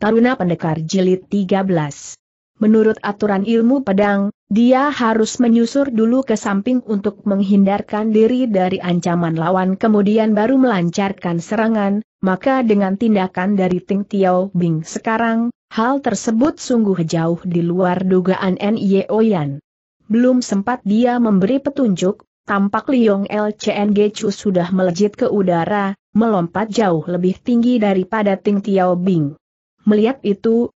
Taruna Pendekar Jilid 13. Menurut aturan ilmu pedang, dia harus menyusur dulu ke samping untuk menghindarkan diri dari ancaman lawan kemudian baru melancarkan serangan, maka dengan tindakan dari Ting Tiao Bing sekarang, hal tersebut sungguh jauh di luar dugaan Nye Yan. Belum sempat dia memberi petunjuk, tampak Liong LCNG Chu sudah melejit ke udara, melompat jauh lebih tinggi daripada Ting Tiao Bing. Melihat itu,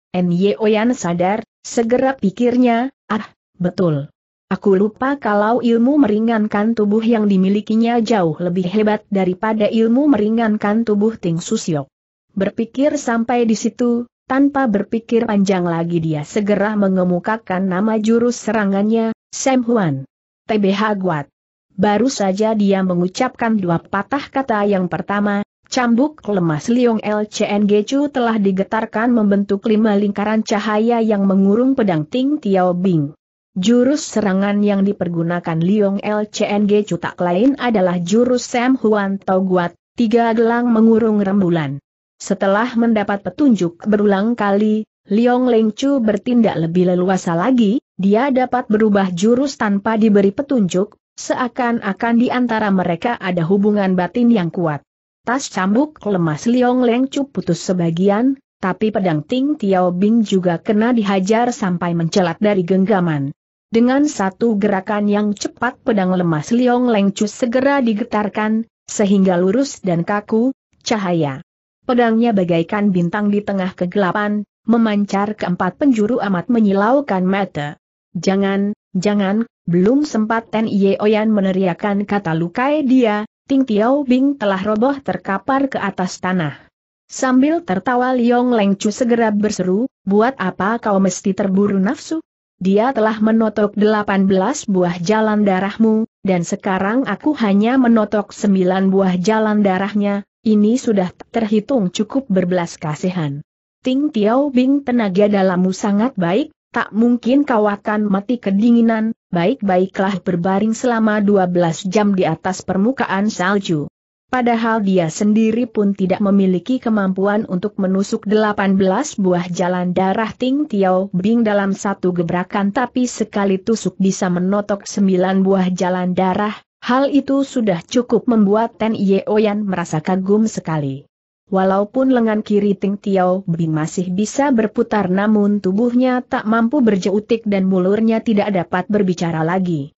Oyan sadar, segera pikirnya, ah, betul. Aku lupa kalau ilmu meringankan tubuh yang dimilikinya jauh lebih hebat daripada ilmu meringankan tubuh Ting Susyok. Berpikir sampai di situ, tanpa berpikir panjang lagi dia segera mengemukakan nama jurus serangannya, Sam Huan. TBH Guat. Baru saja dia mengucapkan dua patah kata yang pertama, Cambuk lemas Liong LCNG Chu telah digetarkan membentuk lima lingkaran cahaya yang mengurung pedang Ting Tiao Bing. Jurus serangan yang dipergunakan Liong LCNG Chu tak lain adalah jurus Sam Huan Tau Guat, tiga gelang mengurung rembulan. Setelah mendapat petunjuk berulang kali, Liong Leng Chu bertindak lebih leluasa lagi, dia dapat berubah jurus tanpa diberi petunjuk, seakan-akan di antara mereka ada hubungan batin yang kuat. Tas cambuk lemas Liong Lengcu putus sebagian, tapi pedang Ting Tiao Bing juga kena dihajar sampai mencelat dari genggaman. Dengan satu gerakan yang cepat pedang lemas Liong Lengcu segera digetarkan, sehingga lurus dan kaku, cahaya. Pedangnya bagaikan bintang di tengah kegelapan, memancar keempat penjuru amat menyilaukan mata. Jangan, jangan, belum sempat Ten Yeoyan Oyan meneriakkan kata lukai dia, Ting Tiao Bing telah roboh terkapar ke atas tanah. Sambil tertawa Liong Leng Chu segera berseru, buat apa kau mesti terburu nafsu? Dia telah menotok 18 buah jalan darahmu, dan sekarang aku hanya menotok 9 buah jalan darahnya, ini sudah terhitung cukup berbelas kasihan. Ting Tiao Bing tenaga dalammu sangat baik, tak mungkin kau akan mati kedinginan, baik-baiklah berbaring selama 12 jam di atas permukaan salju. Padahal dia sendiri pun tidak memiliki kemampuan untuk menusuk 18 buah jalan darah Ting Tiao Bing dalam satu gebrakan tapi sekali tusuk bisa menotok 9 buah jalan darah, hal itu sudah cukup membuat Ten Yeoyan merasa kagum sekali. Walaupun lengan kiri Ting Tiao Bin masih bisa berputar namun tubuhnya tak mampu berjeutik dan mulurnya tidak dapat berbicara lagi.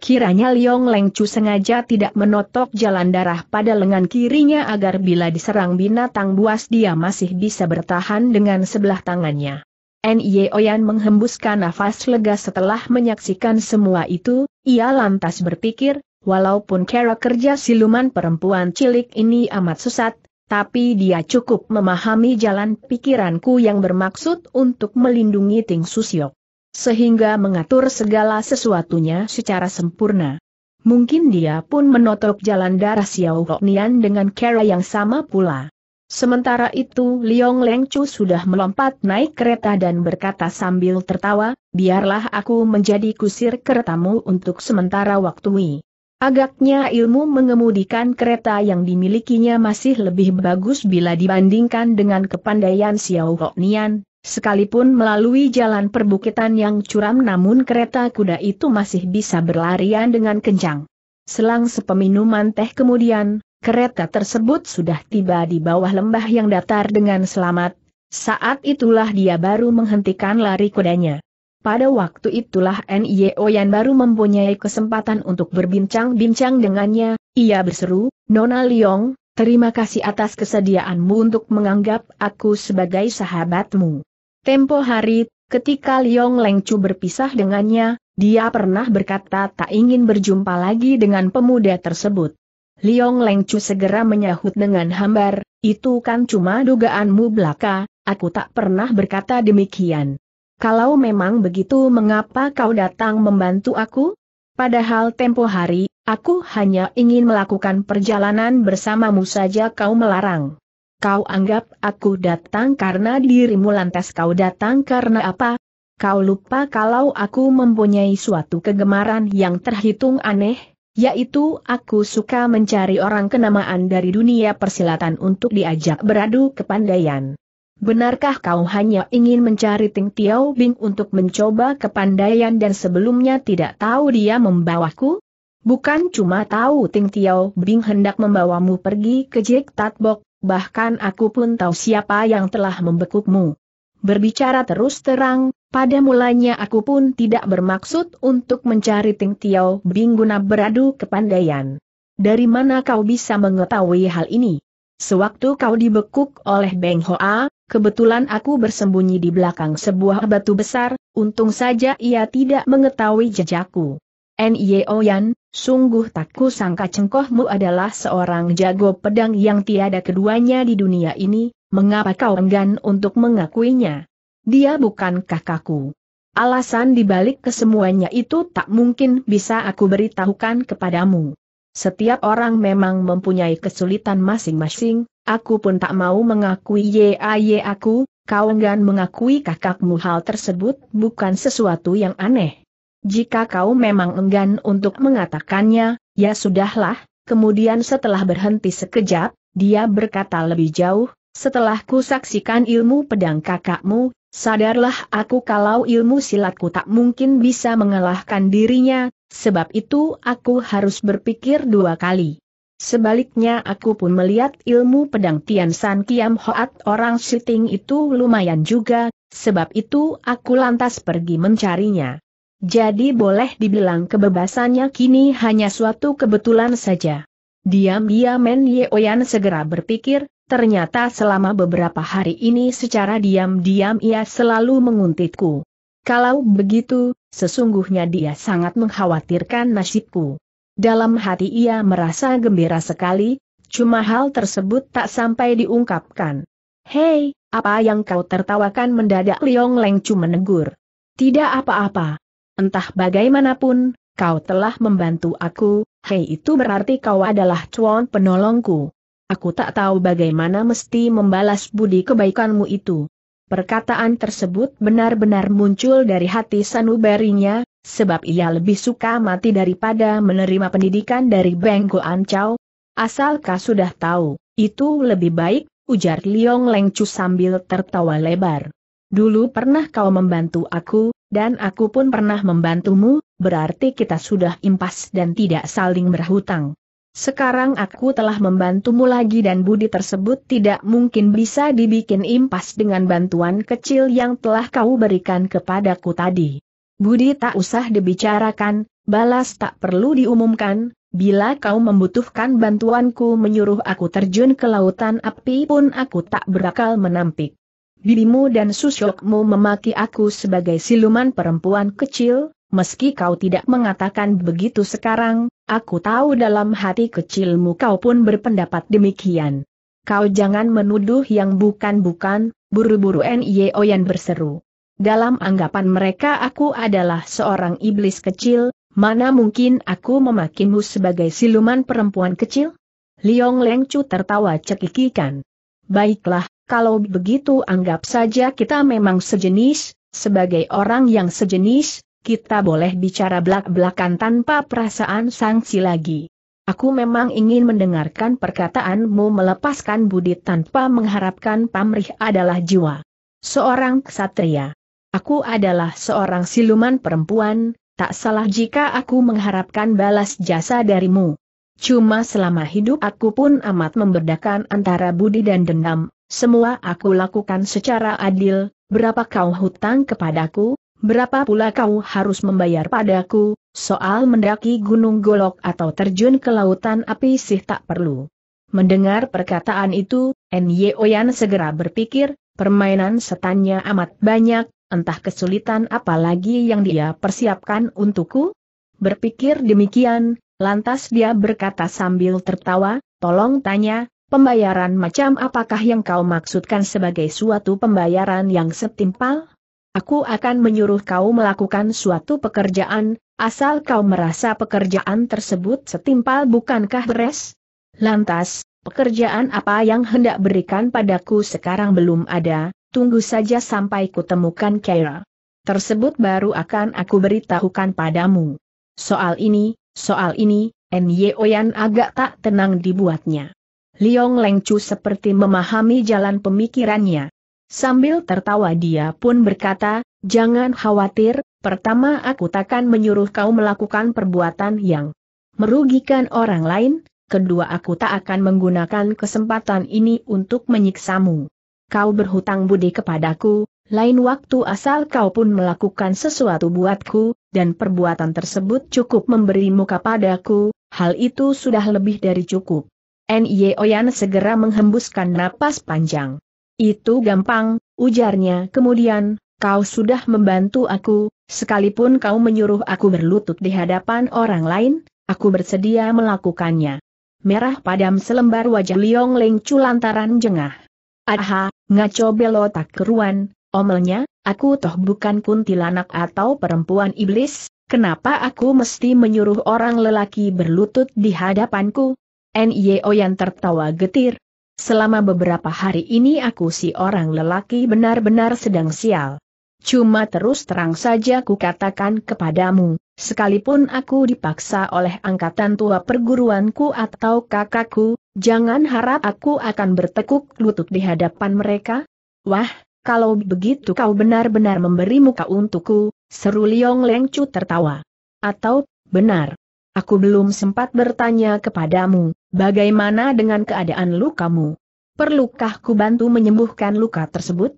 Kiranya Liong Leng Chu sengaja tidak menotok jalan darah pada lengan kirinya agar bila diserang binatang buas dia masih bisa bertahan dengan sebelah tangannya. Nye Oyan menghembuskan nafas lega setelah menyaksikan semua itu, ia lantas berpikir, walaupun kera kerja siluman perempuan cilik ini amat susat, tapi dia cukup memahami jalan pikiranku yang bermaksud untuk melindungi Ting Susyok. Sehingga mengatur segala sesuatunya secara sempurna. Mungkin dia pun menotok jalan darah Xiao Nian dengan cara yang sama pula. Sementara itu Liong Leng Chu sudah melompat naik kereta dan berkata sambil tertawa, biarlah aku menjadi kusir keretamu untuk sementara waktu. Agaknya ilmu mengemudikan kereta yang dimilikinya masih lebih bagus bila dibandingkan dengan kepandaian Xiao Nian, sekalipun melalui jalan perbukitan yang curam namun kereta kuda itu masih bisa berlarian dengan kencang. Selang sepeminuman teh kemudian, kereta tersebut sudah tiba di bawah lembah yang datar dengan selamat, saat itulah dia baru menghentikan lari kudanya. Pada waktu itulah NIO yang baru mempunyai kesempatan untuk berbincang-bincang dengannya, ia berseru, Nona Liong, terima kasih atas kesediaanmu untuk menganggap aku sebagai sahabatmu. Tempo hari, ketika Liong Lengcu berpisah dengannya, dia pernah berkata tak ingin berjumpa lagi dengan pemuda tersebut. Liong Lengcu segera menyahut dengan hambar, itu kan cuma dugaanmu belaka, aku tak pernah berkata demikian. Kalau memang begitu mengapa kau datang membantu aku? Padahal tempo hari, aku hanya ingin melakukan perjalanan bersamamu saja kau melarang. Kau anggap aku datang karena dirimu lantas kau datang karena apa? Kau lupa kalau aku mempunyai suatu kegemaran yang terhitung aneh, yaitu aku suka mencari orang kenamaan dari dunia persilatan untuk diajak beradu kepandaian. Benarkah kau hanya ingin mencari Ting Tiao Bing untuk mencoba kepandaian dan sebelumnya tidak tahu dia membawaku? Bukan cuma tahu Ting Tiao Bing hendak membawamu pergi ke Jik Tatbok, bahkan aku pun tahu siapa yang telah membekukmu. Berbicara terus terang, pada mulanya aku pun tidak bermaksud untuk mencari Ting Tiao Bing guna beradu kepandaian. Dari mana kau bisa mengetahui hal ini? Sewaktu kau dibekuk oleh Beng Hoa, Kebetulan aku bersembunyi di belakang sebuah batu besar, untung saja ia tidak mengetahui jejakku. N.Y.O. Yan, sungguh tak kusangka cengkohmu adalah seorang jago pedang yang tiada keduanya di dunia ini, mengapa kau enggan untuk mengakuinya? Dia bukan kakakku. Alasan dibalik kesemuanya itu tak mungkin bisa aku beritahukan kepadamu. Setiap orang memang mempunyai kesulitan masing-masing, aku pun tak mau mengakui YAY ah, aku, kau enggan mengakui kakakmu hal tersebut bukan sesuatu yang aneh. Jika kau memang enggan untuk mengatakannya, ya sudahlah, kemudian setelah berhenti sekejap, dia berkata lebih jauh, setelah ku saksikan ilmu pedang kakakmu, sadarlah aku kalau ilmu silatku tak mungkin bisa mengalahkan dirinya, Sebab itu aku harus berpikir dua kali. Sebaliknya aku pun melihat ilmu pedang Tian San Kiam Hoat orang Siting itu lumayan juga, sebab itu aku lantas pergi mencarinya. Jadi boleh dibilang kebebasannya kini hanya suatu kebetulan saja. Diam-diam Men Yeoyan segera berpikir, ternyata selama beberapa hari ini secara diam-diam ia selalu menguntitku. Kalau begitu, sesungguhnya dia sangat mengkhawatirkan nasibku. Dalam hati ia merasa gembira sekali, cuma hal tersebut tak sampai diungkapkan. Hei, apa yang kau tertawakan mendadak Liong Lengcu menegur. Tidak apa-apa. Entah bagaimanapun, kau telah membantu aku, hei itu berarti kau adalah cuan penolongku. Aku tak tahu bagaimana mesti membalas budi kebaikanmu itu. Perkataan tersebut benar-benar muncul dari hati sanubarinya, sebab ia lebih suka mati daripada menerima pendidikan dari Benggo Ancau. Asalkah sudah tahu, itu lebih baik, ujar Liong Leng sambil tertawa lebar. Dulu pernah kau membantu aku, dan aku pun pernah membantumu, berarti kita sudah impas dan tidak saling berhutang. Sekarang aku telah membantumu lagi dan budi tersebut tidak mungkin bisa dibikin impas dengan bantuan kecil yang telah kau berikan kepadaku tadi. Budi tak usah dibicarakan, balas tak perlu diumumkan, bila kau membutuhkan bantuanku menyuruh aku terjun ke lautan api pun aku tak berakal menampik. Bibimu dan susyokmu memaki aku sebagai siluman perempuan kecil, Meski kau tidak mengatakan begitu sekarang, aku tahu dalam hati kecilmu kau pun berpendapat demikian. Kau jangan menuduh yang bukan-bukan, buru-buru yang berseru. Dalam anggapan mereka aku adalah seorang iblis kecil, mana mungkin aku memakimu sebagai siluman perempuan kecil? Liong Lengcu tertawa cekikikan. Baiklah, kalau begitu anggap saja kita memang sejenis, sebagai orang yang sejenis, kita boleh bicara belak-belakan tanpa perasaan sanksi lagi. Aku memang ingin mendengarkan perkataanmu melepaskan budi tanpa mengharapkan pamrih adalah jiwa. Seorang ksatria. Aku adalah seorang siluman perempuan, tak salah jika aku mengharapkan balas jasa darimu. Cuma selama hidup aku pun amat membedakan antara budi dan dendam, semua aku lakukan secara adil, berapa kau hutang kepadaku, berapa pula kau harus membayar padaku, soal mendaki gunung golok atau terjun ke lautan api sih tak perlu. Mendengar perkataan itu, Nye Oyan segera berpikir, permainan setannya amat banyak, entah kesulitan apa lagi yang dia persiapkan untukku? Berpikir demikian, lantas dia berkata sambil tertawa, tolong tanya, pembayaran macam apakah yang kau maksudkan sebagai suatu pembayaran yang setimpal? Aku akan menyuruh kau melakukan suatu pekerjaan, asal kau merasa pekerjaan tersebut setimpal bukankah beres? Lantas, pekerjaan apa yang hendak berikan padaku sekarang belum ada, tunggu saja sampai kutemukan Kaira. Tersebut baru akan aku beritahukan padamu. Soal ini, soal ini, Nyeoyan agak tak tenang dibuatnya. Liong Lengcu seperti memahami jalan pemikirannya. Sambil tertawa dia pun berkata, jangan khawatir, pertama aku takkan menyuruh kau melakukan perbuatan yang merugikan orang lain, kedua aku tak akan menggunakan kesempatan ini untuk menyiksamu. Kau berhutang budi kepadaku, lain waktu asal kau pun melakukan sesuatu buatku, dan perbuatan tersebut cukup memberi muka padaku, hal itu sudah lebih dari cukup. N.Y. Oyan segera menghembuskan napas panjang. Itu gampang, ujarnya kemudian, kau sudah membantu aku, sekalipun kau menyuruh aku berlutut di hadapan orang lain, aku bersedia melakukannya. Merah padam selembar wajah Liong Leng Chu lantaran jengah. Aha, ngaco belotak keruan, omelnya, aku toh bukan kuntilanak atau perempuan iblis, kenapa aku mesti menyuruh orang lelaki berlutut di hadapanku? Nio yang tertawa getir, Selama beberapa hari ini aku si orang lelaki benar-benar sedang sial. Cuma terus terang saja ku katakan kepadamu, sekalipun aku dipaksa oleh angkatan tua perguruanku atau kakakku, jangan harap aku akan bertekuk lutut di hadapan mereka. Wah, kalau begitu kau benar-benar memberi muka untukku, seru Liong Lengcu tertawa. Atau, benar, Aku belum sempat bertanya kepadamu, bagaimana dengan keadaan lukamu? Perlukah ku bantu menyembuhkan luka tersebut?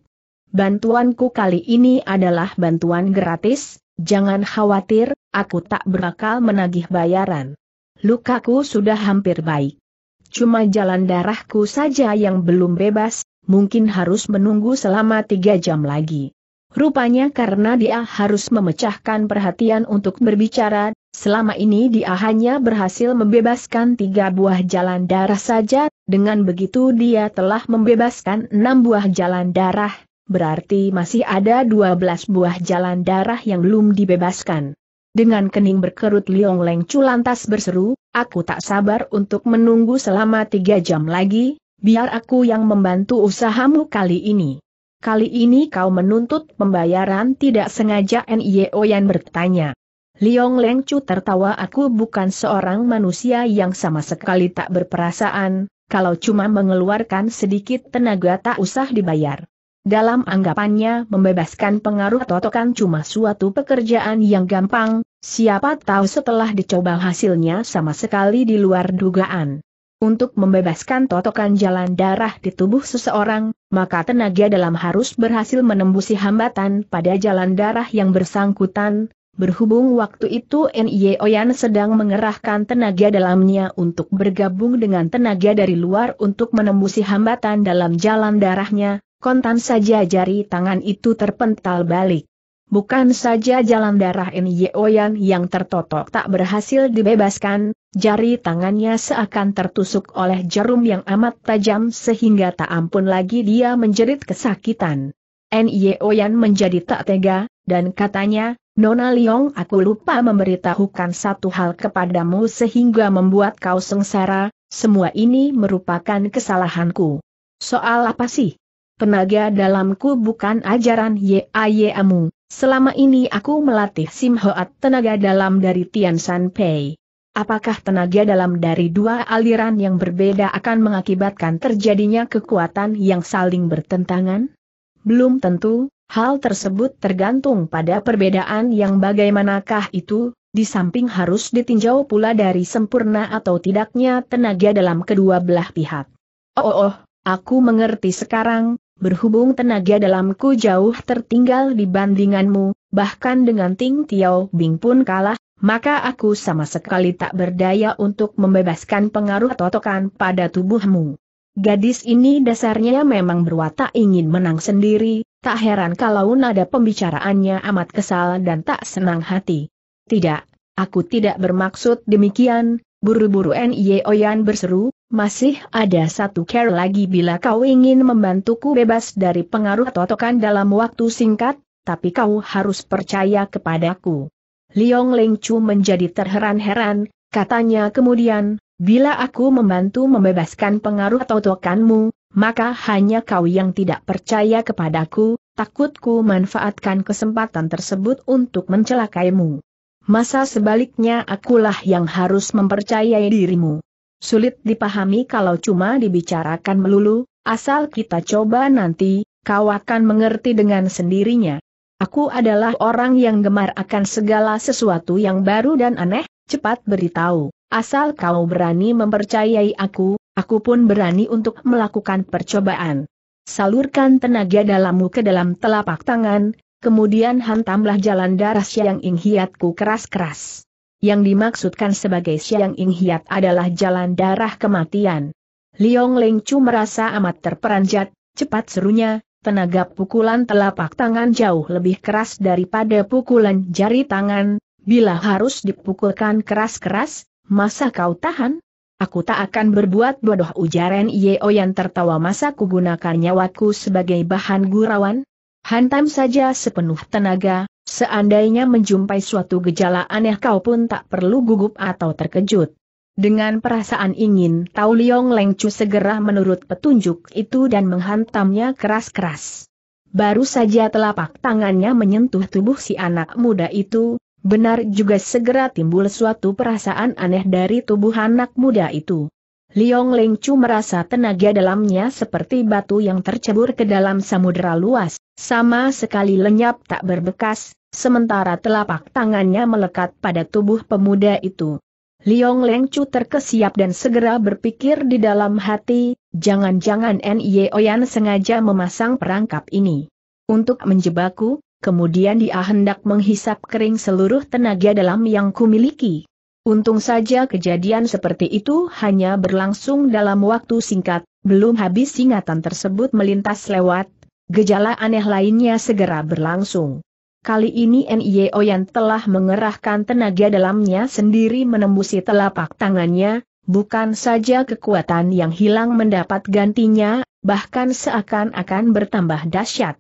Bantuanku kali ini adalah bantuan gratis, jangan khawatir, aku tak berakal menagih bayaran. Lukaku sudah hampir baik. Cuma jalan darahku saja yang belum bebas, mungkin harus menunggu selama tiga jam lagi. Rupanya karena dia harus memecahkan perhatian untuk berbicara, Selama ini dia hanya berhasil membebaskan tiga buah jalan darah saja, dengan begitu dia telah membebaskan enam buah jalan darah, berarti masih ada dua belas buah jalan darah yang belum dibebaskan. Dengan kening berkerut Liong Leng Chu lantas berseru, aku tak sabar untuk menunggu selama tiga jam lagi, biar aku yang membantu usahamu kali ini. Kali ini kau menuntut pembayaran tidak sengaja Nio yang bertanya. Liong Leng Chu tertawa aku bukan seorang manusia yang sama sekali tak berperasaan, kalau cuma mengeluarkan sedikit tenaga tak usah dibayar. Dalam anggapannya membebaskan pengaruh totokan cuma suatu pekerjaan yang gampang, siapa tahu setelah dicoba hasilnya sama sekali di luar dugaan. Untuk membebaskan totokan jalan darah di tubuh seseorang, maka tenaga dalam harus berhasil menembusi hambatan pada jalan darah yang bersangkutan, Berhubung waktu itu N.I. Oyan sedang mengerahkan tenaga dalamnya untuk bergabung dengan tenaga dari luar untuk menembusi hambatan dalam jalan darahnya, kontan saja jari tangan itu terpental balik. Bukan saja jalan darah N.Y. Oyan yang tertotok tak berhasil dibebaskan, jari tangannya seakan tertusuk oleh jarum yang amat tajam sehingga tak ampun lagi dia menjerit kesakitan. N.Y. Oyan menjadi tak tega, dan katanya, Nona Liong aku lupa memberitahukan satu hal kepadamu sehingga membuat kau sengsara, semua ini merupakan kesalahanku. Soal apa sih? Tenaga dalamku bukan ajaran YAYAmu, selama ini aku melatih Sim Hoat tenaga dalam dari Tian San Pei. Apakah tenaga dalam dari dua aliran yang berbeda akan mengakibatkan terjadinya kekuatan yang saling bertentangan? Belum tentu, Hal tersebut tergantung pada perbedaan yang bagaimanakah itu, di samping harus ditinjau pula dari sempurna atau tidaknya tenaga dalam kedua belah pihak. Oh, oh, oh aku mengerti sekarang, berhubung tenaga dalamku jauh tertinggal dibandinganmu, bahkan dengan Ting Tiao Bing pun kalah, maka aku sama sekali tak berdaya untuk membebaskan pengaruh totokan pada tubuhmu. Gadis ini dasarnya memang berwatak ingin menang sendiri, Tak heran kalau nada pembicaraannya amat kesal dan tak senang hati. Tidak, aku tidak bermaksud demikian, buru-buru Nye Oyan berseru, masih ada satu care lagi bila kau ingin membantuku bebas dari pengaruh totokan dalam waktu singkat, tapi kau harus percaya kepadaku. Liong Leng Chu menjadi terheran-heran, katanya kemudian, bila aku membantu membebaskan pengaruh totokanmu, maka hanya kau yang tidak percaya kepadaku, takutku manfaatkan kesempatan tersebut untuk mencelakaimu. Masa sebaliknya akulah yang harus mempercayai dirimu. Sulit dipahami kalau cuma dibicarakan melulu, asal kita coba nanti, kau akan mengerti dengan sendirinya. Aku adalah orang yang gemar akan segala sesuatu yang baru dan aneh, cepat beritahu. Asal kau berani mempercayai aku, Aku pun berani untuk melakukan percobaan. Salurkan tenaga dalammu ke dalam telapak tangan, kemudian hantamlah jalan darah Siang inghiatku keras-keras. Yang dimaksudkan sebagai Siang inghiat adalah jalan darah kematian. Liong Leng merasa amat terperanjat, cepat serunya, tenaga pukulan telapak tangan jauh lebih keras daripada pukulan jari tangan, bila harus dipukulkan keras-keras, masa kau tahan? Aku tak akan berbuat bodoh ujaran Yeo yang tertawa masa kugunakan nyawaku sebagai bahan gurauan? Hantam saja sepenuh tenaga, seandainya menjumpai suatu gejala aneh kau pun tak perlu gugup atau terkejut. Dengan perasaan ingin tahu Liong Lengcu segera menurut petunjuk itu dan menghantamnya keras-keras. Baru saja telapak tangannya menyentuh tubuh si anak muda itu, benar juga segera timbul suatu perasaan aneh dari tubuh anak muda itu. Liong Leng Chu merasa tenaga dalamnya seperti batu yang tercebur ke dalam samudera luas, sama sekali lenyap tak berbekas, sementara telapak tangannya melekat pada tubuh pemuda itu. Liong Leng Chu terkesiap dan segera berpikir di dalam hati, jangan-jangan Nye Oyan sengaja memasang perangkap ini. Untuk menjebakku, kemudian dia hendak menghisap kering seluruh tenaga dalam yang kumiliki. Untung saja kejadian seperti itu hanya berlangsung dalam waktu singkat, belum habis ingatan tersebut melintas lewat, gejala aneh lainnya segera berlangsung. Kali ini NIO yang telah mengerahkan tenaga dalamnya sendiri menembusi telapak tangannya, bukan saja kekuatan yang hilang mendapat gantinya, bahkan seakan-akan bertambah dahsyat.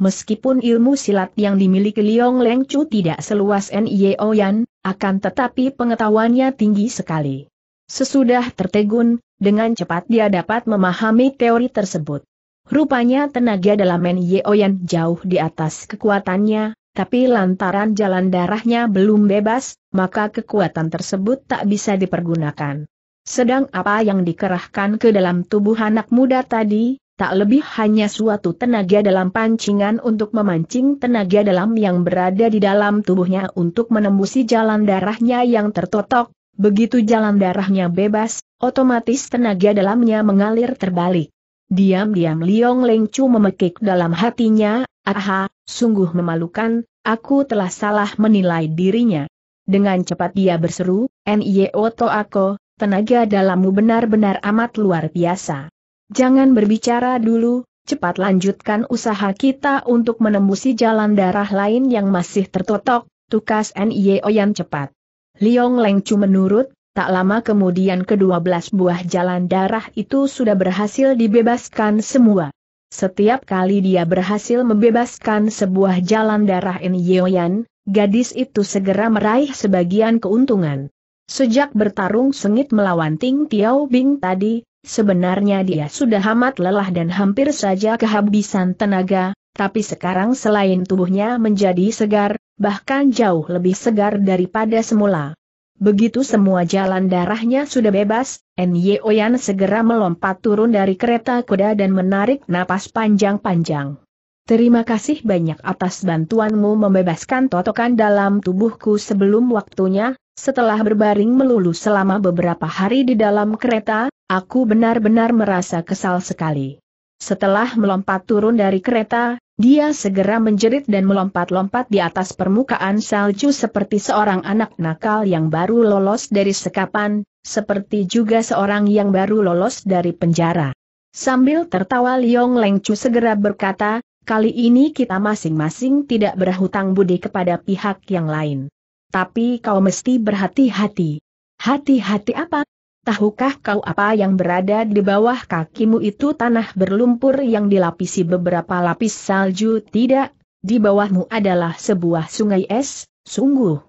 Meskipun ilmu silat yang dimiliki Liong Leng Chu tidak seluas N.I.O. Oyan, akan tetapi pengetahuannya tinggi sekali. Sesudah tertegun, dengan cepat dia dapat memahami teori tersebut. Rupanya tenaga dalam N.I.O. Oyan jauh di atas kekuatannya, tapi lantaran jalan darahnya belum bebas, maka kekuatan tersebut tak bisa dipergunakan. Sedang apa yang dikerahkan ke dalam tubuh anak muda tadi, tak lebih hanya suatu tenaga dalam pancingan untuk memancing tenaga dalam yang berada di dalam tubuhnya untuk menembusi jalan darahnya yang tertotok, begitu jalan darahnya bebas, otomatis tenaga dalamnya mengalir terbalik. Diam-diam Liong Lengcu memekik dalam hatinya, aha, sungguh memalukan, aku telah salah menilai dirinya. Dengan cepat dia berseru, Oto e Toako, tenaga dalammu benar-benar amat luar biasa. Jangan berbicara dulu, cepat lanjutkan usaha kita untuk menembusi jalan darah lain yang masih tertotok, tukas NIO e yang cepat. Liong Lengcu menurut, tak lama kemudian kedua belas buah jalan darah itu sudah berhasil dibebaskan semua. Setiap kali dia berhasil membebaskan sebuah jalan darah NIO e Yan, gadis itu segera meraih sebagian keuntungan. Sejak bertarung sengit melawan Ting Tiao Bing tadi, Sebenarnya dia sudah amat lelah dan hampir saja kehabisan tenaga, tapi sekarang selain tubuhnya menjadi segar, bahkan jauh lebih segar daripada semula. Begitu semua jalan darahnya sudah bebas, Nye Oyan segera melompat turun dari kereta kuda dan menarik napas panjang-panjang. Terima kasih banyak atas bantuanmu membebaskan totokan dalam tubuhku sebelum waktunya, setelah berbaring melulu selama beberapa hari di dalam kereta, aku benar-benar merasa kesal sekali. Setelah melompat turun dari kereta, dia segera menjerit dan melompat-lompat di atas permukaan salju seperti seorang anak nakal yang baru lolos dari sekapan, seperti juga seorang yang baru lolos dari penjara. Sambil tertawa Liong Lengcu segera berkata, kali ini kita masing-masing tidak berhutang budi kepada pihak yang lain. Tapi kau mesti berhati-hati. Hati-hati apa? Tahukah kau apa yang berada di bawah kakimu itu tanah berlumpur yang dilapisi beberapa lapis salju tidak? Di bawahmu adalah sebuah sungai es, sungguh.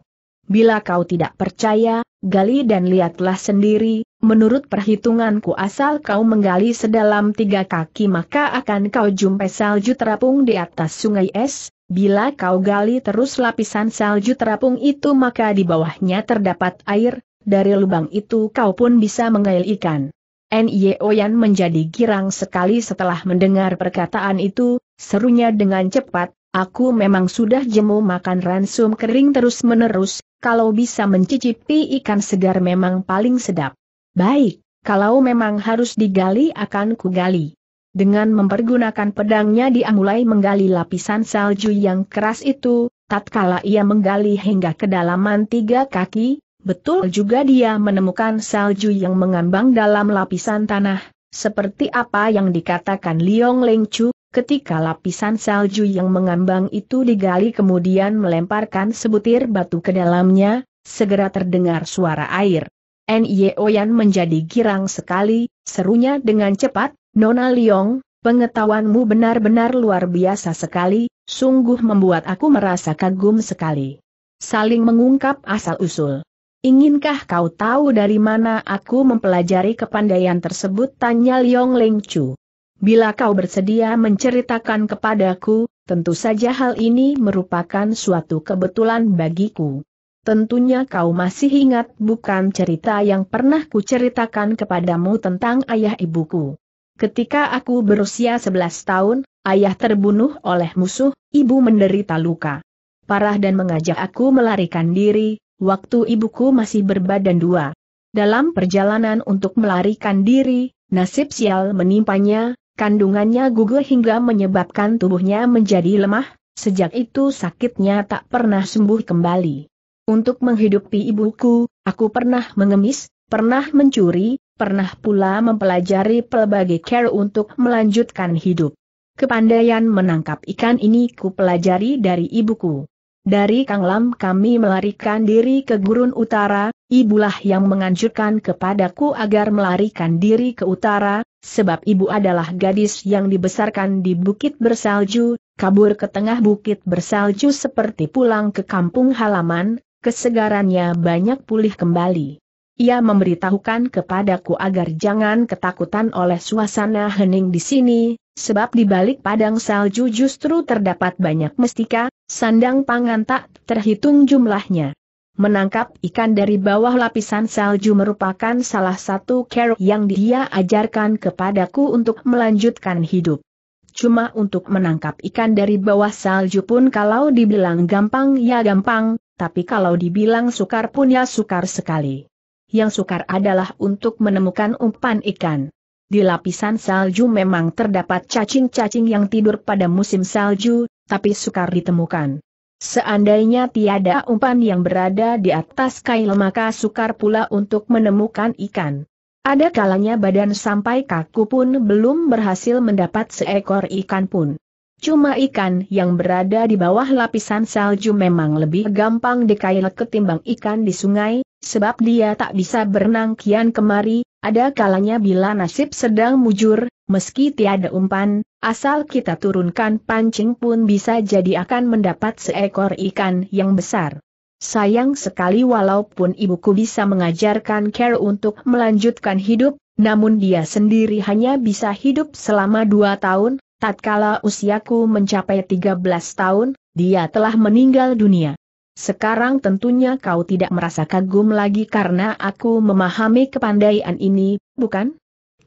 Bila kau tidak percaya, gali dan lihatlah sendiri, menurut perhitunganku asal kau menggali sedalam tiga kaki maka akan kau jumpai salju terapung di atas sungai es, Bila kau gali terus lapisan salju terapung itu maka di bawahnya terdapat air, dari lubang itu kau pun bisa mengail ikan. N.I.O. Yan menjadi girang sekali setelah mendengar perkataan itu, serunya dengan cepat, aku memang sudah jemu makan ransum kering terus-menerus, kalau bisa mencicipi ikan segar memang paling sedap. Baik, kalau memang harus digali akan kugali. Dengan mempergunakan pedangnya dia mulai menggali lapisan salju yang keras itu, tatkala ia menggali hingga kedalaman tiga kaki, betul juga dia menemukan salju yang mengambang dalam lapisan tanah, seperti apa yang dikatakan Liong Leng Chu, ketika lapisan salju yang mengambang itu digali kemudian melemparkan sebutir batu ke dalamnya, segera terdengar suara air. Nye Yan menjadi girang sekali, Serunya dengan cepat, Nona Liong, pengetahuanmu benar-benar luar biasa sekali, sungguh membuat aku merasa kagum sekali. Saling mengungkap asal-usul. Inginkah kau tahu dari mana aku mempelajari kepandaian tersebut? Tanya Liong Leng Chu. Bila kau bersedia menceritakan kepadaku, tentu saja hal ini merupakan suatu kebetulan bagiku. Tentunya kau masih ingat bukan cerita yang pernah kuceritakan kepadamu tentang ayah ibuku. Ketika aku berusia 11 tahun, ayah terbunuh oleh musuh, ibu menderita luka. Parah dan mengajak aku melarikan diri, waktu ibuku masih berbadan dua. Dalam perjalanan untuk melarikan diri, nasib sial menimpanya, kandungannya gugur hingga menyebabkan tubuhnya menjadi lemah, sejak itu sakitnya tak pernah sembuh kembali. Untuk menghidupi ibuku, aku pernah mengemis, pernah mencuri, pernah pula mempelajari pelbagai care untuk melanjutkan hidup. Kepandaian menangkap ikan ini ku pelajari dari ibuku. Dari Lam kami melarikan diri ke gurun utara, ibulah yang menganjurkan kepadaku agar melarikan diri ke utara, sebab ibu adalah gadis yang dibesarkan di bukit bersalju, kabur ke tengah bukit bersalju seperti pulang ke kampung halaman, kesegarannya banyak pulih kembali. Ia memberitahukan kepadaku agar jangan ketakutan oleh suasana hening di sini, sebab di balik padang salju justru terdapat banyak mestika, sandang pangan tak terhitung jumlahnya. Menangkap ikan dari bawah lapisan salju merupakan salah satu care yang dia ajarkan kepadaku untuk melanjutkan hidup. Cuma untuk menangkap ikan dari bawah salju pun kalau dibilang gampang ya gampang, tapi kalau dibilang sukar pun ya sukar sekali. Yang sukar adalah untuk menemukan umpan ikan. Di lapisan salju memang terdapat cacing-cacing yang tidur pada musim salju, tapi sukar ditemukan. Seandainya tiada umpan yang berada di atas kail maka sukar pula untuk menemukan ikan. Ada kalanya badan sampai kaku pun belum berhasil mendapat seekor ikan pun. Cuma ikan yang berada di bawah lapisan salju memang lebih gampang dikail ketimbang ikan di sungai, sebab dia tak bisa berenang kian kemari, ada kalanya bila nasib sedang mujur, meski tiada umpan, asal kita turunkan pancing pun bisa jadi akan mendapat seekor ikan yang besar. Sayang sekali walaupun ibuku bisa mengajarkan Care untuk melanjutkan hidup, namun dia sendiri hanya bisa hidup selama dua tahun, Tatkala usiaku mencapai 13 tahun, dia telah meninggal dunia. Sekarang tentunya kau tidak merasa kagum lagi karena aku memahami kepandaian ini, bukan?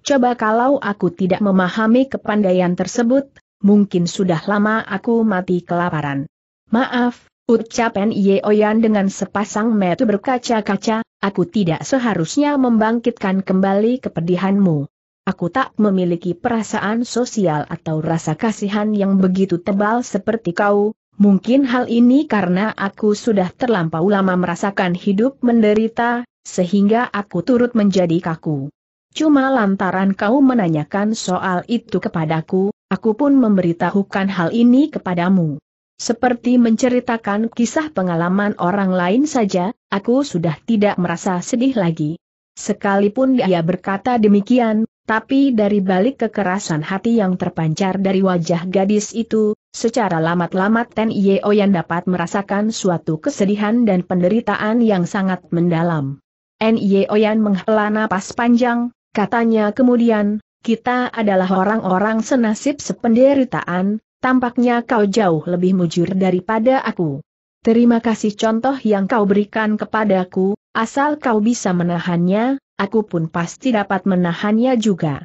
Coba kalau aku tidak memahami kepandaian tersebut, mungkin sudah lama aku mati kelaparan. Maaf, ucapan Yeoyan dengan sepasang metu berkaca-kaca, aku tidak seharusnya membangkitkan kembali kepedihanmu. Aku tak memiliki perasaan sosial atau rasa kasihan yang begitu tebal seperti kau, mungkin hal ini karena aku sudah terlampau lama merasakan hidup menderita, sehingga aku turut menjadi kaku. Cuma lantaran kau menanyakan soal itu kepadaku, aku pun memberitahukan hal ini kepadamu. Seperti menceritakan kisah pengalaman orang lain saja, aku sudah tidak merasa sedih lagi. Sekalipun dia berkata demikian, tapi dari balik kekerasan hati yang terpancar dari wajah gadis itu, secara lamat-lamat Ten Yeoyan dapat merasakan suatu kesedihan dan penderitaan yang sangat mendalam. N. Yeoyan menghela napas panjang, katanya kemudian, kita adalah orang-orang senasib sependeritaan, tampaknya kau jauh lebih mujur daripada aku. Terima kasih contoh yang kau berikan kepadaku, asal kau bisa menahannya, aku pun pasti dapat menahannya juga.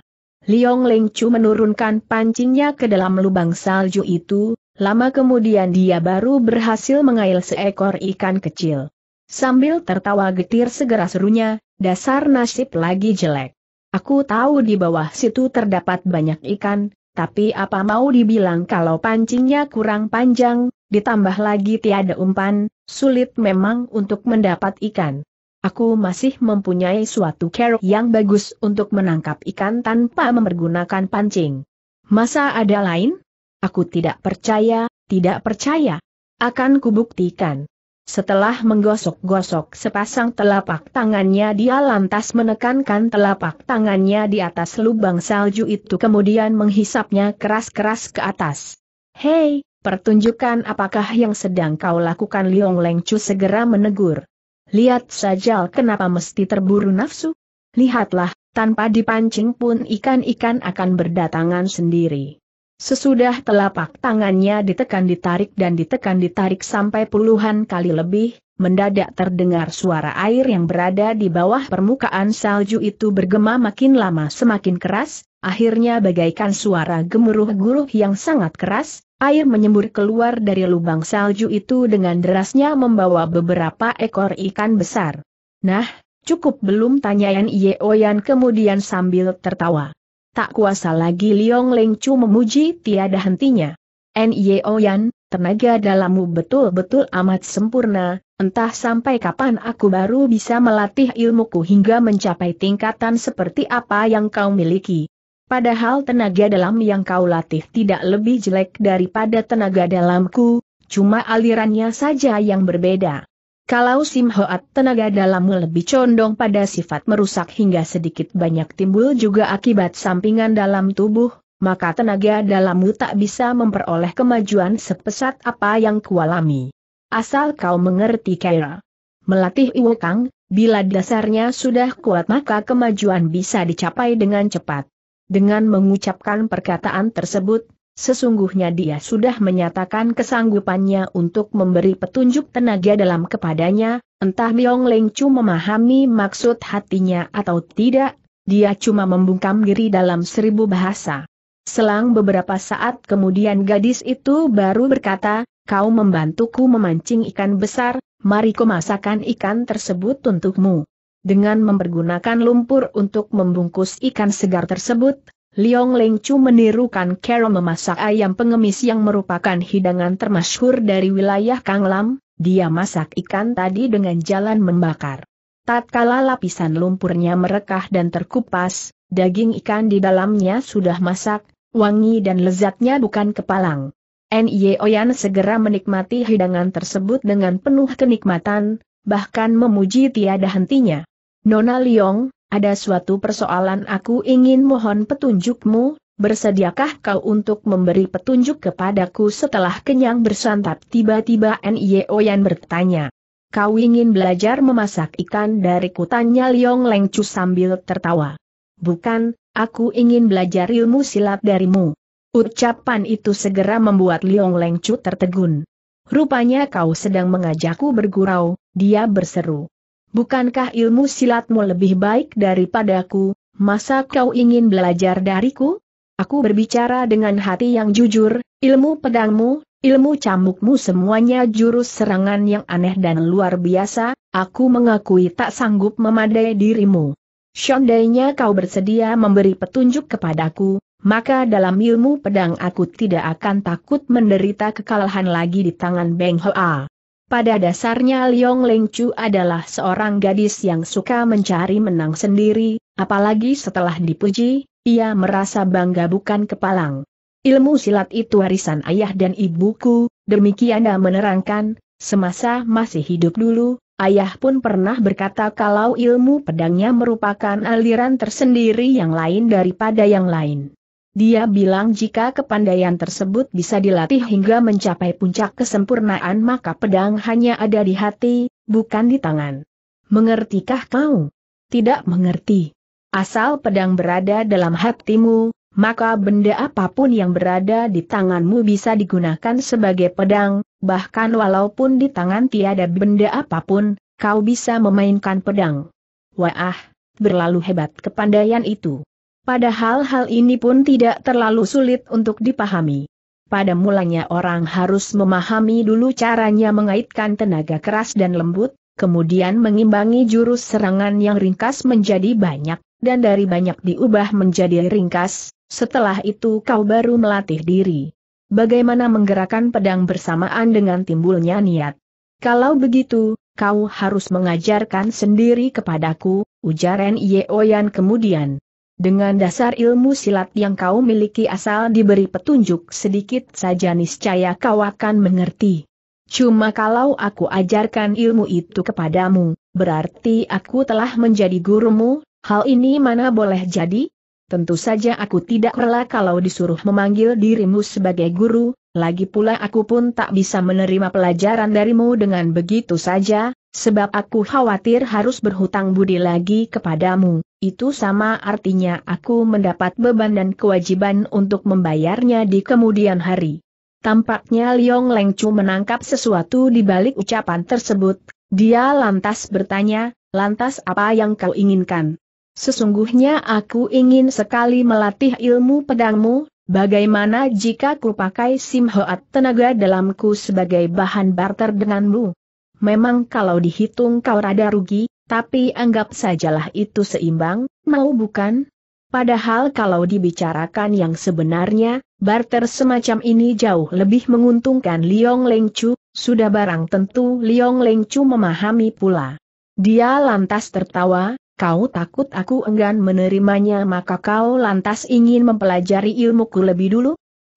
Liong Leng Chu menurunkan pancingnya ke dalam lubang salju itu, lama kemudian dia baru berhasil mengail seekor ikan kecil. Sambil tertawa getir segera serunya, dasar nasib lagi jelek. Aku tahu di bawah situ terdapat banyak ikan, tapi apa mau dibilang kalau pancingnya kurang panjang, ditambah lagi tiada umpan, sulit memang untuk mendapat ikan. Aku masih mempunyai suatu keruk yang bagus untuk menangkap ikan tanpa mempergunakan pancing. Masa ada lain? Aku tidak percaya, tidak percaya. Akan kubuktikan. Setelah menggosok-gosok sepasang telapak tangannya dia lantas menekankan telapak tangannya di atas lubang salju itu kemudian menghisapnya keras-keras ke atas. Hei, pertunjukan apakah yang sedang kau lakukan Liong Leng segera menegur. Lihat saja kenapa mesti terburu nafsu. Lihatlah, tanpa dipancing pun ikan-ikan akan berdatangan sendiri. Sesudah telapak tangannya ditekan ditarik dan ditekan ditarik sampai puluhan kali lebih, mendadak terdengar suara air yang berada di bawah permukaan salju itu bergema makin lama semakin keras, akhirnya bagaikan suara gemuruh-guruh yang sangat keras, Air menyembur keluar dari lubang salju itu dengan derasnya membawa beberapa ekor ikan besar. Nah, cukup belum tanya Yan Yeoyan kemudian sambil tertawa. Tak kuasa lagi Liong Leng Chu memuji tiada hentinya. N.Y.O.Yan, tenaga dalammu betul-betul amat sempurna, entah sampai kapan aku baru bisa melatih ilmuku hingga mencapai tingkatan seperti apa yang kau miliki. Padahal tenaga dalam yang kau latih tidak lebih jelek daripada tenaga dalamku, cuma alirannya saja yang berbeda. Kalau Sim Hoat tenaga dalammu lebih condong pada sifat merusak hingga sedikit banyak timbul juga akibat sampingan dalam tubuh, maka tenaga dalammu tak bisa memperoleh kemajuan sepesat apa yang kualami. Asal kau mengerti Kaira. Melatih Iwokang, bila dasarnya sudah kuat maka kemajuan bisa dicapai dengan cepat. Dengan mengucapkan perkataan tersebut, sesungguhnya dia sudah menyatakan kesanggupannya untuk memberi petunjuk tenaga dalam kepadanya, entah Myong Leng Chu memahami maksud hatinya atau tidak, dia cuma membungkam diri dalam seribu bahasa. Selang beberapa saat kemudian gadis itu baru berkata, kau membantuku memancing ikan besar, mari kumasakan ikan tersebut untukmu. Dengan mempergunakan lumpur untuk membungkus ikan segar tersebut, Liong Leng Chu menirukan Carol memasak ayam pengemis yang merupakan hidangan termasyhur dari wilayah Kanglam, dia masak ikan tadi dengan jalan membakar. Tatkala lapisan lumpurnya merekah dan terkupas, daging ikan di dalamnya sudah masak, wangi dan lezatnya bukan kepalang. Nye Oyan segera menikmati hidangan tersebut dengan penuh kenikmatan, bahkan memuji tiada hentinya. Nona Liong, ada suatu persoalan aku ingin mohon petunjukmu, bersediakah kau untuk memberi petunjuk kepadaku setelah kenyang bersantap tiba-tiba N.I.O. Yan bertanya. Kau ingin belajar memasak ikan dari kutanya Liong Lengcu sambil tertawa. Bukan, aku ingin belajar ilmu silat darimu. Ucapan itu segera membuat Liong Lengcu tertegun. Rupanya kau sedang mengajakku bergurau, dia berseru bukankah ilmu silatmu lebih baik daripadaku, masa kau ingin belajar dariku? Aku berbicara dengan hati yang jujur, ilmu pedangmu, ilmu cambukmu semuanya jurus serangan yang aneh dan luar biasa, aku mengakui tak sanggup memadai dirimu. Seandainya kau bersedia memberi petunjuk kepadaku, maka dalam ilmu pedang aku tidak akan takut menderita kekalahan lagi di tangan Beng Hoa. Pada dasarnya Liong Leng Chu adalah seorang gadis yang suka mencari menang sendiri, apalagi setelah dipuji, ia merasa bangga bukan kepalang. Ilmu silat itu warisan ayah dan ibuku, demikian menerangkan, semasa masih hidup dulu, ayah pun pernah berkata kalau ilmu pedangnya merupakan aliran tersendiri yang lain daripada yang lain. Dia bilang jika kepandaian tersebut bisa dilatih hingga mencapai puncak kesempurnaan maka pedang hanya ada di hati, bukan di tangan. Mengertikah kau? Tidak mengerti. Asal pedang berada dalam hatimu, maka benda apapun yang berada di tanganmu bisa digunakan sebagai pedang, bahkan walaupun di tangan tiada benda apapun, kau bisa memainkan pedang. Wah, berlalu hebat kepandaian itu. Padahal hal ini pun tidak terlalu sulit untuk dipahami. Pada mulanya orang harus memahami dulu caranya mengaitkan tenaga keras dan lembut, kemudian mengimbangi jurus serangan yang ringkas menjadi banyak, dan dari banyak diubah menjadi ringkas, setelah itu kau baru melatih diri. Bagaimana menggerakkan pedang bersamaan dengan timbulnya niat. Kalau begitu, kau harus mengajarkan sendiri kepadaku, ujar Yeoyan kemudian. Dengan dasar ilmu silat yang kau miliki asal diberi petunjuk sedikit saja niscaya kau akan mengerti. Cuma kalau aku ajarkan ilmu itu kepadamu, berarti aku telah menjadi gurumu, hal ini mana boleh jadi? Tentu saja aku tidak rela kalau disuruh memanggil dirimu sebagai guru, lagi pula aku pun tak bisa menerima pelajaran darimu dengan begitu saja, Sebab aku khawatir harus berhutang budi lagi kepadamu, itu sama artinya aku mendapat beban dan kewajiban untuk membayarnya di kemudian hari. Tampaknya Liong Lengcu menangkap sesuatu di balik ucapan tersebut, dia lantas bertanya, lantas apa yang kau inginkan? Sesungguhnya aku ingin sekali melatih ilmu pedangmu, bagaimana jika ku pakai simhoat tenaga dalamku sebagai bahan barter denganmu? Memang kalau dihitung kau rada rugi, tapi anggap sajalah itu seimbang, mau bukan? Padahal kalau dibicarakan yang sebenarnya, barter semacam ini jauh lebih menguntungkan Liong Lengchu. sudah barang tentu Liong Lengchu memahami pula. Dia lantas tertawa, kau takut aku enggan menerimanya maka kau lantas ingin mempelajari ilmuku lebih dulu?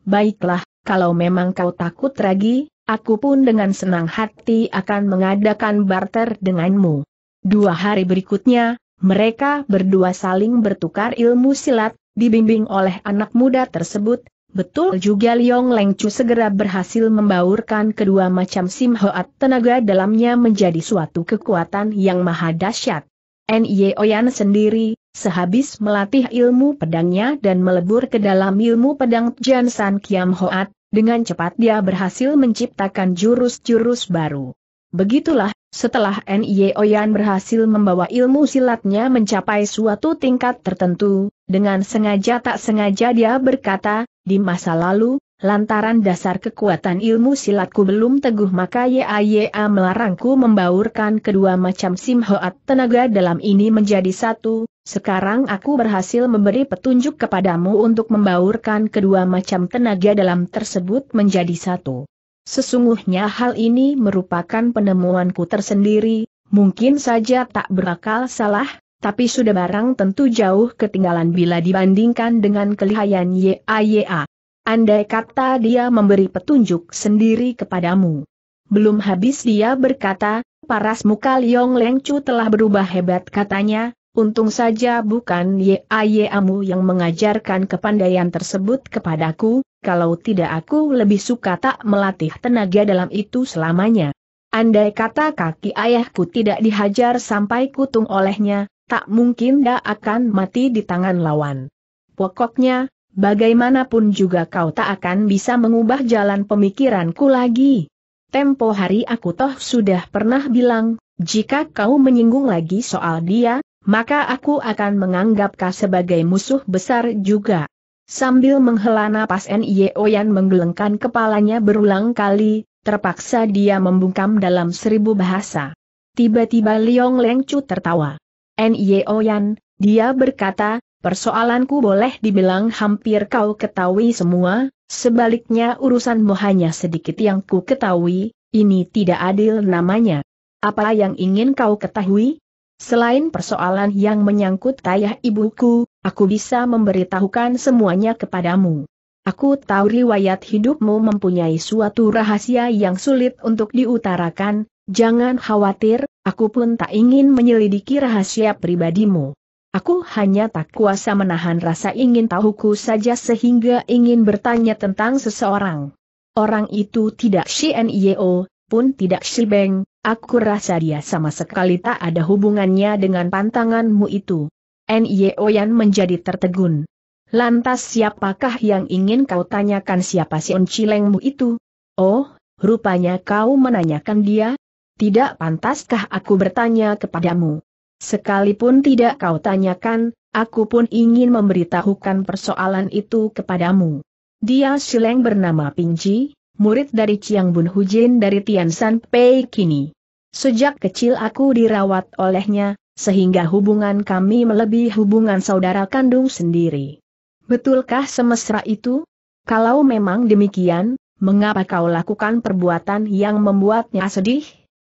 Baiklah, kalau memang kau takut lagi, Aku pun dengan senang hati akan mengadakan barter denganmu. Dua hari berikutnya, mereka berdua saling bertukar ilmu silat, dibimbing oleh anak muda tersebut, Betul juga Liong Lengcu segera berhasil membaurkan kedua macam Sim Hoat tenaga dalamnya menjadi suatu kekuatan yang maha dahsyat. Nye Oyan sendiri, sehabis melatih ilmu pedangnya dan melebur ke dalam ilmu pedang Jansan Kiam Hoat, dengan cepat dia berhasil menciptakan jurus-jurus baru. Begitulah, setelah N.I.E. Oyan berhasil membawa ilmu silatnya mencapai suatu tingkat tertentu, dengan sengaja tak sengaja dia berkata, di masa lalu, lantaran dasar kekuatan ilmu silatku belum teguh maka Y.A.Y.A. melarangku membaurkan kedua macam simhoat tenaga dalam ini menjadi satu, sekarang aku berhasil memberi petunjuk kepadamu untuk membaurkan kedua macam tenaga dalam tersebut menjadi satu. Sesungguhnya hal ini merupakan penemuanku tersendiri, mungkin saja tak berakal salah, tapi sudah barang tentu jauh ketinggalan bila dibandingkan dengan kelihayan YAYA. Andai kata dia memberi petunjuk sendiri kepadamu. Belum habis dia berkata, paras muka Liong Lengcu telah berubah hebat katanya, Untung saja bukan Yeayeamu yang mengajarkan kepandaian tersebut kepadaku, kalau tidak aku lebih suka tak melatih tenaga dalam itu selamanya. Andai kata kaki ayahku tidak dihajar sampai kutung olehnya, tak mungkin dia akan mati di tangan lawan. Pokoknya, bagaimanapun juga kau tak akan bisa mengubah jalan pemikiranku lagi. Tempo hari aku toh sudah pernah bilang, jika kau menyinggung lagi soal dia, maka aku akan menganggap kau sebagai musuh besar juga. Sambil menghela napas N.I.E. Oyan menggelengkan kepalanya berulang kali, terpaksa dia membungkam dalam seribu bahasa. Tiba-tiba Liong Lengcu tertawa. N.I.E. Oyan, dia berkata, persoalanku boleh dibilang hampir kau ketahui semua, sebaliknya urusanmu hanya sedikit yang ku ketahui, ini tidak adil namanya. Apa yang ingin kau ketahui? Selain persoalan yang menyangkut ayah ibuku, aku bisa memberitahukan semuanya kepadamu. Aku tahu riwayat hidupmu mempunyai suatu rahasia yang sulit untuk diutarakan, jangan khawatir, aku pun tak ingin menyelidiki rahasia pribadimu. Aku hanya tak kuasa menahan rasa ingin tahuku saja sehingga ingin bertanya tentang seseorang. Orang itu tidak Shien Yeo, pun tidak Shibeng, aku rasa dia sama sekali tak ada hubungannya dengan pantanganmu itu. N.Y.O. Yan menjadi tertegun. Lantas siapakah yang ingin kau tanyakan siapa si Cilengmu itu? Oh, rupanya kau menanyakan dia? Tidak pantaskah aku bertanya kepadamu? Sekalipun tidak kau tanyakan, aku pun ingin memberitahukan persoalan itu kepadamu. Dia sileng bernama Pingji, murid dari Chiang Bun Hujin dari Tian San Pei kini. Sejak kecil aku dirawat olehnya, sehingga hubungan kami melebihi hubungan saudara kandung sendiri. Betulkah semesra itu? Kalau memang demikian, mengapa kau lakukan perbuatan yang membuatnya sedih?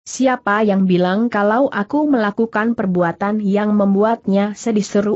Siapa yang bilang kalau aku melakukan perbuatan yang membuatnya sedih seru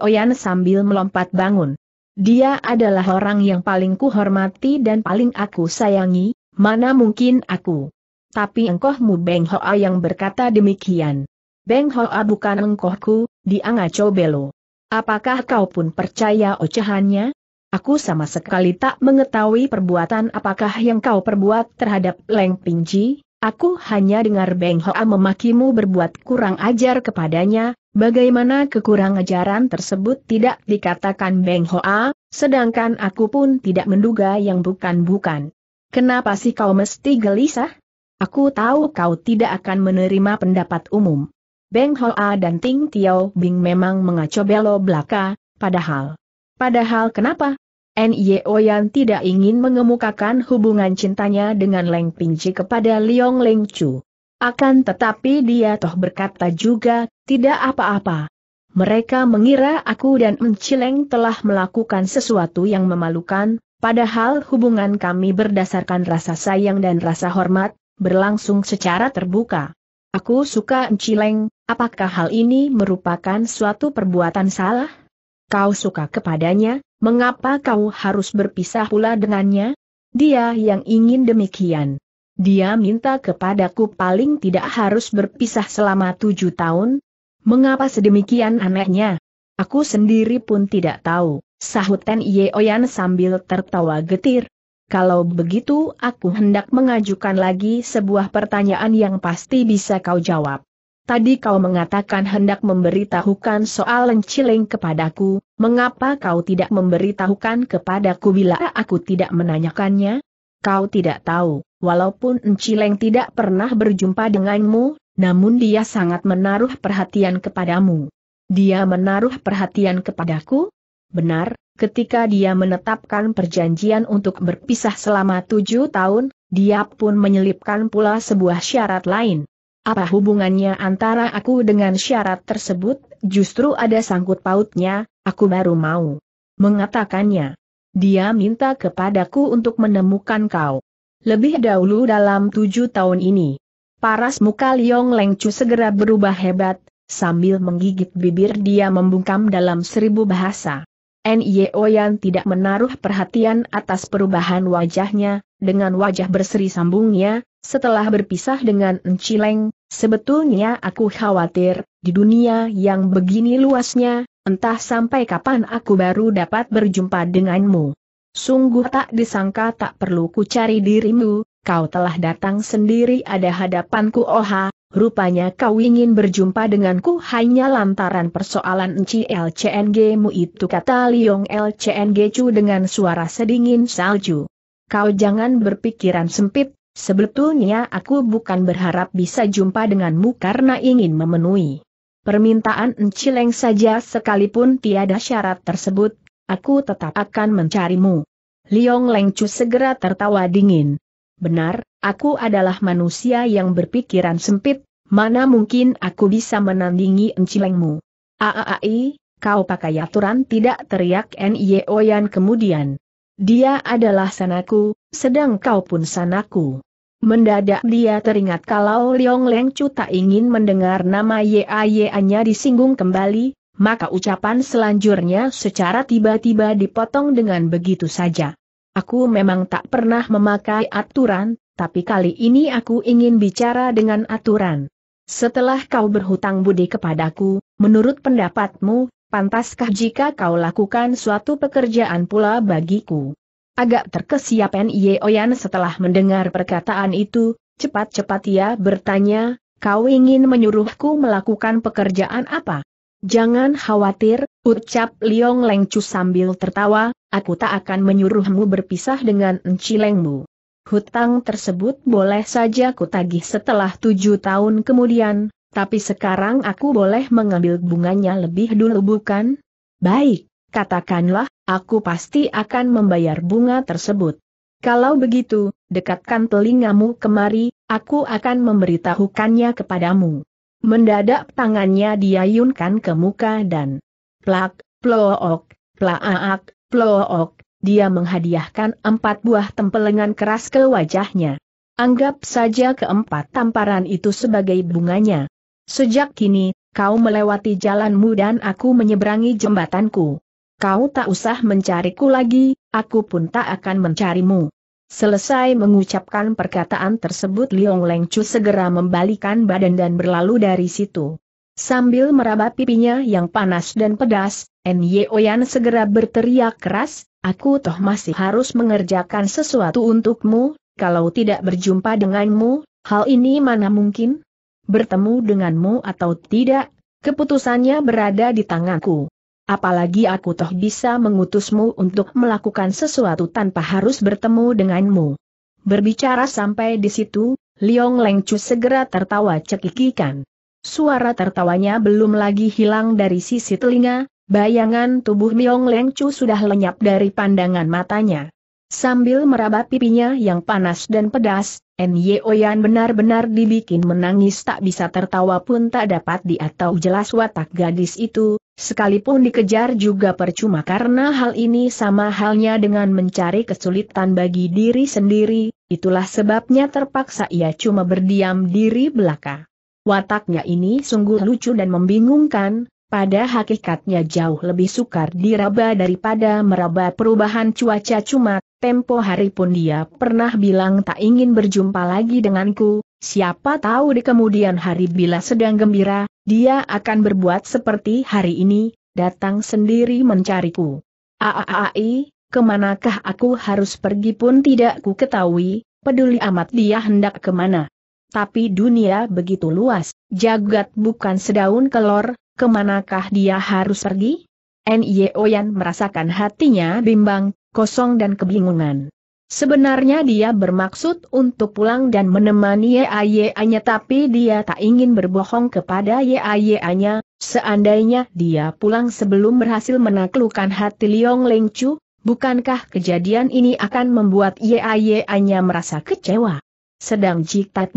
Oyan sambil melompat bangun. Dia adalah orang yang paling kuhormati dan paling aku sayangi, mana mungkin aku. Tapi engkohmu Beng Hoa yang berkata demikian. Beng Hoa bukan engkohku, dia ngaco belo. Apakah kau pun percaya ocehannya? Aku sama sekali tak mengetahui perbuatan apakah yang kau perbuat terhadap Leng Pingji, aku hanya dengar Beng Hoa memakimu berbuat kurang ajar kepadanya, Bagaimana kekurang ajaran tersebut tidak dikatakan Beng Hoa, sedangkan aku pun tidak menduga yang bukan-bukan. Kenapa sih kau mesti gelisah? Aku tahu kau tidak akan menerima pendapat umum. Beng Hoa dan Ting Tiao Bing memang mengaco belo belaka, padahal. Padahal kenapa? N.Y.O. yang tidak ingin mengemukakan hubungan cintanya dengan Leng Pingji kepada Liong Leng Chu. Akan tetapi dia toh berkata juga tidak apa-apa. Mereka mengira aku dan Encileng telah melakukan sesuatu yang memalukan, padahal hubungan kami berdasarkan rasa sayang dan rasa hormat, berlangsung secara terbuka. Aku suka Encileng, apakah hal ini merupakan suatu perbuatan salah? Kau suka kepadanya, mengapa kau harus berpisah pula dengannya? Dia yang ingin demikian. Dia minta kepadaku paling tidak harus berpisah selama tujuh tahun, Mengapa sedemikian anehnya? Aku sendiri pun tidak tahu, sahut Ten Yeoyan sambil tertawa getir. Kalau begitu aku hendak mengajukan lagi sebuah pertanyaan yang pasti bisa kau jawab. Tadi kau mengatakan hendak memberitahukan soal lenciling kepadaku, mengapa kau tidak memberitahukan kepadaku bila aku tidak menanyakannya? Kau tidak tahu, walaupun Encileng tidak pernah berjumpa denganmu, namun dia sangat menaruh perhatian kepadamu. Dia menaruh perhatian kepadaku? Benar, ketika dia menetapkan perjanjian untuk berpisah selama tujuh tahun, dia pun menyelipkan pula sebuah syarat lain. Apa hubungannya antara aku dengan syarat tersebut? Justru ada sangkut pautnya, aku baru mau mengatakannya. Dia minta kepadaku untuk menemukan kau. Lebih dahulu dalam tujuh tahun ini, Paras muka Liong Lengcu segera berubah hebat, sambil menggigit bibir dia membungkam dalam seribu bahasa. Nye Oyan tidak menaruh perhatian atas perubahan wajahnya, dengan wajah berseri sambungnya, setelah berpisah dengan Encileng, sebetulnya aku khawatir, di dunia yang begini luasnya, entah sampai kapan aku baru dapat berjumpa denganmu. Sungguh tak disangka tak perlu ku cari dirimu, kau telah datang sendiri ada hadapanku oha, rupanya kau ingin berjumpa denganku hanya lantaran persoalan enci LCNG mu itu kata Liong LCNG Chu dengan suara sedingin salju. Kau jangan berpikiran sempit, sebetulnya aku bukan berharap bisa jumpa denganmu karena ingin memenuhi. Permintaan encileng saja sekalipun tiada syarat tersebut, aku tetap akan mencarimu. Liong Lengcu segera tertawa dingin. Benar, aku adalah manusia yang berpikiran sempit, mana mungkin aku bisa menandingi encilengmu. Aai, kau pakai aturan tidak teriak Nyeoyan kemudian. Dia adalah sanaku, sedang kau pun sanaku. Mendadak dia teringat kalau Liong Leng Chu tak ingin mendengar nama YAYA-nya disinggung kembali, maka ucapan selanjutnya secara tiba-tiba dipotong dengan begitu saja. Aku memang tak pernah memakai aturan, tapi kali ini aku ingin bicara dengan aturan. Setelah kau berhutang budi kepadaku, menurut pendapatmu, pantaskah jika kau lakukan suatu pekerjaan pula bagiku? Agak terkesiap Nye Oyan setelah mendengar perkataan itu, cepat-cepat ia bertanya, kau ingin menyuruhku melakukan pekerjaan apa? Jangan khawatir, ucap Liong Lengcu sambil tertawa, aku tak akan menyuruhmu berpisah dengan Encilengmu. Hutang tersebut boleh saja kutagih setelah tujuh tahun kemudian, tapi sekarang aku boleh mengambil bunganya lebih dulu bukan? Baik, katakanlah, aku pasti akan membayar bunga tersebut. Kalau begitu, dekatkan telingamu kemari, aku akan memberitahukannya kepadamu. Mendadak tangannya diayunkan ke muka dan plak, plook, plaak, plook, dia menghadiahkan empat buah tempelengan keras ke wajahnya. Anggap saja keempat tamparan itu sebagai bunganya. Sejak kini, kau melewati jalanmu dan aku menyeberangi jembatanku. Kau tak usah mencariku lagi, aku pun tak akan mencarimu. Selesai mengucapkan perkataan tersebut Liong Leng segera membalikan badan dan berlalu dari situ. Sambil meraba pipinya yang panas dan pedas, Nyeoyan segera berteriak keras, aku toh masih harus mengerjakan sesuatu untukmu, kalau tidak berjumpa denganmu, hal ini mana mungkin? Bertemu denganmu atau tidak, keputusannya berada di tanganku apalagi aku toh bisa mengutusmu untuk melakukan sesuatu tanpa harus bertemu denganmu. Berbicara sampai di situ, Liong Lengcu segera tertawa cekikikan. Suara tertawanya belum lagi hilang dari sisi telinga, bayangan tubuh Liong Lengcu sudah lenyap dari pandangan matanya. Sambil meraba pipinya yang panas dan pedas, Nye Oyan benar-benar dibikin menangis tak bisa tertawa pun tak dapat diatau jelas watak gadis itu, Sekalipun dikejar juga percuma karena hal ini sama halnya dengan mencari kesulitan bagi diri sendiri, itulah sebabnya terpaksa ia cuma berdiam diri belaka. Wataknya ini sungguh lucu dan membingungkan, pada hakikatnya jauh lebih sukar diraba daripada meraba perubahan cuaca cuma, tempo hari pun dia pernah bilang tak ingin berjumpa lagi denganku, siapa tahu di kemudian hari bila sedang gembira, dia akan berbuat seperti hari ini, datang sendiri mencariku. Aaai, kemanakah aku harus pergi pun tidak ku ketahui, peduli amat dia hendak kemana. Tapi dunia begitu luas, jagat bukan sedaun kelor, kemanakah dia harus pergi? N.Y.O. merasakan hatinya bimbang, kosong dan kebingungan. Sebenarnya dia bermaksud untuk pulang dan menemani YAYA-nya tapi dia tak ingin berbohong kepada YAYA-nya, seandainya dia pulang sebelum berhasil menaklukkan hati Liong Leng Chu, bukankah kejadian ini akan membuat YAYA-nya merasa kecewa? Sedang Jik Tat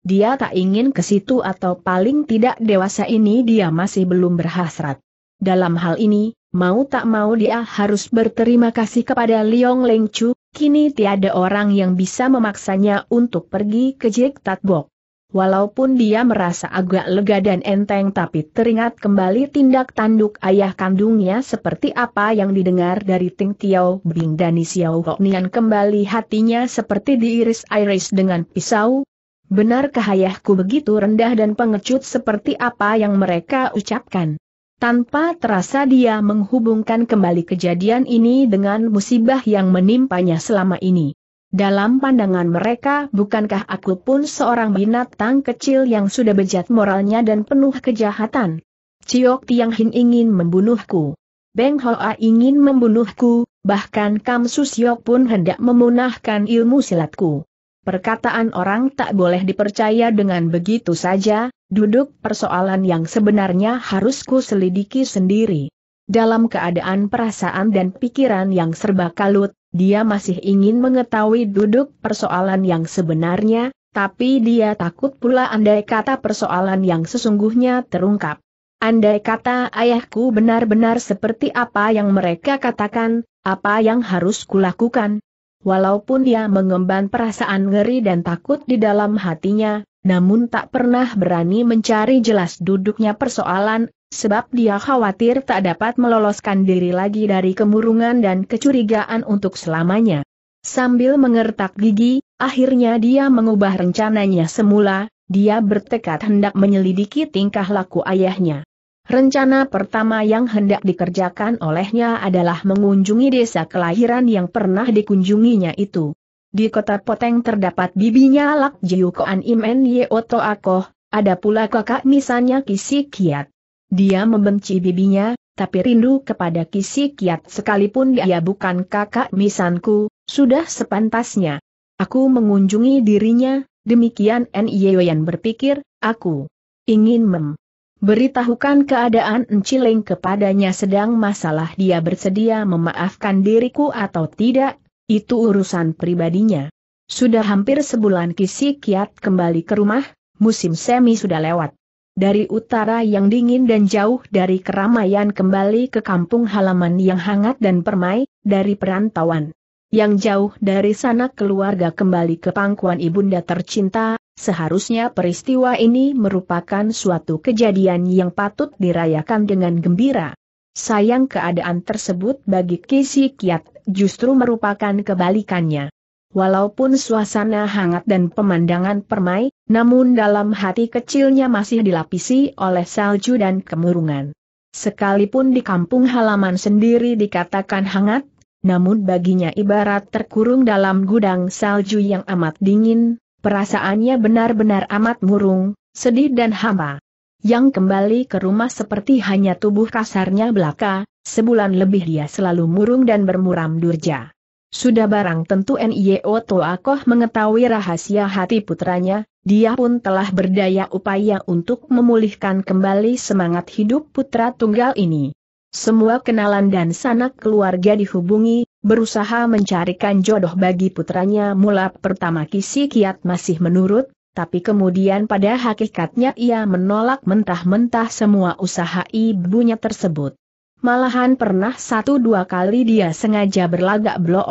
dia tak ingin ke situ atau paling tidak dewasa ini dia masih belum berhasrat. Dalam hal ini, mau tak mau dia harus berterima kasih kepada Liong Leng Chu, Kini tiada orang yang bisa memaksanya untuk pergi ke Jek Tatbok. Walaupun dia merasa agak lega dan enteng tapi teringat kembali tindak tanduk ayah kandungnya seperti apa yang didengar dari Ting Tiao Bing dan Xiao Nian kembali hatinya seperti diiris-iris dengan pisau. Benarkah ayahku begitu rendah dan pengecut seperti apa yang mereka ucapkan? Tanpa terasa dia menghubungkan kembali kejadian ini dengan musibah yang menimpanya selama ini. Dalam pandangan mereka bukankah aku pun seorang binatang kecil yang sudah bejat moralnya dan penuh kejahatan? Ciok Tiang Hin ingin membunuhku. Beng Hoa ingin membunuhku, bahkan Kam Susyok pun hendak memunahkan ilmu silatku. Perkataan orang tak boleh dipercaya dengan begitu saja, duduk persoalan yang sebenarnya harus ku selidiki sendiri. Dalam keadaan perasaan dan pikiran yang serba kalut, dia masih ingin mengetahui duduk persoalan yang sebenarnya, tapi dia takut pula andai kata persoalan yang sesungguhnya terungkap. Andai kata ayahku benar-benar seperti apa yang mereka katakan, apa yang harus kulakukan, Walaupun dia mengemban perasaan ngeri dan takut di dalam hatinya, namun tak pernah berani mencari jelas duduknya persoalan, sebab dia khawatir tak dapat meloloskan diri lagi dari kemurungan dan kecurigaan untuk selamanya. Sambil mengertak gigi, akhirnya dia mengubah rencananya semula, dia bertekad hendak menyelidiki tingkah laku ayahnya. Rencana pertama yang hendak dikerjakan olehnya adalah mengunjungi desa kelahiran yang pernah dikunjunginya itu. Di kota Poteng terdapat bibinya Lak Jiu Koan Imen Yeoto Akoh, ada pula kakak misalnya Kisi Kiat. Dia membenci bibinya, tapi rindu kepada Kisi Kiat sekalipun dia bukan kakak misanku, sudah sepantasnya. Aku mengunjungi dirinya, demikian N.I.O. berpikir, aku ingin mem Beritahukan keadaan Enciling kepadanya sedang masalah dia bersedia memaafkan diriku atau tidak, itu urusan pribadinya. Sudah hampir sebulan Kisi Kiat kembali ke rumah, musim semi sudah lewat. Dari utara yang dingin dan jauh dari keramaian kembali ke kampung halaman yang hangat dan permai, dari perantauan yang jauh dari sana keluarga kembali ke pangkuan ibunda tercinta, seharusnya peristiwa ini merupakan suatu kejadian yang patut dirayakan dengan gembira. Sayang keadaan tersebut bagi Kisi Kiat justru merupakan kebalikannya. Walaupun suasana hangat dan pemandangan permai, namun dalam hati kecilnya masih dilapisi oleh salju dan kemurungan. Sekalipun di kampung halaman sendiri dikatakan hangat, namun baginya ibarat terkurung dalam gudang salju yang amat dingin, perasaannya benar-benar amat murung, sedih dan hampa. Yang kembali ke rumah seperti hanya tubuh kasarnya belaka, sebulan lebih dia selalu murung dan bermuram durja. Sudah barang tentu NIO Toakoh mengetahui rahasia hati putranya, dia pun telah berdaya upaya untuk memulihkan kembali semangat hidup putra tunggal ini. Semua kenalan dan sanak keluarga dihubungi, berusaha mencarikan jodoh bagi putranya mula pertama Kisi Kiat masih menurut, tapi kemudian pada hakikatnya ia menolak mentah-mentah semua usaha ibunya tersebut. Malahan pernah satu dua kali dia sengaja berlagak blow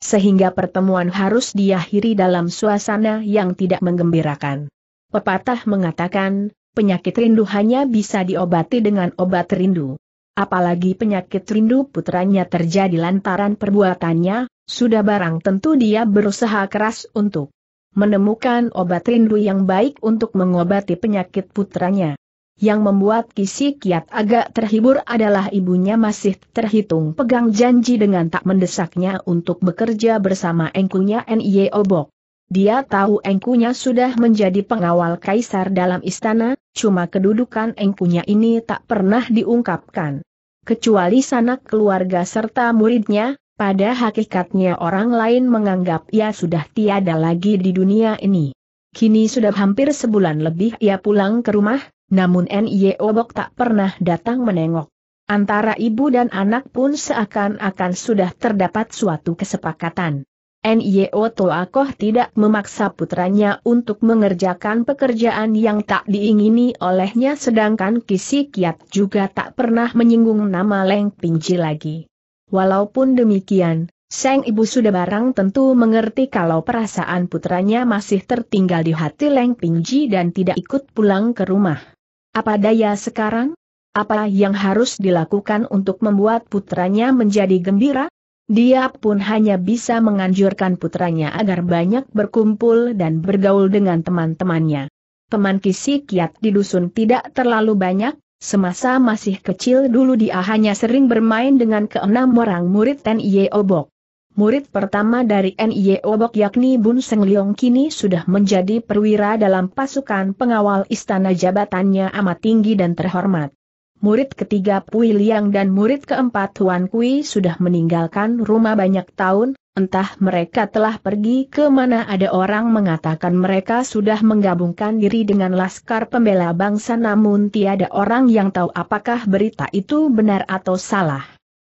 sehingga pertemuan harus diakhiri dalam suasana yang tidak menggembirakan. Pepatah mengatakan, penyakit rindu hanya bisa diobati dengan obat rindu. Apalagi penyakit rindu putranya terjadi lantaran perbuatannya, sudah barang tentu dia berusaha keras untuk menemukan obat rindu yang baik untuk mengobati penyakit putranya. Yang membuat Kisi Kiat agak terhibur adalah ibunya masih terhitung pegang janji dengan tak mendesaknya untuk bekerja bersama engkunya N.I.E. Obok. Dia tahu engkunya sudah menjadi pengawal kaisar dalam istana, cuma kedudukan engkunya ini tak pernah diungkapkan. Kecuali sanak keluarga serta muridnya, pada hakikatnya orang lain menganggap ia sudah tiada lagi di dunia ini. Kini sudah hampir sebulan lebih ia pulang ke rumah, namun Nye Obok tak pernah datang menengok. Antara ibu dan anak pun seakan-akan sudah terdapat suatu kesepakatan. NIO Toakoh tidak memaksa putranya untuk mengerjakan pekerjaan yang tak diingini olehnya sedangkan Kisi Kiat juga tak pernah menyinggung nama Leng Pingji lagi. Walaupun demikian, Sang Ibu sudah barang tentu mengerti kalau perasaan putranya masih tertinggal di hati Leng Pingji dan tidak ikut pulang ke rumah. Apa daya sekarang? Apa yang harus dilakukan untuk membuat putranya menjadi gembira? Dia pun hanya bisa menganjurkan putranya agar banyak berkumpul dan bergaul dengan teman-temannya. Teman kisi kiat di dusun tidak terlalu banyak, semasa masih kecil dulu dia hanya sering bermain dengan keenam orang murid NIE Obok. Murid pertama dari NIE Obok yakni Bun Seng Leong kini sudah menjadi perwira dalam pasukan pengawal istana jabatannya amat tinggi dan terhormat murid ketiga Pui Liang dan murid keempat Tuan Kui sudah meninggalkan rumah banyak tahun, entah mereka telah pergi ke mana ada orang mengatakan mereka sudah menggabungkan diri dengan Laskar Pembela Bangsa namun tiada orang yang tahu apakah berita itu benar atau salah.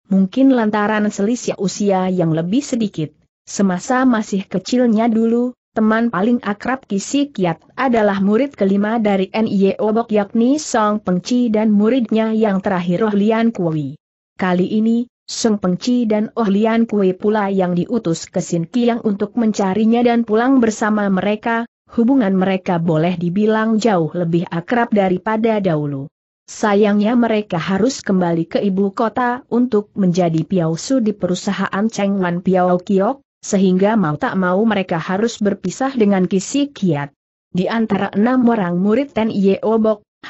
Mungkin lantaran selisih usia yang lebih sedikit, semasa masih kecilnya dulu, teman paling akrab Kisi Kiat adalah murid kelima dari NIE Obok yakni Song Pengci dan muridnya yang terakhir Oh Lian Kui. Kali ini, Song Pengci dan Oh Lian Kui pula yang diutus ke Sin Kiang untuk mencarinya dan pulang bersama mereka, hubungan mereka boleh dibilang jauh lebih akrab daripada dahulu. Sayangnya mereka harus kembali ke ibu kota untuk menjadi piausu di perusahaan Wan Piao Kiok, sehingga mau tak mau mereka harus berpisah dengan Kisi Kiat. Di antara enam orang murid Ten Yeo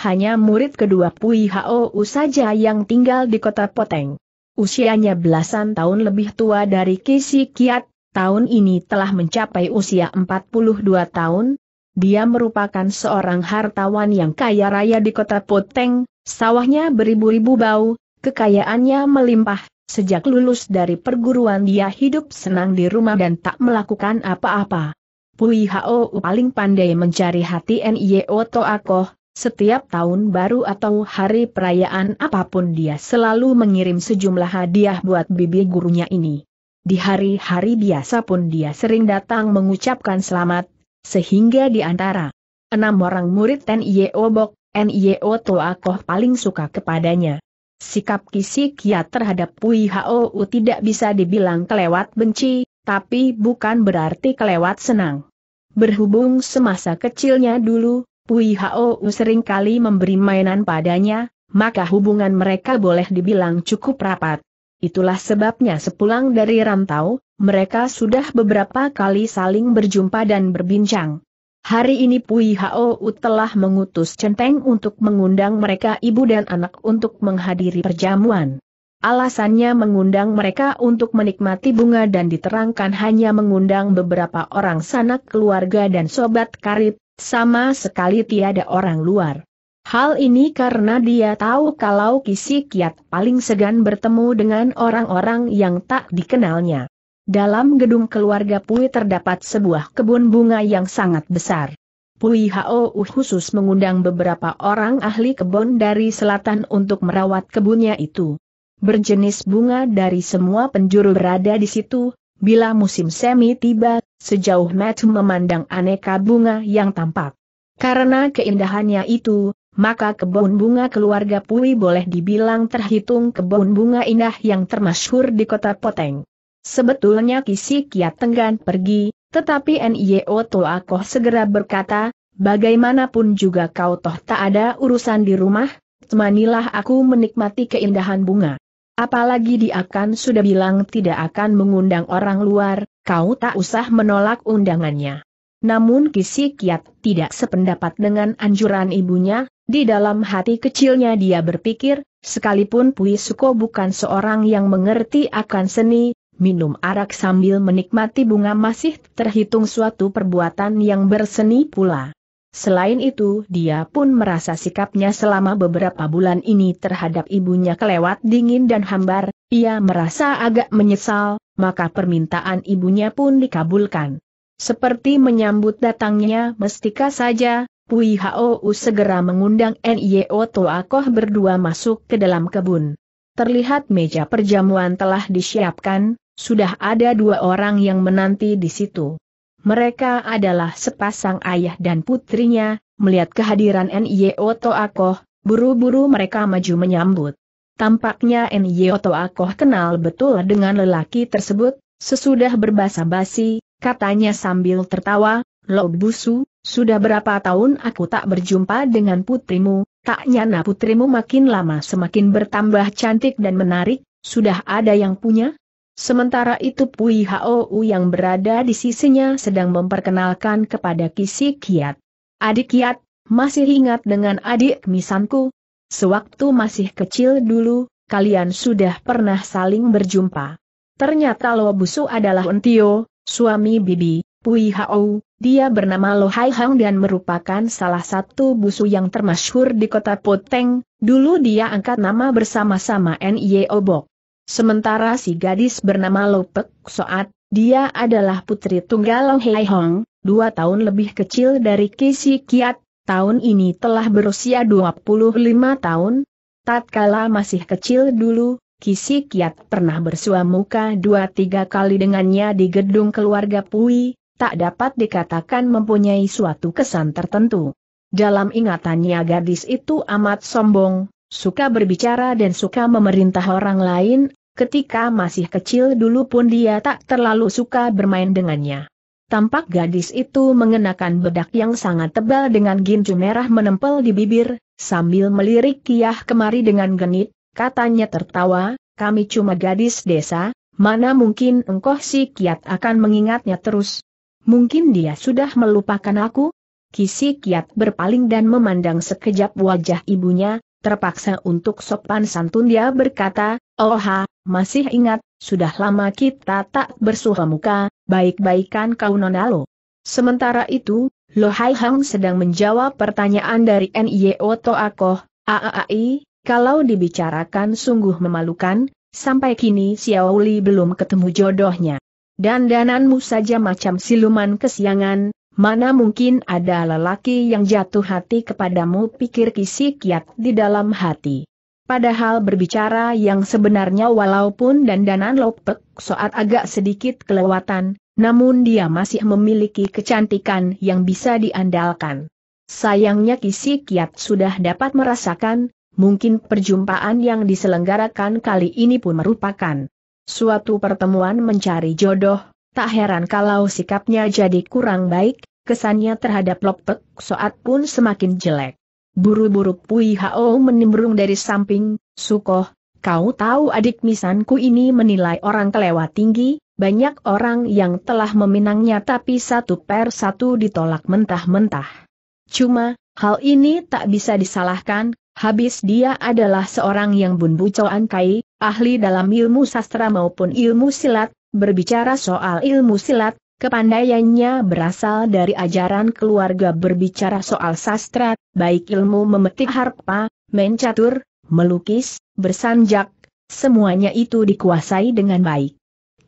hanya murid kedua Pui Hao saja yang tinggal di kota Poteng. Usianya belasan tahun lebih tua dari Kisi Kiat, tahun ini telah mencapai usia 42 tahun. Dia merupakan seorang hartawan yang kaya raya di kota Poteng, sawahnya beribu-ribu bau, kekayaannya melimpah, Sejak lulus dari perguruan dia hidup senang di rumah dan tak melakukan apa-apa. Pui Hao paling pandai mencari hati Nio Toakoh, setiap tahun baru atau hari perayaan apapun dia selalu mengirim sejumlah hadiah buat bibi gurunya ini. Di hari-hari biasa pun dia sering datang mengucapkan selamat, sehingga di antara enam orang murid Nio Bok, Nio Toakoh paling suka kepadanya. Sikap Kisi Kia ya terhadap Pui Hou tidak bisa dibilang kelewat benci, tapi bukan berarti kelewat senang. Berhubung semasa kecilnya dulu, Pui Hou kali memberi mainan padanya, maka hubungan mereka boleh dibilang cukup rapat. Itulah sebabnya sepulang dari rantau, mereka sudah beberapa kali saling berjumpa dan berbincang. Hari ini Pui Hao telah mengutus centeng untuk mengundang mereka ibu dan anak untuk menghadiri perjamuan. Alasannya mengundang mereka untuk menikmati bunga dan diterangkan hanya mengundang beberapa orang sanak keluarga dan sobat karib, sama sekali tiada orang luar. Hal ini karena dia tahu kalau Kisi Kiat paling segan bertemu dengan orang-orang yang tak dikenalnya. Dalam gedung keluarga Pui terdapat sebuah kebun bunga yang sangat besar. Pui Hao khusus mengundang beberapa orang ahli kebun dari selatan untuk merawat kebunnya itu. Berjenis bunga dari semua penjuru berada di situ, bila musim semi tiba, sejauh mata memandang aneka bunga yang tampak. Karena keindahannya itu, maka kebun bunga keluarga Pui boleh dibilang terhitung kebun bunga indah yang termasyhur di kota Poteng. Sebetulnya Kisi Kiat Tenggan pergi, tetapi Nio Toakoh segera berkata, bagaimanapun juga kau toh tak ada urusan di rumah, temanilah aku menikmati keindahan bunga. Apalagi dia akan sudah bilang tidak akan mengundang orang luar, kau tak usah menolak undangannya. Namun Kisi Kiat tidak sependapat dengan anjuran ibunya, di dalam hati kecilnya dia berpikir, sekalipun Pui Suko bukan seorang yang mengerti akan seni, minum arak sambil menikmati bunga masih terhitung suatu perbuatan yang berseni pula. Selain itu dia pun merasa sikapnya selama beberapa bulan ini terhadap ibunya kelewat dingin dan hambar, ia merasa agak menyesal, maka permintaan ibunya pun dikabulkan. Seperti menyambut datangnya mestika saja, Pui Hou segera mengundang Nio Toakoh berdua masuk ke dalam kebun. Terlihat meja perjamuan telah disiapkan, sudah ada dua orang yang menanti di situ. Mereka adalah sepasang ayah dan putrinya, melihat kehadiran N.Y.O. Toakoh, buru-buru mereka maju menyambut. Tampaknya N.Y.O. Toakoh kenal betul dengan lelaki tersebut, sesudah berbahasa basi katanya sambil tertawa, Lo Busu, sudah berapa tahun aku tak berjumpa dengan putrimu, tak nyana putrimu makin lama semakin bertambah cantik dan menarik, sudah ada yang punya? Sementara itu Pui Hou yang berada di sisinya sedang memperkenalkan kepada Kisi Kiat. Adik Kiat, masih ingat dengan adik misanku? Sewaktu masih kecil dulu, kalian sudah pernah saling berjumpa. Ternyata Lo Busu adalah Untio, suami Bibi, Pui Hao, dia bernama Lo Hai Hang dan merupakan salah satu busu yang termasyhur di kota Poteng, dulu dia angkat nama bersama-sama Nye Obok. Sementara si gadis bernama Lopek Soat, dia adalah putri tunggal Long Hei Hong, dua tahun lebih kecil dari Kisi Kiat, tahun ini telah berusia 25 tahun. Tatkala masih kecil dulu, Kisi Kiat pernah bersua muka dua tiga kali dengannya di gedung keluarga Pui, tak dapat dikatakan mempunyai suatu kesan tertentu. Dalam ingatannya gadis itu amat sombong, suka berbicara dan suka memerintah orang lain, Ketika masih kecil dulu pun dia tak terlalu suka bermain dengannya. Tampak gadis itu mengenakan bedak yang sangat tebal dengan gincu merah menempel di bibir, sambil melirik kiah kemari dengan genit, katanya tertawa, kami cuma gadis desa, mana mungkin engkau si kiat akan mengingatnya terus. Mungkin dia sudah melupakan aku? Kisi kiat berpaling dan memandang sekejap wajah ibunya, Terpaksa untuk sopan santun dia berkata, Oh masih ingat, sudah lama kita tak bersuha muka, baik-baikan kau nonalo. Sementara itu, Lo Hai Hang sedang menjawab pertanyaan dari NIO Toakoh, AAI, kalau dibicarakan sungguh memalukan, sampai kini Xiaoli belum ketemu jodohnya. Dan dananmu saja macam siluman kesiangan, Mana mungkin ada lelaki yang jatuh hati kepadamu pikir Kisi kiat di dalam hati. Padahal berbicara yang sebenarnya walaupun dandanan lopek soat agak sedikit kelewatan, namun dia masih memiliki kecantikan yang bisa diandalkan. Sayangnya Kisi Kiat sudah dapat merasakan, mungkin perjumpaan yang diselenggarakan kali ini pun merupakan suatu pertemuan mencari jodoh, Tak heran kalau sikapnya jadi kurang baik, kesannya terhadap Lopek Soat pun semakin jelek. Buru-buru Pui Hao menimbrung dari samping, Sukoh, kau tahu adik misanku ini menilai orang kelewat tinggi, banyak orang yang telah meminangnya tapi satu per satu ditolak mentah-mentah. Cuma, hal ini tak bisa disalahkan, habis dia adalah seorang yang bun bucoan kai, ahli dalam ilmu sastra maupun ilmu silat, Berbicara soal ilmu silat, kepandaiannya berasal dari ajaran keluarga berbicara soal sastra, baik ilmu memetik harpa, mencatur, melukis, bersanjak, semuanya itu dikuasai dengan baik.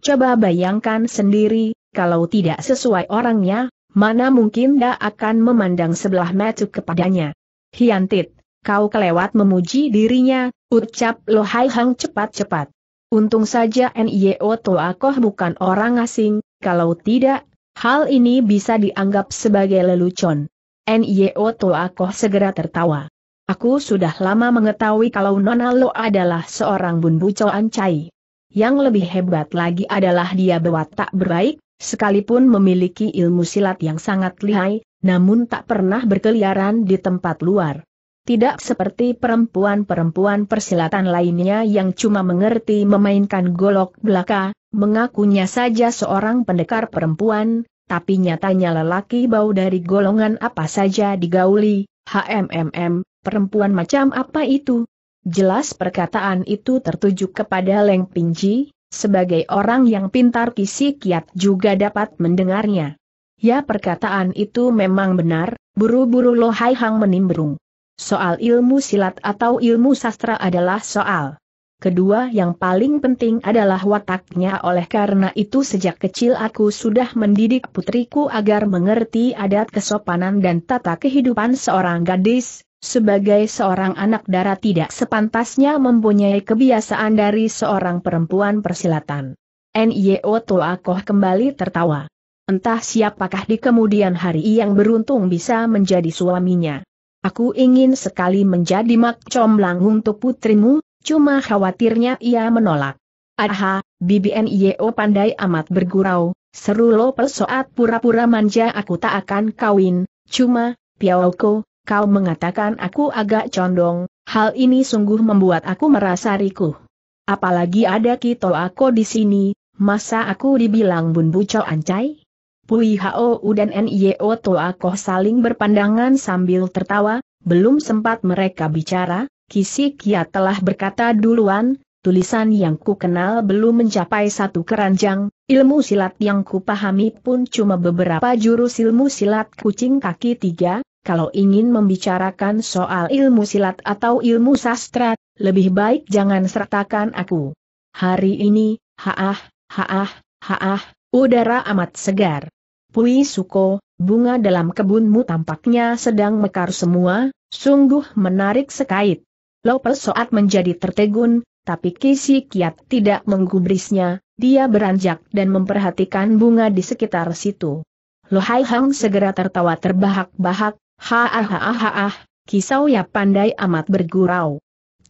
Coba bayangkan sendiri, kalau tidak sesuai orangnya, mana mungkin dia akan memandang sebelah mata kepadanya. Hiantit, kau kelewat memuji dirinya, ucap Lohai Hang cepat-cepat. Untung saja Nio Toakoh bukan orang asing, kalau tidak, hal ini bisa dianggap sebagai lelucon. Nio Toakoh segera tertawa. Aku sudah lama mengetahui kalau Nona Lo adalah seorang bumbu ancai. Yang lebih hebat lagi adalah dia berwatak berbaik, sekalipun memiliki ilmu silat yang sangat lihai, namun tak pernah berkeliaran di tempat luar. Tidak seperti perempuan-perempuan persilatan lainnya yang cuma mengerti memainkan golok belaka, mengakunya saja seorang pendekar perempuan, tapi nyatanya lelaki bau dari golongan apa saja digauli, HMMM, perempuan macam apa itu? Jelas perkataan itu tertuju kepada Leng Pinji, sebagai orang yang pintar kisi kiat juga dapat mendengarnya. Ya perkataan itu memang benar, buru-buru hai Hang menimbrung. Soal ilmu silat atau ilmu sastra adalah soal. Kedua yang paling penting adalah wataknya oleh karena itu sejak kecil aku sudah mendidik putriku agar mengerti adat kesopanan dan tata kehidupan seorang gadis, sebagai seorang anak darah tidak sepantasnya mempunyai kebiasaan dari seorang perempuan persilatan. NIO Toakoh kembali tertawa. Entah siapakah di kemudian hari yang beruntung bisa menjadi suaminya. Aku ingin sekali menjadi mak comblang untuk putrimu, cuma khawatirnya ia menolak. Aha, BBN Yeo pandai amat bergurau, seru lo persoat pura-pura manja aku tak akan kawin, cuma, Piauko, kau mengatakan aku agak condong, hal ini sungguh membuat aku merasa rikuh. Apalagi ada Kito aku di sini, masa aku dibilang bun buco ancai? Pui Hao dan Nio Toa Koh saling berpandangan sambil tertawa, belum sempat mereka bicara, Kisi Kia telah berkata duluan, tulisan yang ku kenal belum mencapai satu keranjang, ilmu silat yang ku pahami pun cuma beberapa jurus ilmu silat kucing kaki tiga, kalau ingin membicarakan soal ilmu silat atau ilmu sastra, lebih baik jangan sertakan aku. Hari ini, haah, haah, haah, Udara amat segar. Pui Suko, bunga dalam kebunmu tampaknya sedang mekar semua, sungguh menarik sekait. Lopel Soat menjadi tertegun, tapi Kisi Kiat tidak menggubrisnya, dia beranjak dan memperhatikan bunga di sekitar situ. Lohai Hang segera tertawa terbahak-bahak, ha-ah-ah-ah, ah, ah, ah, Kisau ya pandai amat bergurau.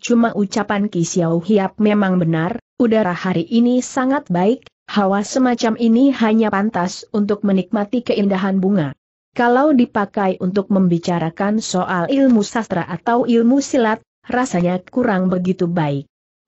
Cuma ucapan Kisiau Hiap memang benar, udara hari ini sangat baik, Hawa semacam ini hanya pantas untuk menikmati keindahan bunga. Kalau dipakai untuk membicarakan soal ilmu sastra atau ilmu silat, rasanya kurang begitu baik.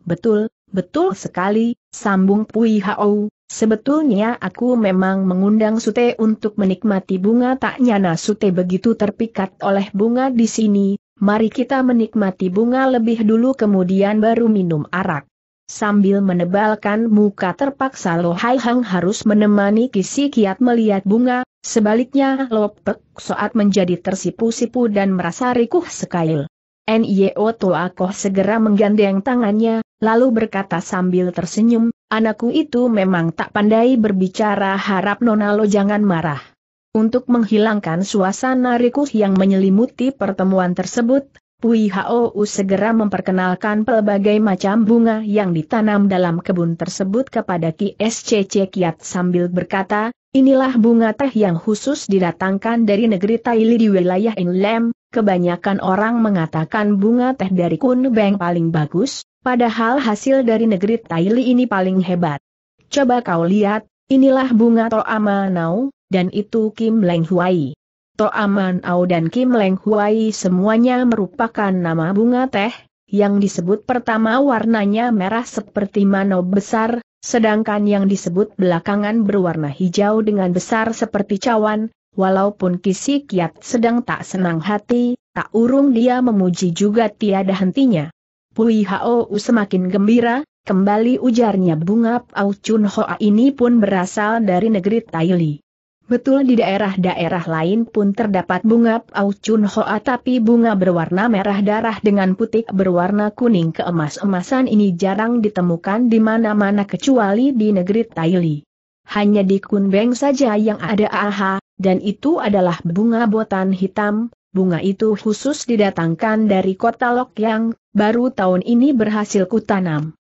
Betul, betul sekali, sambung Pui Hao, sebetulnya aku memang mengundang Sute untuk menikmati bunga tak nyana Sute begitu terpikat oleh bunga di sini, mari kita menikmati bunga lebih dulu kemudian baru minum arak. Sambil menebalkan muka terpaksa Lo Hai Hang harus menemani Kisi Kiat melihat bunga, sebaliknya Lo Pek saat menjadi tersipu-sipu dan merasa rikuh sekail. Toh Toakoh segera menggandeng tangannya, lalu berkata sambil tersenyum, anakku itu memang tak pandai berbicara harap Nona Lo jangan marah. Untuk menghilangkan suasana rikuh yang menyelimuti pertemuan tersebut, Pui Hou segera memperkenalkan pelbagai macam bunga yang ditanam dalam kebun tersebut kepada Ki S.C.C Kiat sambil berkata, inilah bunga teh yang khusus didatangkan dari negeri Taili di wilayah Inlem, kebanyakan orang mengatakan bunga teh dari Kun Beng paling bagus, padahal hasil dari negeri Taili ini paling hebat. Coba kau lihat, inilah bunga Toa Manau, dan itu Kim Leng Huai. Toaman Aman Au dan Kim Leng Huai semuanya merupakan nama bunga teh, yang disebut pertama warnanya merah seperti mano besar, sedangkan yang disebut belakangan berwarna hijau dengan besar seperti cawan, walaupun Kisi Kiat sedang tak senang hati, tak urung dia memuji juga tiada hentinya. Pui Hao semakin gembira, Kembali ujarnya bunga Pau Chun Hoa ini pun berasal dari negeri Taili. Betul di daerah-daerah lain pun terdapat bunga Pau Chun Hoa tapi bunga berwarna merah darah dengan putih berwarna kuning keemas-emasan ini jarang ditemukan di mana-mana kecuali di negeri Taili. Hanya di Kunbeng saja yang ada aha, dan itu adalah bunga botan hitam, bunga itu khusus didatangkan dari kota Lok yang baru tahun ini berhasil kutanam.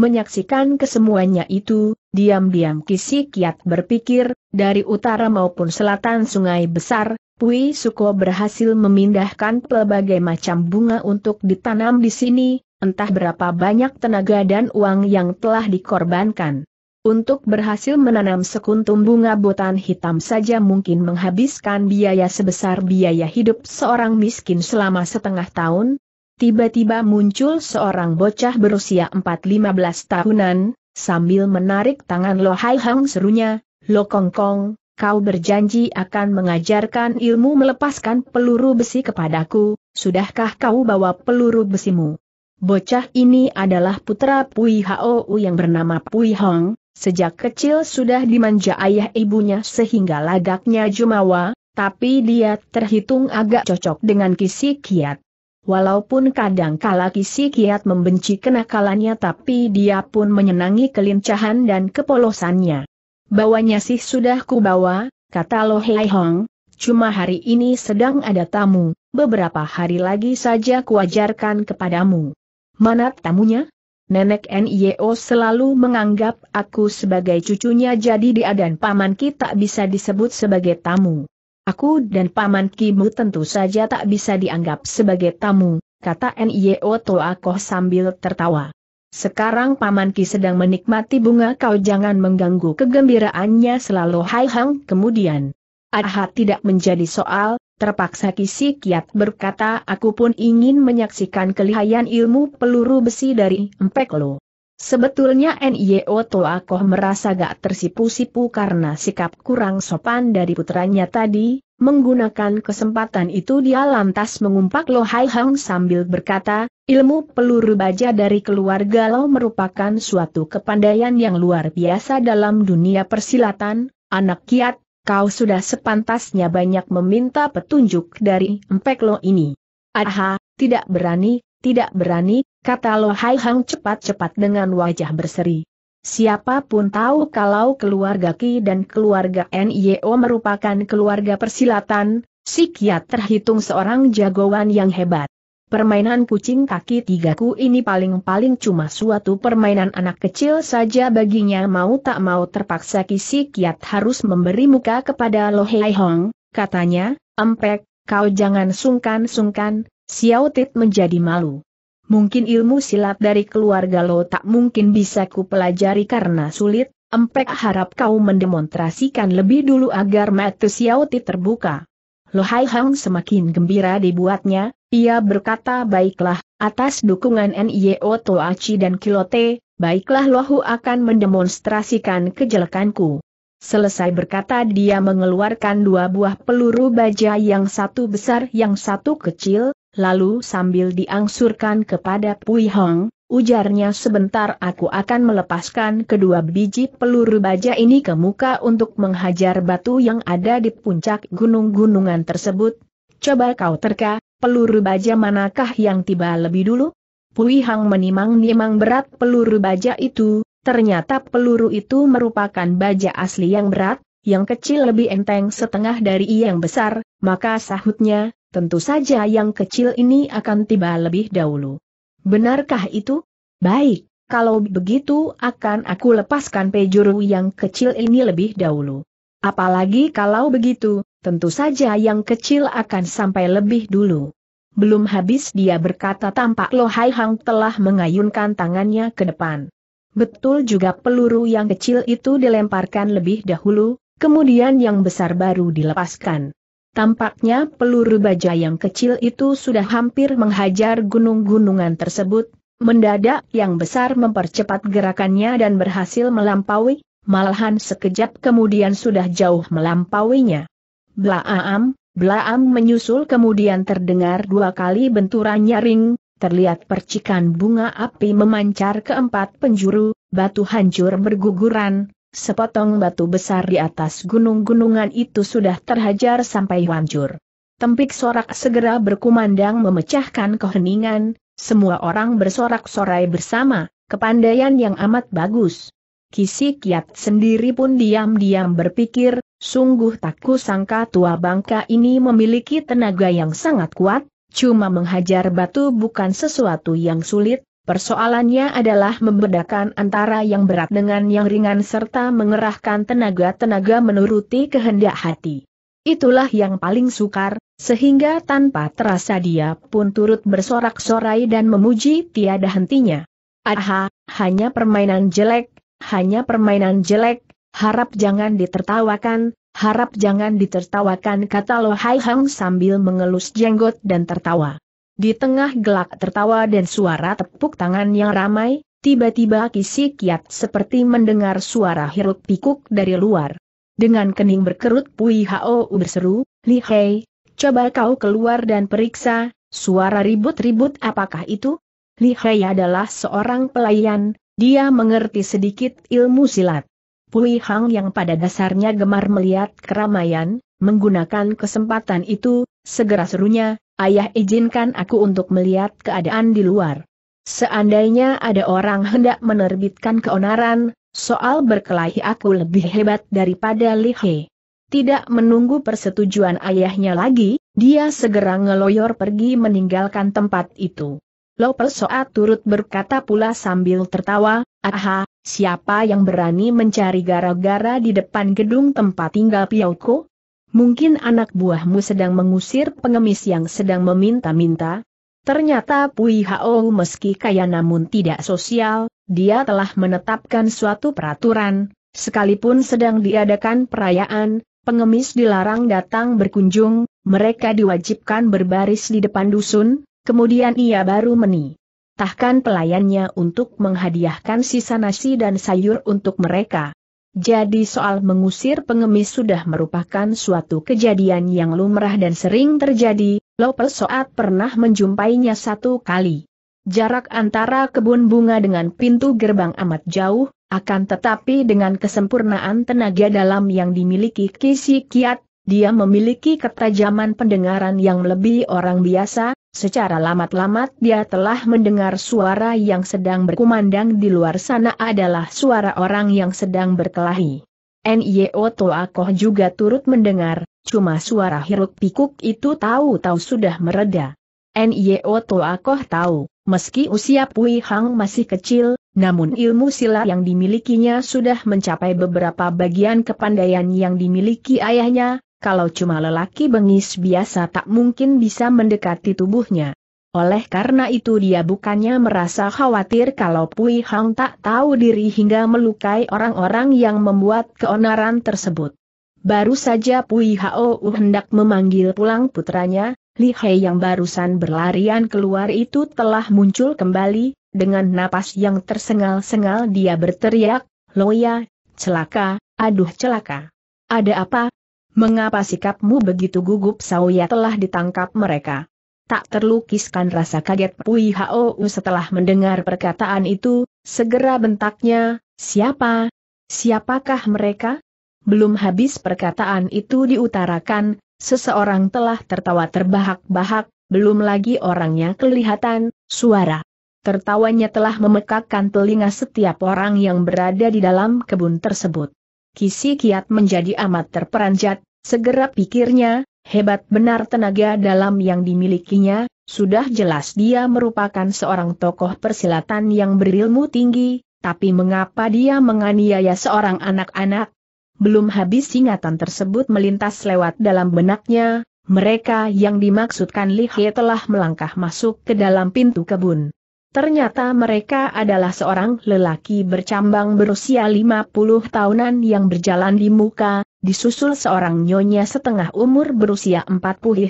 Menyaksikan kesemuanya itu, diam-diam Kisi Kiat berpikir, dari utara maupun selatan sungai besar, Pui Suko berhasil memindahkan pelbagai macam bunga untuk ditanam di sini, entah berapa banyak tenaga dan uang yang telah dikorbankan. Untuk berhasil menanam sekuntum bunga botan hitam saja mungkin menghabiskan biaya sebesar biaya hidup seorang miskin selama setengah tahun, tiba-tiba muncul seorang bocah berusia 4-15 tahunan, sambil menarik tangan Lo Hai Hang serunya, Lo Kong Kong, kau berjanji akan mengajarkan ilmu melepaskan peluru besi kepadaku, sudahkah kau bawa peluru besimu? Bocah ini adalah putra Pui U yang bernama Pui Hong, sejak kecil sudah dimanja ayah ibunya sehingga lagaknya jumawa, tapi dia terhitung agak cocok dengan kisi kiat. Walaupun kadang kala Kisi Kiat membenci kenakalannya tapi dia pun menyenangi kelincahan dan kepolosannya. Bawanya sih sudah kubawa, kata Lo Hei Hong, cuma hari ini sedang ada tamu, beberapa hari lagi saja kuajarkan kepadamu. Mana tamunya? Nenek NIO selalu menganggap aku sebagai cucunya jadi dia dan paman kita bisa disebut sebagai tamu. Aku dan Paman Kimu tentu saja tak bisa dianggap sebagai tamu, kata N.I.O. Toakoh sambil tertawa. Sekarang Paman Ki sedang menikmati bunga kau jangan mengganggu kegembiraannya selalu Hai Hang kemudian. Aha tidak menjadi soal, terpaksa Kisi Kiat berkata aku pun ingin menyaksikan kelihayan ilmu peluru besi dari Empek lo. Sebetulnya NIO Toakoh merasa gak tersipu-sipu karena sikap kurang sopan dari putranya tadi, menggunakan kesempatan itu dia lantas mengumpak Lo Hai Hang sambil berkata, ilmu peluru baja dari keluarga Lo merupakan suatu kepandaian yang luar biasa dalam dunia persilatan, anak kiat, kau sudah sepantasnya banyak meminta petunjuk dari empek Lo ini. Aha, tidak berani tidak berani, kata Lohai Hang cepat-cepat dengan wajah berseri. Siapapun tahu kalau keluarga Ki dan keluarga NIO merupakan keluarga persilatan, si Kiat terhitung seorang jagoan yang hebat. Permainan kucing kaki tigaku ini paling-paling cuma suatu permainan anak kecil saja baginya mau tak mau terpaksa si Kiat harus memberi muka kepada Lohai Hong, katanya, empek, kau jangan sungkan-sungkan, Xiao Tit menjadi malu. Mungkin ilmu silat dari keluarga Lo tak mungkin bisa ku pelajari karena sulit, empek harap kau mendemonstrasikan lebih dulu agar mata Xiao Tit terbuka. Lo Hai Hang semakin gembira dibuatnya, ia berkata baiklah, atas dukungan NIO Toachi dan Kilote, baiklah Lohu akan mendemonstrasikan kejelekanku. Selesai berkata dia mengeluarkan dua buah peluru baja yang satu besar yang satu kecil, lalu sambil diangsurkan kepada Pui Hong, ujarnya sebentar aku akan melepaskan kedua biji peluru baja ini ke muka untuk menghajar batu yang ada di puncak gunung-gunungan tersebut. Coba kau terka, peluru baja manakah yang tiba lebih dulu? Pui Hang menimang-nimang berat peluru baja itu, ternyata peluru itu merupakan baja asli yang berat, yang kecil lebih enteng setengah dari yang besar, maka sahutnya, Tentu saja yang kecil ini akan tiba lebih dahulu. Benarkah itu? Baik, kalau begitu akan aku lepaskan pejuru yang kecil ini lebih dahulu. Apalagi kalau begitu, tentu saja yang kecil akan sampai lebih dulu. Belum habis dia berkata tampak Hai Hang telah mengayunkan tangannya ke depan. Betul juga peluru yang kecil itu dilemparkan lebih dahulu, kemudian yang besar baru dilepaskan. Tampaknya peluru baja yang kecil itu sudah hampir menghajar gunung-gunungan tersebut, mendadak yang besar mempercepat gerakannya dan berhasil melampaui, malahan sekejap kemudian sudah jauh melampauinya. Blaam, blaam menyusul kemudian terdengar dua kali benturan nyaring, terlihat percikan bunga api memancar ke empat penjuru, batu hancur berguguran, sepotong batu besar di atas gunung-gunungan itu sudah terhajar sampai hancur. Tempik sorak segera berkumandang memecahkan keheningan, semua orang bersorak-sorai bersama, kepandaian yang amat bagus. Kisi Kiat sendiri pun diam-diam berpikir, sungguh tak sangka tua bangka ini memiliki tenaga yang sangat kuat, cuma menghajar batu bukan sesuatu yang sulit, Persoalannya adalah membedakan antara yang berat dengan yang ringan serta mengerahkan tenaga-tenaga menuruti kehendak hati. Itulah yang paling sukar, sehingga tanpa terasa dia pun turut bersorak-sorai dan memuji tiada hentinya. Aha, hanya permainan jelek, hanya permainan jelek, harap jangan ditertawakan, harap jangan ditertawakan kata Lohai Hang sambil mengelus jenggot dan tertawa. Di tengah gelak tertawa dan suara tepuk tangan yang ramai, tiba-tiba Kisi Kiat seperti mendengar suara hiruk pikuk dari luar. Dengan kening berkerut Pui Hao berseru, Li Hei, coba kau keluar dan periksa, suara ribut-ribut apakah itu? Li Hei adalah seorang pelayan, dia mengerti sedikit ilmu silat. Pui Hang yang pada dasarnya gemar melihat keramaian, menggunakan kesempatan itu, segera serunya, Ayah izinkan aku untuk melihat keadaan di luar. Seandainya ada orang hendak menerbitkan keonaran, soal berkelahi aku lebih hebat daripada Lihe. Tidak menunggu persetujuan ayahnya lagi, dia segera ngeloyor pergi meninggalkan tempat itu. Lo Persoat turut berkata pula sambil tertawa, aha, siapa yang berani mencari gara-gara di depan gedung tempat tinggal Piauko? Mungkin anak buahmu sedang mengusir pengemis yang sedang meminta-minta? Ternyata Pui Hao meski kaya namun tidak sosial, dia telah menetapkan suatu peraturan, sekalipun sedang diadakan perayaan, pengemis dilarang datang berkunjung, mereka diwajibkan berbaris di depan dusun, kemudian ia baru menitahkan pelayannya untuk menghadiahkan sisa nasi dan sayur untuk mereka. Jadi soal mengusir pengemis sudah merupakan suatu kejadian yang lumrah dan sering terjadi, Lopel Soat pernah menjumpainya satu kali. Jarak antara kebun bunga dengan pintu gerbang amat jauh, akan tetapi dengan kesempurnaan tenaga dalam yang dimiliki Kisi Kiat, dia memiliki ketajaman pendengaran yang lebih orang biasa, Secara lamat-lamat dia telah mendengar suara yang sedang berkumandang di luar sana adalah suara orang yang sedang berkelahi. N.I.O. Toakoh juga turut mendengar, cuma suara hiruk pikuk itu tahu-tahu sudah mereda. N.I.O. Toakoh tahu, meski usia Pui Hang masih kecil, namun ilmu silat yang dimilikinya sudah mencapai beberapa bagian kepandaian yang dimiliki ayahnya, kalau cuma lelaki bengis biasa tak mungkin bisa mendekati tubuhnya. Oleh karena itu dia bukannya merasa khawatir kalau Pui Hang tak tahu diri hingga melukai orang-orang yang membuat keonaran tersebut. Baru saja Pui Hao hendak memanggil pulang putranya, Li Hei yang barusan berlarian keluar itu telah muncul kembali, dengan napas yang tersengal-sengal dia berteriak, Loya, celaka, aduh celaka. Ada apa, Mengapa sikapmu begitu gugup Sauya telah ditangkap mereka? Tak terlukiskan rasa kaget Pui Hou setelah mendengar perkataan itu, segera bentaknya, siapa? Siapakah mereka? Belum habis perkataan itu diutarakan, seseorang telah tertawa terbahak-bahak, belum lagi orangnya kelihatan, suara. Tertawanya telah memekakkan telinga setiap orang yang berada di dalam kebun tersebut. Kisi Kiat menjadi amat terperanjat, segera pikirnya, hebat benar tenaga dalam yang dimilikinya, sudah jelas dia merupakan seorang tokoh persilatan yang berilmu tinggi, tapi mengapa dia menganiaya seorang anak-anak? Belum habis ingatan tersebut melintas lewat dalam benaknya, mereka yang dimaksudkan Li He telah melangkah masuk ke dalam pintu kebun. Ternyata mereka adalah seorang lelaki bercambang berusia 50 tahunan yang berjalan di muka, disusul seorang nyonya setengah umur berusia 40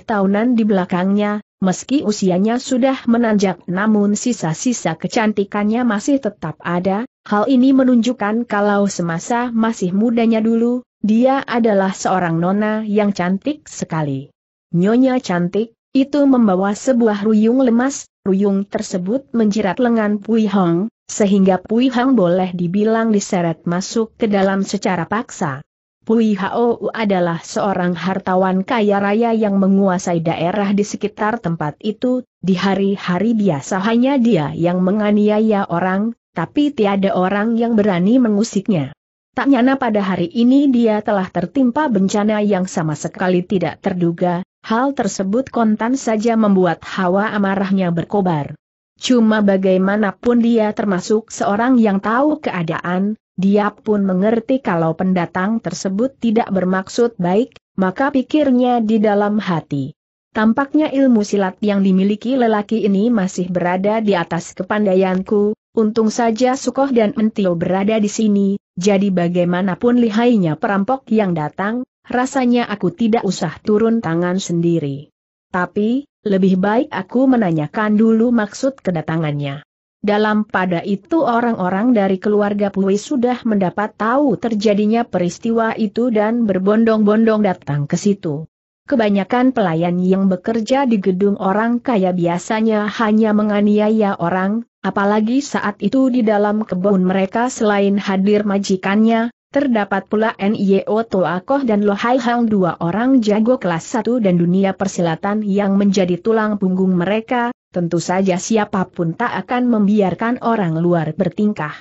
tahunan di belakangnya, meski usianya sudah menanjak namun sisa-sisa kecantikannya masih tetap ada, hal ini menunjukkan kalau semasa masih mudanya dulu, dia adalah seorang nona yang cantik sekali. Nyonya cantik, itu membawa sebuah ruyung lemas, Ruyung tersebut menjerat lengan Pui Hong, sehingga Pui Hong boleh dibilang diseret masuk ke dalam secara paksa. Pui Hao adalah seorang hartawan kaya raya yang menguasai daerah di sekitar tempat itu, di hari-hari biasa hanya dia yang menganiaya orang, tapi tiada orang yang berani mengusiknya. Tak nyana pada hari ini dia telah tertimpa bencana yang sama sekali tidak terduga, Hal tersebut kontan saja membuat hawa amarahnya berkobar. Cuma bagaimanapun dia termasuk seorang yang tahu keadaan, dia pun mengerti kalau pendatang tersebut tidak bermaksud baik, maka pikirnya di dalam hati. Tampaknya ilmu silat yang dimiliki lelaki ini masih berada di atas kepandaianku, untung saja Sukoh dan Entio berada di sini, jadi bagaimanapun lihainya perampok yang datang, rasanya aku tidak usah turun tangan sendiri. Tapi, lebih baik aku menanyakan dulu maksud kedatangannya. Dalam pada itu orang-orang dari keluarga Pui sudah mendapat tahu terjadinya peristiwa itu dan berbondong-bondong datang ke situ. Kebanyakan pelayan yang bekerja di gedung orang kaya biasanya hanya menganiaya orang, apalagi saat itu di dalam kebun mereka selain hadir majikannya, Terdapat pula Nio Toa Koh dan Lohai Hang dua orang jago kelas satu dan dunia persilatan yang menjadi tulang punggung mereka, tentu saja siapapun tak akan membiarkan orang luar bertingkah.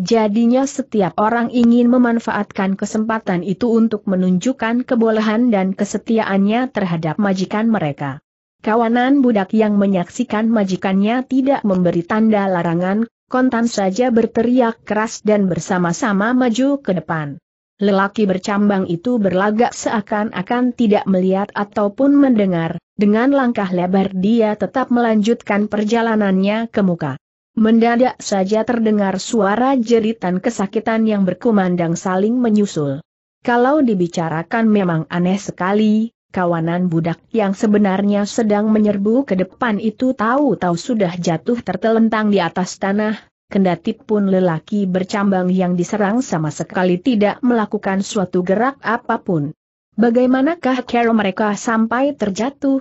Jadinya setiap orang ingin memanfaatkan kesempatan itu untuk menunjukkan kebolehan dan kesetiaannya terhadap majikan mereka. Kawanan budak yang menyaksikan majikannya tidak memberi tanda larangan, kontan saja berteriak keras dan bersama-sama maju ke depan. Lelaki bercambang itu berlagak seakan-akan tidak melihat ataupun mendengar, dengan langkah lebar dia tetap melanjutkan perjalanannya ke muka. Mendadak saja terdengar suara jeritan kesakitan yang berkumandang saling menyusul. Kalau dibicarakan memang aneh sekali, kawanan budak yang sebenarnya sedang menyerbu ke depan itu tahu-tahu sudah jatuh tertelentang di atas tanah, kendati pun lelaki bercambang yang diserang sama sekali tidak melakukan suatu gerak apapun. Bagaimanakah cara mereka sampai terjatuh?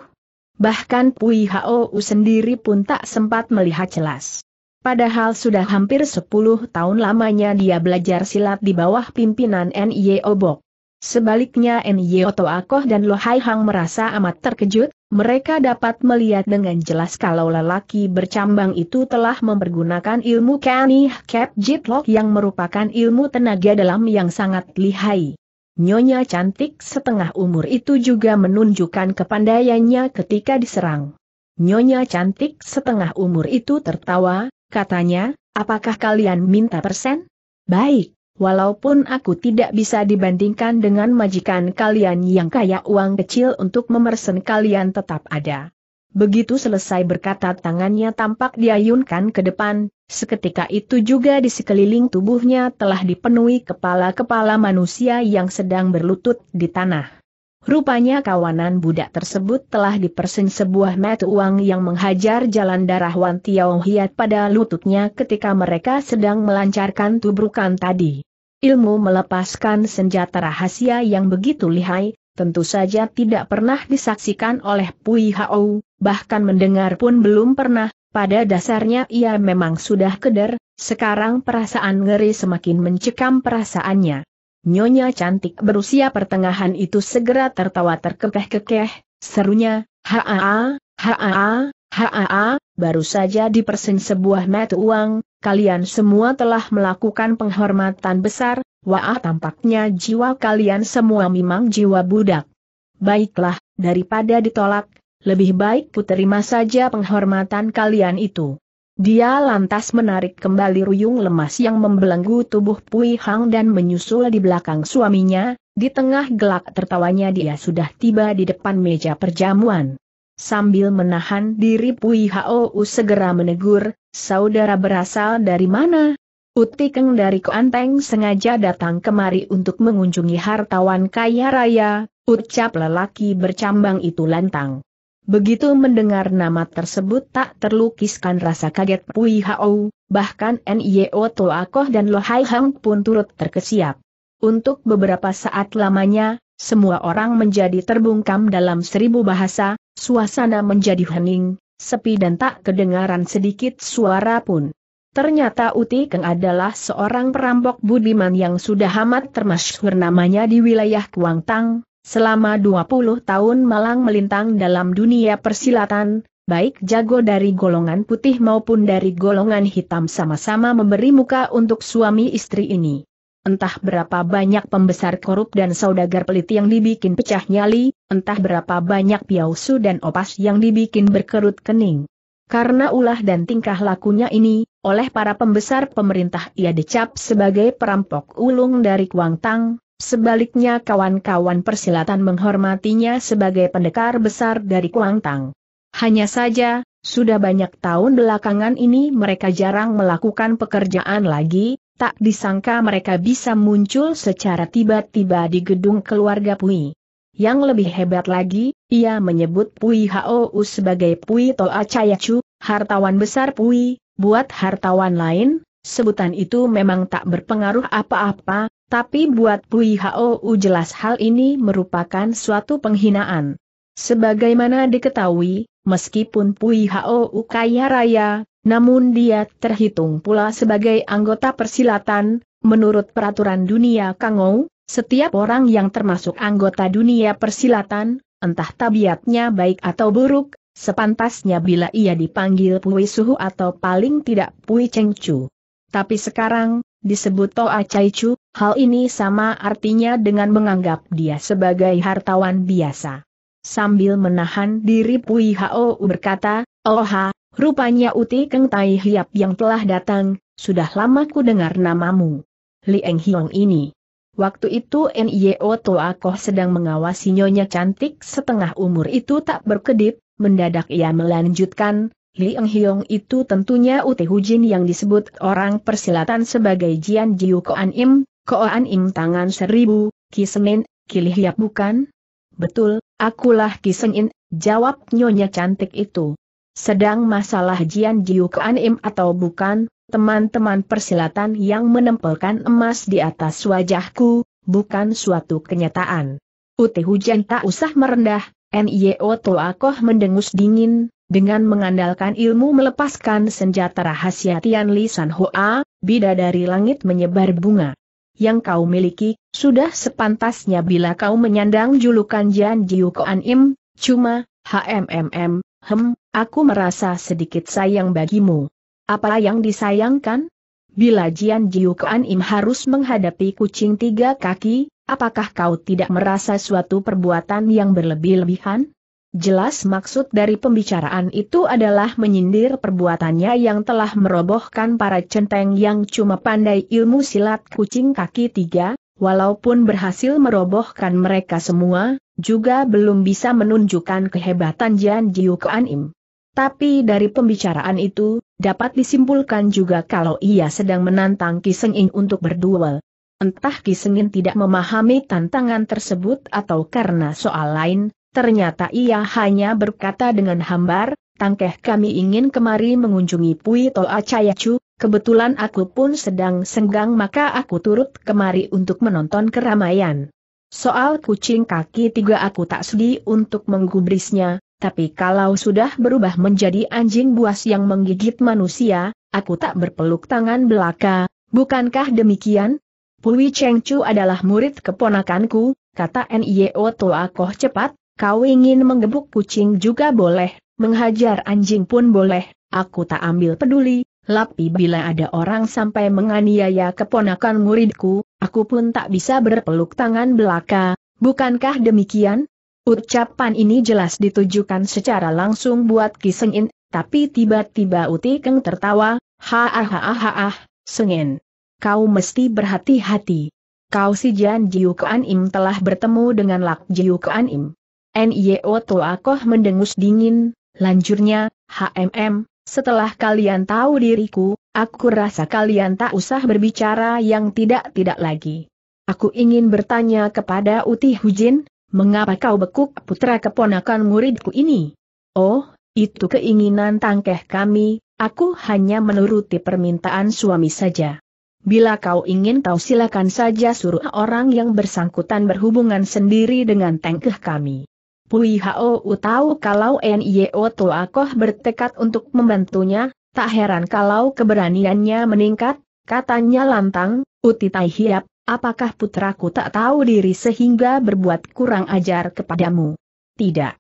Bahkan Pui Hou sendiri pun tak sempat melihat jelas. Padahal sudah hampir 10 tahun lamanya dia belajar silat di bawah pimpinan Nie Bok. Sebaliknya Enyoto Akoh dan Lohai Hang merasa amat terkejut, mereka dapat melihat dengan jelas kalau lelaki bercambang itu telah mempergunakan ilmu Kani Kep Jitlok yang merupakan ilmu tenaga dalam yang sangat lihai. Nyonya cantik setengah umur itu juga menunjukkan kepandaiannya ketika diserang. Nyonya cantik setengah umur itu tertawa, katanya, apakah kalian minta persen? Baik, Walaupun aku tidak bisa dibandingkan dengan majikan kalian yang kaya uang kecil untuk memersen kalian tetap ada. Begitu selesai berkata tangannya tampak diayunkan ke depan, seketika itu juga di sekeliling tubuhnya telah dipenuhi kepala-kepala manusia yang sedang berlutut di tanah. Rupanya kawanan budak tersebut telah dipersen sebuah mat uang yang menghajar jalan darah Wan Tiao Hiat pada lututnya ketika mereka sedang melancarkan tubrukan tadi. Ilmu melepaskan senjata rahasia yang begitu lihai, tentu saja tidak pernah disaksikan oleh Pui Hao, bahkan mendengar pun belum pernah, pada dasarnya ia memang sudah keder, sekarang perasaan ngeri semakin mencekam perasaannya. Nyonya cantik berusia pertengahan itu segera tertawa terkekeh-kekeh, serunya, haa, haa, haa, baru saja dipersen sebuah mata uang, kalian semua telah melakukan penghormatan besar, wah tampaknya jiwa kalian semua memang jiwa budak. Baiklah, daripada ditolak, lebih baik kuterima saja penghormatan kalian itu. Dia lantas menarik kembali ruyung lemas yang membelenggu tubuh Pui Hang dan menyusul di belakang suaminya, di tengah gelak tertawanya dia sudah tiba di depan meja perjamuan. Sambil menahan diri Pui Hou segera menegur, saudara berasal dari mana? Utikeng dari Koanteng sengaja datang kemari untuk mengunjungi hartawan kaya raya, ucap lelaki bercambang itu lantang. Begitu mendengar nama tersebut tak terlukiskan rasa kaget Pui Hao, bahkan N.I.O. Toakoh dan Lohai Hang pun turut terkesiap. Untuk beberapa saat lamanya, semua orang menjadi terbungkam dalam seribu bahasa, Suasana menjadi hening, sepi dan tak kedengaran sedikit suara pun. Ternyata Uti Keng adalah seorang perampok budiman yang sudah amat termasyhur namanya di wilayah Kuangtang, selama 20 tahun malang melintang dalam dunia persilatan, baik jago dari golongan putih maupun dari golongan hitam sama-sama memberi muka untuk suami istri ini entah berapa banyak pembesar korup dan saudagar pelit yang dibikin pecah nyali, entah berapa banyak piausu dan opas yang dibikin berkerut kening. Karena ulah dan tingkah lakunya ini, oleh para pembesar pemerintah ia dicap sebagai perampok ulung dari Kuangtang, sebaliknya kawan-kawan persilatan menghormatinya sebagai pendekar besar dari Kuangtang. Hanya saja, sudah banyak tahun belakangan ini mereka jarang melakukan pekerjaan lagi, tak disangka mereka bisa muncul secara tiba-tiba di gedung keluarga Pui. Yang lebih hebat lagi, ia menyebut Pui Hou sebagai Pui Toa Chayacu, hartawan besar Pui, buat hartawan lain, sebutan itu memang tak berpengaruh apa-apa, tapi buat Pui Hou jelas hal ini merupakan suatu penghinaan. Sebagaimana diketahui, meskipun Pui Hou kaya raya, namun dia terhitung pula sebagai anggota persilatan, menurut peraturan dunia Kangou, setiap orang yang termasuk anggota dunia persilatan, entah tabiatnya baik atau buruk, sepantasnya bila ia dipanggil Pui Suhu atau paling tidak Pui Cheng Chu. Tapi sekarang, disebut Toa Chai Chu, hal ini sama artinya dengan menganggap dia sebagai hartawan biasa. Sambil menahan diri Pui Hao berkata, Oha, Rupanya Uti Keng Tai Hiap yang telah datang, sudah lama ku dengar namamu. Li Eng Hiong ini. Waktu itu N.I.O. Koh sedang mengawasi nyonya cantik setengah umur itu tak berkedip, mendadak ia melanjutkan, Li Eng Hiong itu tentunya Uti Hujin yang disebut orang persilatan sebagai Jian Jiu Koan Im, Koan Im tangan seribu, Kisenen, Kili Hiap bukan? Betul, akulah Kisenin, jawab nyonya cantik itu. Sedang masalah Jian Jiukan Im atau bukan, teman-teman persilatan yang menempelkan emas di atas wajahku, bukan suatu kenyataan. Uti hujan tak usah merendah, NIO Toakoh mendengus dingin, dengan mengandalkan ilmu melepaskan senjata rahasia Tian Li San Hoa, bida langit menyebar bunga. Yang kau miliki, sudah sepantasnya bila kau menyandang julukan Jian Jiu Im, cuma, HMMM, Hem, aku merasa sedikit sayang bagimu. Apa yang disayangkan? Bila Jian Kuan Im harus menghadapi kucing tiga kaki, apakah kau tidak merasa suatu perbuatan yang berlebih-lebihan? Jelas maksud dari pembicaraan itu adalah menyindir perbuatannya yang telah merobohkan para centeng yang cuma pandai ilmu silat kucing kaki tiga, walaupun berhasil merobohkan mereka semua, juga belum bisa menunjukkan kehebatan Jian Jiu Im. Tapi dari pembicaraan itu, dapat disimpulkan juga kalau ia sedang menantang Kiseng In untuk berduel. Entah Kiseng In tidak memahami tantangan tersebut atau karena soal lain, ternyata ia hanya berkata dengan hambar, tangkeh kami ingin kemari mengunjungi Pui Toa Cayacu, kebetulan aku pun sedang senggang maka aku turut kemari untuk menonton keramaian. Soal kucing kaki tiga aku tak sedih untuk menggubrisnya, tapi kalau sudah berubah menjadi anjing buas yang menggigit manusia, aku tak berpeluk tangan belaka, bukankah demikian? Pui Cheng Chu adalah murid keponakanku, kata N.I.O. Toa Koh cepat, kau ingin menggebuk kucing juga boleh, menghajar anjing pun boleh, aku tak ambil peduli, Lapi bila ada orang sampai menganiaya keponakan muridku, aku pun tak bisa berpeluk tangan belaka, bukankah demikian? Ucapan ini jelas ditujukan secara langsung buat Kisengin, tapi tiba-tiba Uti Keng tertawa, ha ah ha ah ah, Sengin. Kau mesti berhati-hati. Kau si Jan Jiu Kuan Im telah bertemu dengan Lak Jiu Kuan Im. N.Y.O. Toakoh mendengus dingin, lanjurnya, HMM, setelah kalian tahu diriku, Aku rasa kalian tak usah berbicara yang tidak-tidak lagi. Aku ingin bertanya kepada Uti Hujin, mengapa kau bekuk putra keponakan muridku ini? Oh, itu keinginan tangkeh kami, aku hanya menuruti permintaan suami saja. Bila kau ingin tahu silakan saja suruh orang yang bersangkutan berhubungan sendiri dengan tangkeh kami. Pui Hao tahu kalau tua Toakoh bertekad untuk membantunya, Tak heran kalau keberaniannya meningkat, katanya lantang, Uti Tai Hiap, apakah putraku tak tahu diri sehingga berbuat kurang ajar kepadamu? Tidak.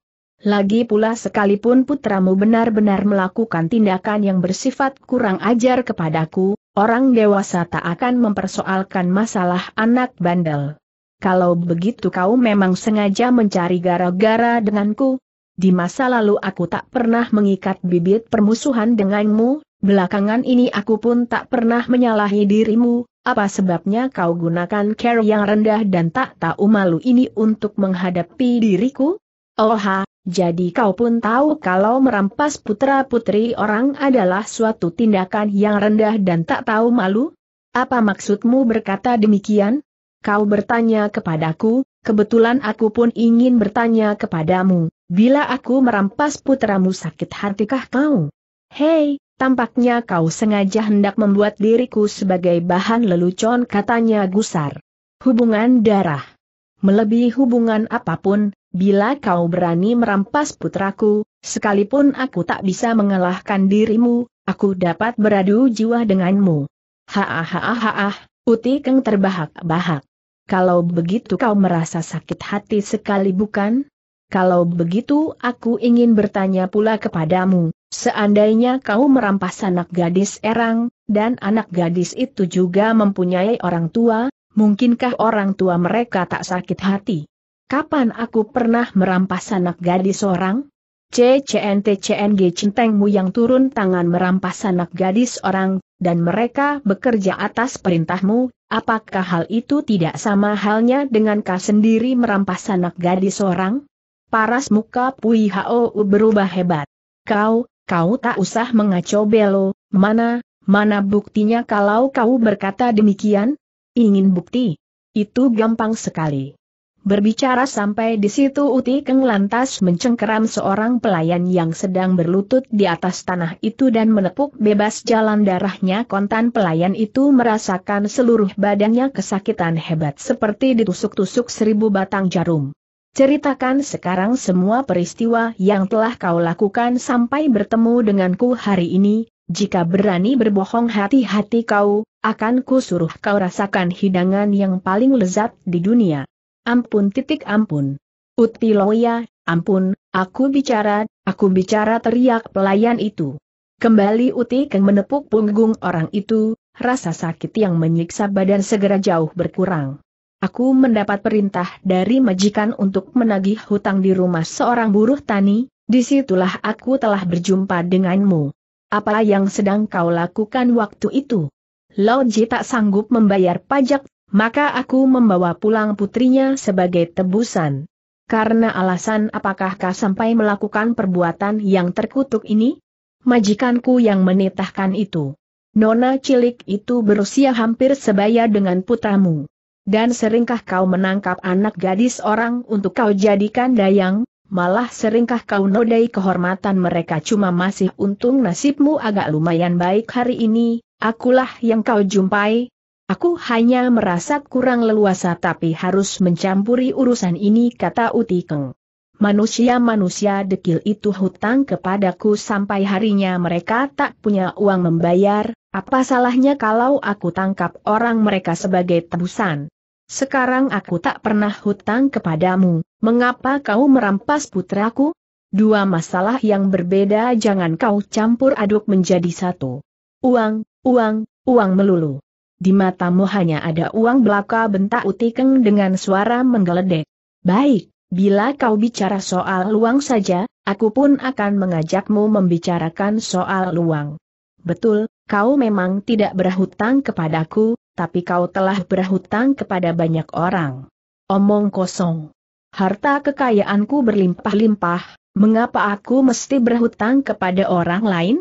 Lagi pula sekalipun putramu benar-benar melakukan tindakan yang bersifat kurang ajar kepadaku, orang dewasa tak akan mempersoalkan masalah anak bandel. Kalau begitu kau memang sengaja mencari gara-gara denganku, di masa lalu aku tak pernah mengikat bibit permusuhan denganmu, belakangan ini aku pun tak pernah menyalahi dirimu, apa sebabnya kau gunakan care yang rendah dan tak tahu malu ini untuk menghadapi diriku? Oha, jadi kau pun tahu kalau merampas putra-putri orang adalah suatu tindakan yang rendah dan tak tahu malu? Apa maksudmu berkata demikian? Kau bertanya kepadaku, kebetulan aku pun ingin bertanya kepadamu. Bila aku merampas putramu sakit hatikah kau? Hei, tampaknya kau sengaja hendak membuat diriku sebagai bahan lelucon katanya gusar. Hubungan darah. Melebihi hubungan apapun, bila kau berani merampas putraku, sekalipun aku tak bisa mengalahkan dirimu, aku dapat beradu jiwa denganmu. Haahahaah, uti keng terbahak-bahak. Kalau begitu kau merasa sakit hati sekali bukan? Kalau begitu aku ingin bertanya pula kepadamu, seandainya kau merampas anak gadis erang, dan anak gadis itu juga mempunyai orang tua, mungkinkah orang tua mereka tak sakit hati? Kapan aku pernah merampas anak gadis orang? CCNTCNG centengmu yang turun tangan merampas anak gadis orang, dan mereka bekerja atas perintahmu, apakah hal itu tidak sama halnya dengan kau sendiri merampas anak gadis orang? Paras muka Pui Hao berubah hebat. Kau, kau tak usah mengacau belo, mana, mana buktinya kalau kau berkata demikian? Ingin bukti? Itu gampang sekali. Berbicara sampai di situ Uti Keng lantas mencengkeram seorang pelayan yang sedang berlutut di atas tanah itu dan menepuk bebas jalan darahnya kontan pelayan itu merasakan seluruh badannya kesakitan hebat seperti ditusuk-tusuk seribu batang jarum. Ceritakan sekarang semua peristiwa yang telah kau lakukan sampai bertemu denganku hari ini, jika berani berbohong hati-hati kau, akan ku suruh kau rasakan hidangan yang paling lezat di dunia. Ampun titik ampun. Uti Loya, ampun, aku bicara, aku bicara teriak pelayan itu. Kembali Uti Keng menepuk punggung orang itu, rasa sakit yang menyiksa badan segera jauh berkurang. Aku mendapat perintah dari majikan untuk menagih hutang di rumah seorang buruh tani, disitulah aku telah berjumpa denganmu. Apa yang sedang kau lakukan waktu itu? Ji tak sanggup membayar pajak, maka aku membawa pulang putrinya sebagai tebusan. Karena alasan apakah apakahkah sampai melakukan perbuatan yang terkutuk ini? Majikanku yang menitahkan itu. Nona cilik itu berusia hampir sebaya dengan putramu. Dan seringkah kau menangkap anak gadis orang untuk kau jadikan dayang? Malah seringkah kau nodai kehormatan mereka cuma masih untung nasibmu agak lumayan baik hari ini, akulah yang kau jumpai. Aku hanya merasa kurang leluasa tapi harus mencampuri urusan ini kata Utikeng. Manusia-manusia dekil itu hutang kepadaku sampai harinya mereka tak punya uang membayar, apa salahnya kalau aku tangkap orang mereka sebagai tebusan. Sekarang aku tak pernah hutang kepadamu, mengapa kau merampas putraku? Dua masalah yang berbeda jangan kau campur aduk menjadi satu. Uang, uang, uang melulu. Di matamu hanya ada uang belaka bentak Utikeng dengan suara menggeledek. Baik, bila kau bicara soal uang saja, aku pun akan mengajakmu membicarakan soal uang. Betul, kau memang tidak berhutang kepadaku, tapi kau telah berhutang kepada banyak orang. Omong kosong. Harta kekayaanku berlimpah-limpah, mengapa aku mesti berhutang kepada orang lain?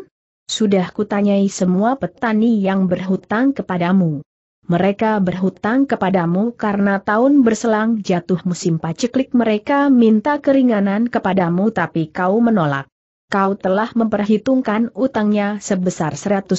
Sudah kutanyai semua petani yang berhutang kepadamu. Mereka berhutang kepadamu karena tahun berselang jatuh musim paceklik mereka minta keringanan kepadamu tapi kau menolak kau telah memperhitungkan utangnya sebesar 150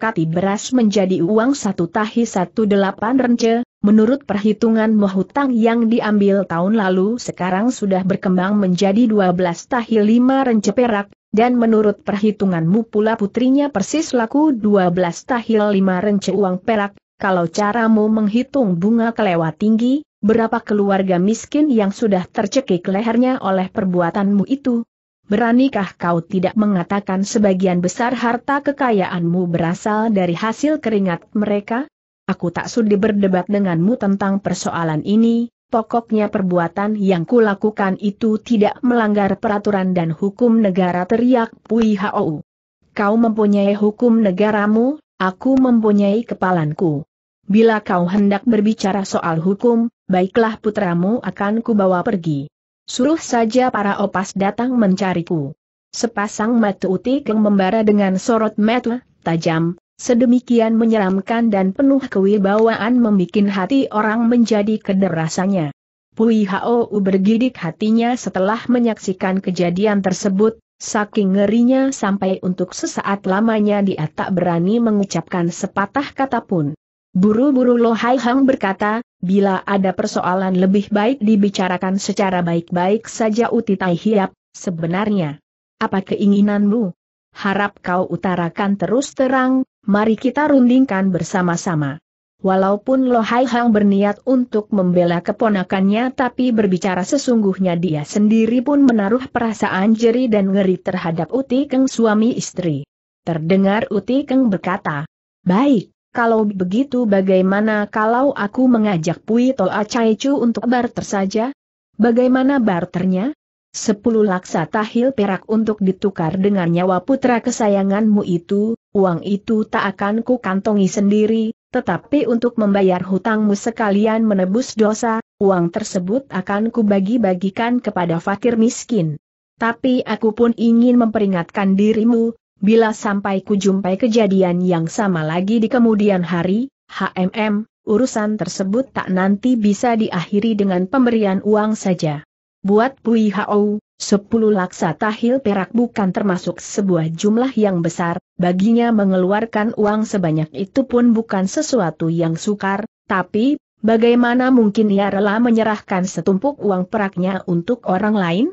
kati beras menjadi uang satu tahi delapan rence, menurut perhitungan hutang yang diambil tahun lalu sekarang sudah berkembang menjadi 12 tahi lima rence perak, dan menurut perhitunganmu pula putrinya persis laku 12 tahi 5 rence uang perak, kalau caramu menghitung bunga kelewat tinggi, berapa keluarga miskin yang sudah tercekik lehernya oleh perbuatanmu itu? Beranikah kau tidak mengatakan sebagian besar harta kekayaanmu berasal dari hasil keringat mereka? Aku tak sudi berdebat denganmu tentang persoalan ini, pokoknya perbuatan yang kulakukan itu tidak melanggar peraturan dan hukum negara teriak Pui Hou. Kau mempunyai hukum negaramu, aku mempunyai kepalanku. Bila kau hendak berbicara soal hukum, baiklah putramu akan kubawa pergi. Suruh saja para opas datang mencariku. Sepasang mata utik yang membara dengan sorot mata, tajam, sedemikian menyeramkan dan penuh kewibawaan membuat hati orang menjadi kederasannya. Pui Hou bergidik hatinya setelah menyaksikan kejadian tersebut, saking ngerinya sampai untuk sesaat lamanya dia tak berani mengucapkan sepatah kata pun. Buru-buru lo Hai Hang berkata, bila ada persoalan lebih baik dibicarakan secara baik-baik saja Uti Tai Hiap, sebenarnya. Apa keinginanmu? Harap kau utarakan terus terang, mari kita rundingkan bersama-sama. Walaupun Hai Hang berniat untuk membela keponakannya tapi berbicara sesungguhnya dia sendiri pun menaruh perasaan jeri dan ngeri terhadap Uti Keng suami istri. Terdengar Uti Keng berkata, Baik, kalau begitu bagaimana kalau aku mengajak Pui Toa Chai Chu untuk barter saja? Bagaimana barternya? Sepuluh laksa tahil perak untuk ditukar dengan nyawa putra kesayanganmu itu, uang itu tak akan ku kantongi sendiri, tetapi untuk membayar hutangmu sekalian menebus dosa, uang tersebut akan ku bagi-bagikan kepada fakir miskin. Tapi aku pun ingin memperingatkan dirimu, Bila sampai kujumpai kejadian yang sama lagi di kemudian hari, HMM, urusan tersebut tak nanti bisa diakhiri dengan pemberian uang saja. Buat Pui Hao, 10 laksa tahil perak bukan termasuk sebuah jumlah yang besar, baginya mengeluarkan uang sebanyak itu pun bukan sesuatu yang sukar, tapi, bagaimana mungkin ia rela menyerahkan setumpuk uang peraknya untuk orang lain?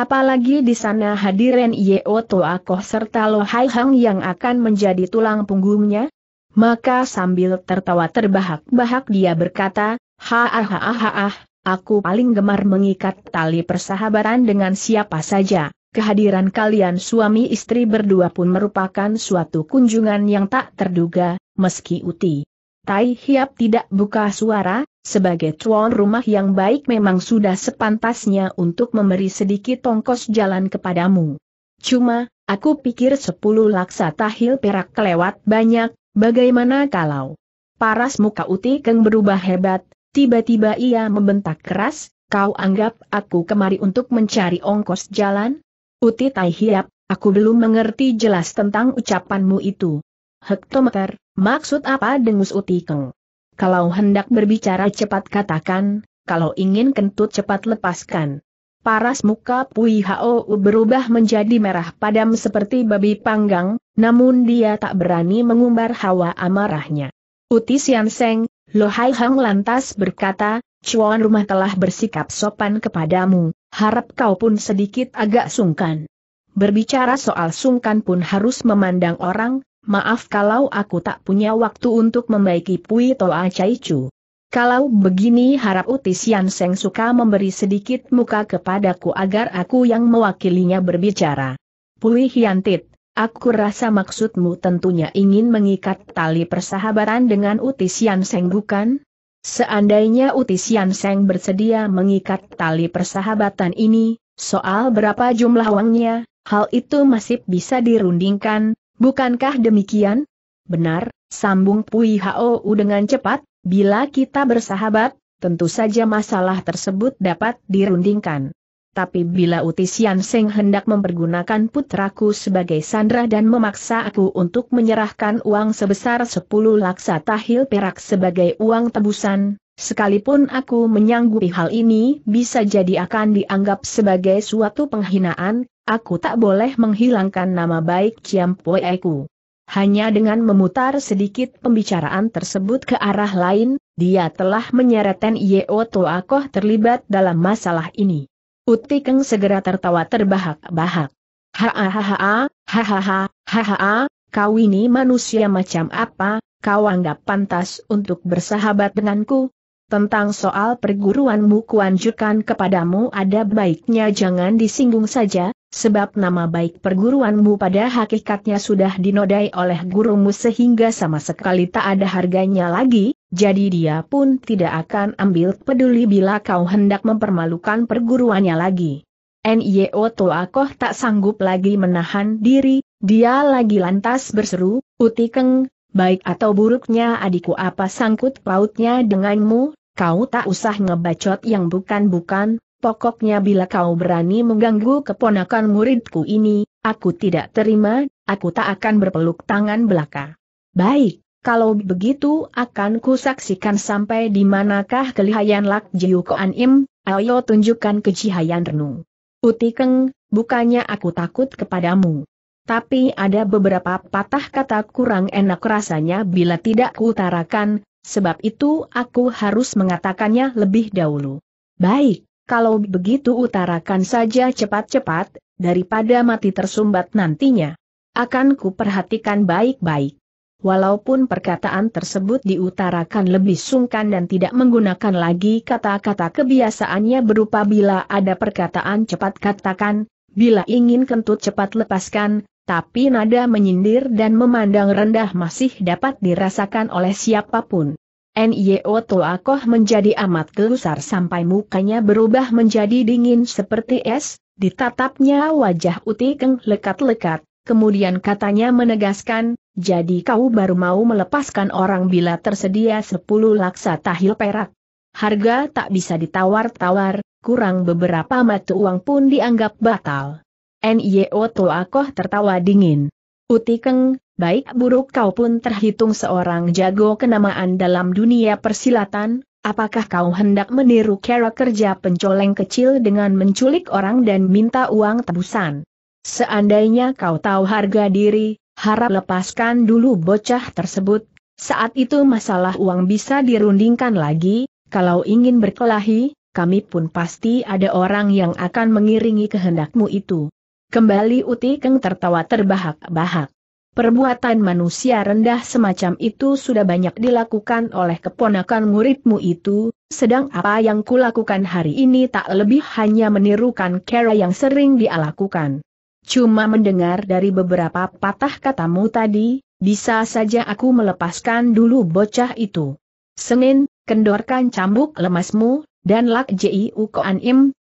Apalagi di sana hadirin Yeo Koh serta Lo Hai Hang yang akan menjadi tulang punggungnya? Maka sambil tertawa terbahak-bahak dia berkata, ha ah ha ah ha ah, ah, ah, aku paling gemar mengikat tali persahabatan dengan siapa saja. Kehadiran kalian suami istri berdua pun merupakan suatu kunjungan yang tak terduga, meski Uti. Tai Hiap tidak buka suara, sebagai tuan rumah yang baik memang sudah sepantasnya untuk memberi sedikit tongkos jalan kepadamu. Cuma, aku pikir sepuluh laksa tahil perak kelewat banyak, bagaimana kalau paras muka uti keng berubah hebat, tiba-tiba ia membentak keras, kau anggap aku kemari untuk mencari ongkos jalan? Uti tai aku belum mengerti jelas tentang ucapanmu itu. Hektometer, maksud apa dengus uti keng? Kalau hendak berbicara cepat katakan, kalau ingin kentut cepat lepaskan. Paras muka Pui Hao berubah menjadi merah padam seperti babi panggang, namun dia tak berani mengumbar hawa amarahnya. Uti Sian Seng, Hai Hang lantas berkata, cuan rumah telah bersikap sopan kepadamu, harap kau pun sedikit agak sungkan. Berbicara soal sungkan pun harus memandang orang, maaf kalau aku tak punya waktu untuk membaiki Pui Toa Chai Chu. Kalau begini harap Utis Yan Seng suka memberi sedikit muka kepadaku agar aku yang mewakilinya berbicara. Pui Tit, Aku rasa maksudmu tentunya ingin mengikat tali persahabatan dengan Utis Yan Seng bukan? Seandainya Utis Yan Seng bersedia mengikat tali persahabatan ini, soal berapa jumlah uangnya, hal itu masih bisa dirundingkan, Bukankah demikian? Benar, sambung Pui Hou dengan cepat, bila kita bersahabat, tentu saja masalah tersebut dapat dirundingkan. Tapi bila Utisian Seng hendak mempergunakan putraku sebagai sandra dan memaksa aku untuk menyerahkan uang sebesar 10 laksa tahil perak sebagai uang tebusan, sekalipun aku menyanggupi hal ini bisa jadi akan dianggap sebagai suatu penghinaan, aku tak boleh menghilangkan nama baik Ciam Poeku. Hanya dengan memutar sedikit pembicaraan tersebut ke arah lain, dia telah menyeretkan Yeo koh terlibat dalam masalah ini. Uti Keng segera tertawa terbahak-bahak. Hahaha, hahaha, hahaha, kau ini manusia macam apa, kau anggap pantas untuk bersahabat denganku? Tentang soal perguruanmu kuanjurkan kepadamu ada baiknya jangan disinggung saja, Sebab nama baik perguruanmu pada hakikatnya sudah dinodai oleh gurumu sehingga sama sekali tak ada harganya lagi, jadi dia pun tidak akan ambil peduli bila kau hendak mempermalukan perguruannya lagi. N.Y.O. Toakoh tak sanggup lagi menahan diri, dia lagi lantas berseru, Utikeng, baik atau buruknya adikku apa sangkut pautnya denganmu, kau tak usah ngebacot yang bukan-bukan, Pokoknya bila kau berani mengganggu keponakan muridku ini, aku tidak terima, aku tak akan berpeluk tangan belaka. Baik, kalau begitu akan kusaksikan sampai di manakah kelihayan Lak Jiu Koan Im, ayo tunjukkan kejihayan Renu. Utikeng, bukannya aku takut kepadamu. Tapi ada beberapa patah kata kurang enak rasanya bila tidak kuutarakan, sebab itu aku harus mengatakannya lebih dahulu. Baik, kalau begitu utarakan saja cepat-cepat, daripada mati tersumbat nantinya. Akan ku perhatikan baik-baik. Walaupun perkataan tersebut diutarakan lebih sungkan dan tidak menggunakan lagi kata-kata kebiasaannya berupa bila ada perkataan cepat katakan, bila ingin kentut cepat lepaskan, tapi nada menyindir dan memandang rendah masih dapat dirasakan oleh siapapun. NIO Toakoh menjadi amat gelusar sampai mukanya berubah menjadi dingin seperti es, ditatapnya wajah Utikeng lekat-lekat, kemudian katanya menegaskan, jadi kau baru mau melepaskan orang bila tersedia 10 laksa tahil perak. Harga tak bisa ditawar-tawar, kurang beberapa mata uang pun dianggap batal. NIO Toakoh tertawa dingin. Utikeng, baik buruk kau pun terhitung seorang jago kenamaan dalam dunia persilatan, Apakah kau hendak meniru cara kerja pencoleng kecil dengan menculik orang dan minta uang tebusan? Seandainya kau tahu harga diri, harap lepaskan dulu bocah tersebut. Saat itu masalah uang bisa dirundingkan lagi, kalau ingin berkelahi, kami pun pasti ada orang yang akan mengiringi kehendakmu itu. Kembali Uti Keng tertawa terbahak-bahak. Perbuatan manusia rendah semacam itu sudah banyak dilakukan oleh keponakan muridmu itu, sedang apa yang kulakukan hari ini tak lebih hanya menirukan cara yang sering dialakukan. Cuma mendengar dari beberapa patah katamu tadi, bisa saja aku melepaskan dulu bocah itu. Senin, kendorkan cambuk lemasmu, dan lak jiu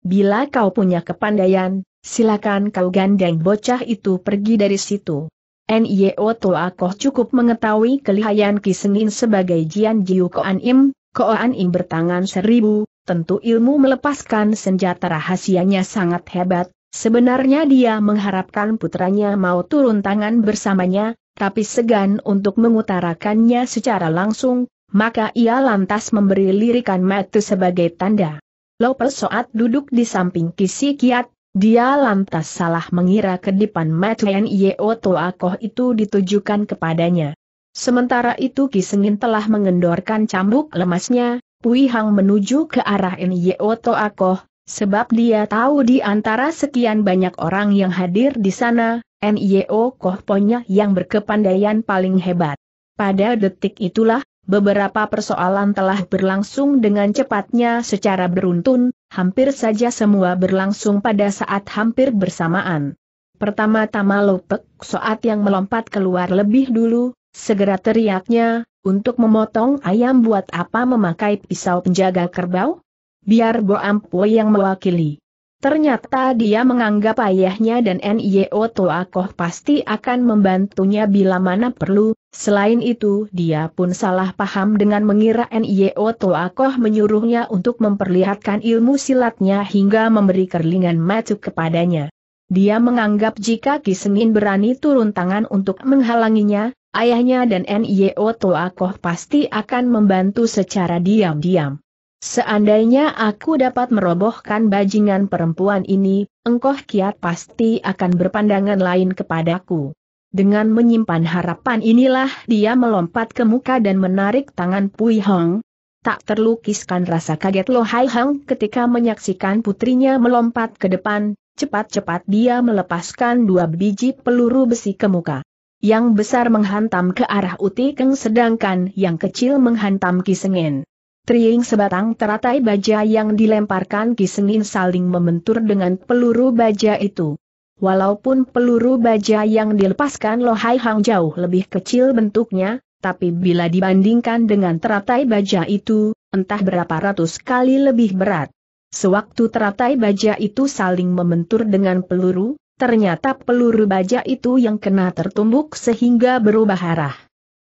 bila kau punya kepandaian, silakan kau gandeng bocah itu pergi dari situ. NIO Toa Koh cukup mengetahui kelihayan Ki sebagai Jian Jiu Koan Im, Koan Im bertangan seribu, tentu ilmu melepaskan senjata rahasianya sangat hebat, sebenarnya dia mengharapkan putranya mau turun tangan bersamanya, tapi segan untuk mengutarakannya secara langsung, maka ia lantas memberi lirikan mata sebagai tanda. Lopel Soat duduk di samping Kisi Kiat, dia lantas salah mengira kedipan Matuen Yeo Toakoh itu ditujukan kepadanya. Sementara itu Ki Kisengin telah mengendorkan cambuk lemasnya, Pui Hang menuju ke arah Yeo Toakoh, sebab dia tahu di antara sekian banyak orang yang hadir di sana, Yeo punya yang berkepandaian paling hebat. Pada detik itulah, beberapa persoalan telah berlangsung dengan cepatnya secara beruntun, hampir saja semua berlangsung pada saat hampir bersamaan. Pertama-tama Lopek Soat yang melompat keluar lebih dulu, segera teriaknya, untuk memotong ayam buat apa memakai pisau penjaga kerbau? Biar Boampo yang mewakili. Ternyata dia menganggap ayahnya dan N.I.O. Toakoh pasti akan membantunya bila mana perlu, selain itu dia pun salah paham dengan mengira N.I.O. Toakoh menyuruhnya untuk memperlihatkan ilmu silatnya hingga memberi kerlingan matu kepadanya. Dia menganggap jika Kisengin berani turun tangan untuk menghalanginya, ayahnya dan N.I.O. Toakoh pasti akan membantu secara diam-diam. Seandainya aku dapat merobohkan bajingan perempuan ini, engkau kiat pasti akan berpandangan lain kepadaku. Dengan menyimpan harapan inilah dia melompat ke muka dan menarik tangan Pui Hong. Tak terlukiskan rasa kaget Lo Hai Hong ketika menyaksikan putrinya melompat ke depan, cepat-cepat dia melepaskan dua biji peluru besi ke muka. Yang besar menghantam ke arah Uti Keng sedangkan yang kecil menghantam Kisengen. Triing sebatang teratai baja yang dilemparkan Ki saling membentur dengan peluru baja itu. Walaupun peluru baja yang dilepaskan Lohai Hang jauh lebih kecil bentuknya, tapi bila dibandingkan dengan teratai baja itu, entah berapa ratus kali lebih berat. Sewaktu teratai baja itu saling membentur dengan peluru, ternyata peluru baja itu yang kena tertumbuk sehingga berubah arah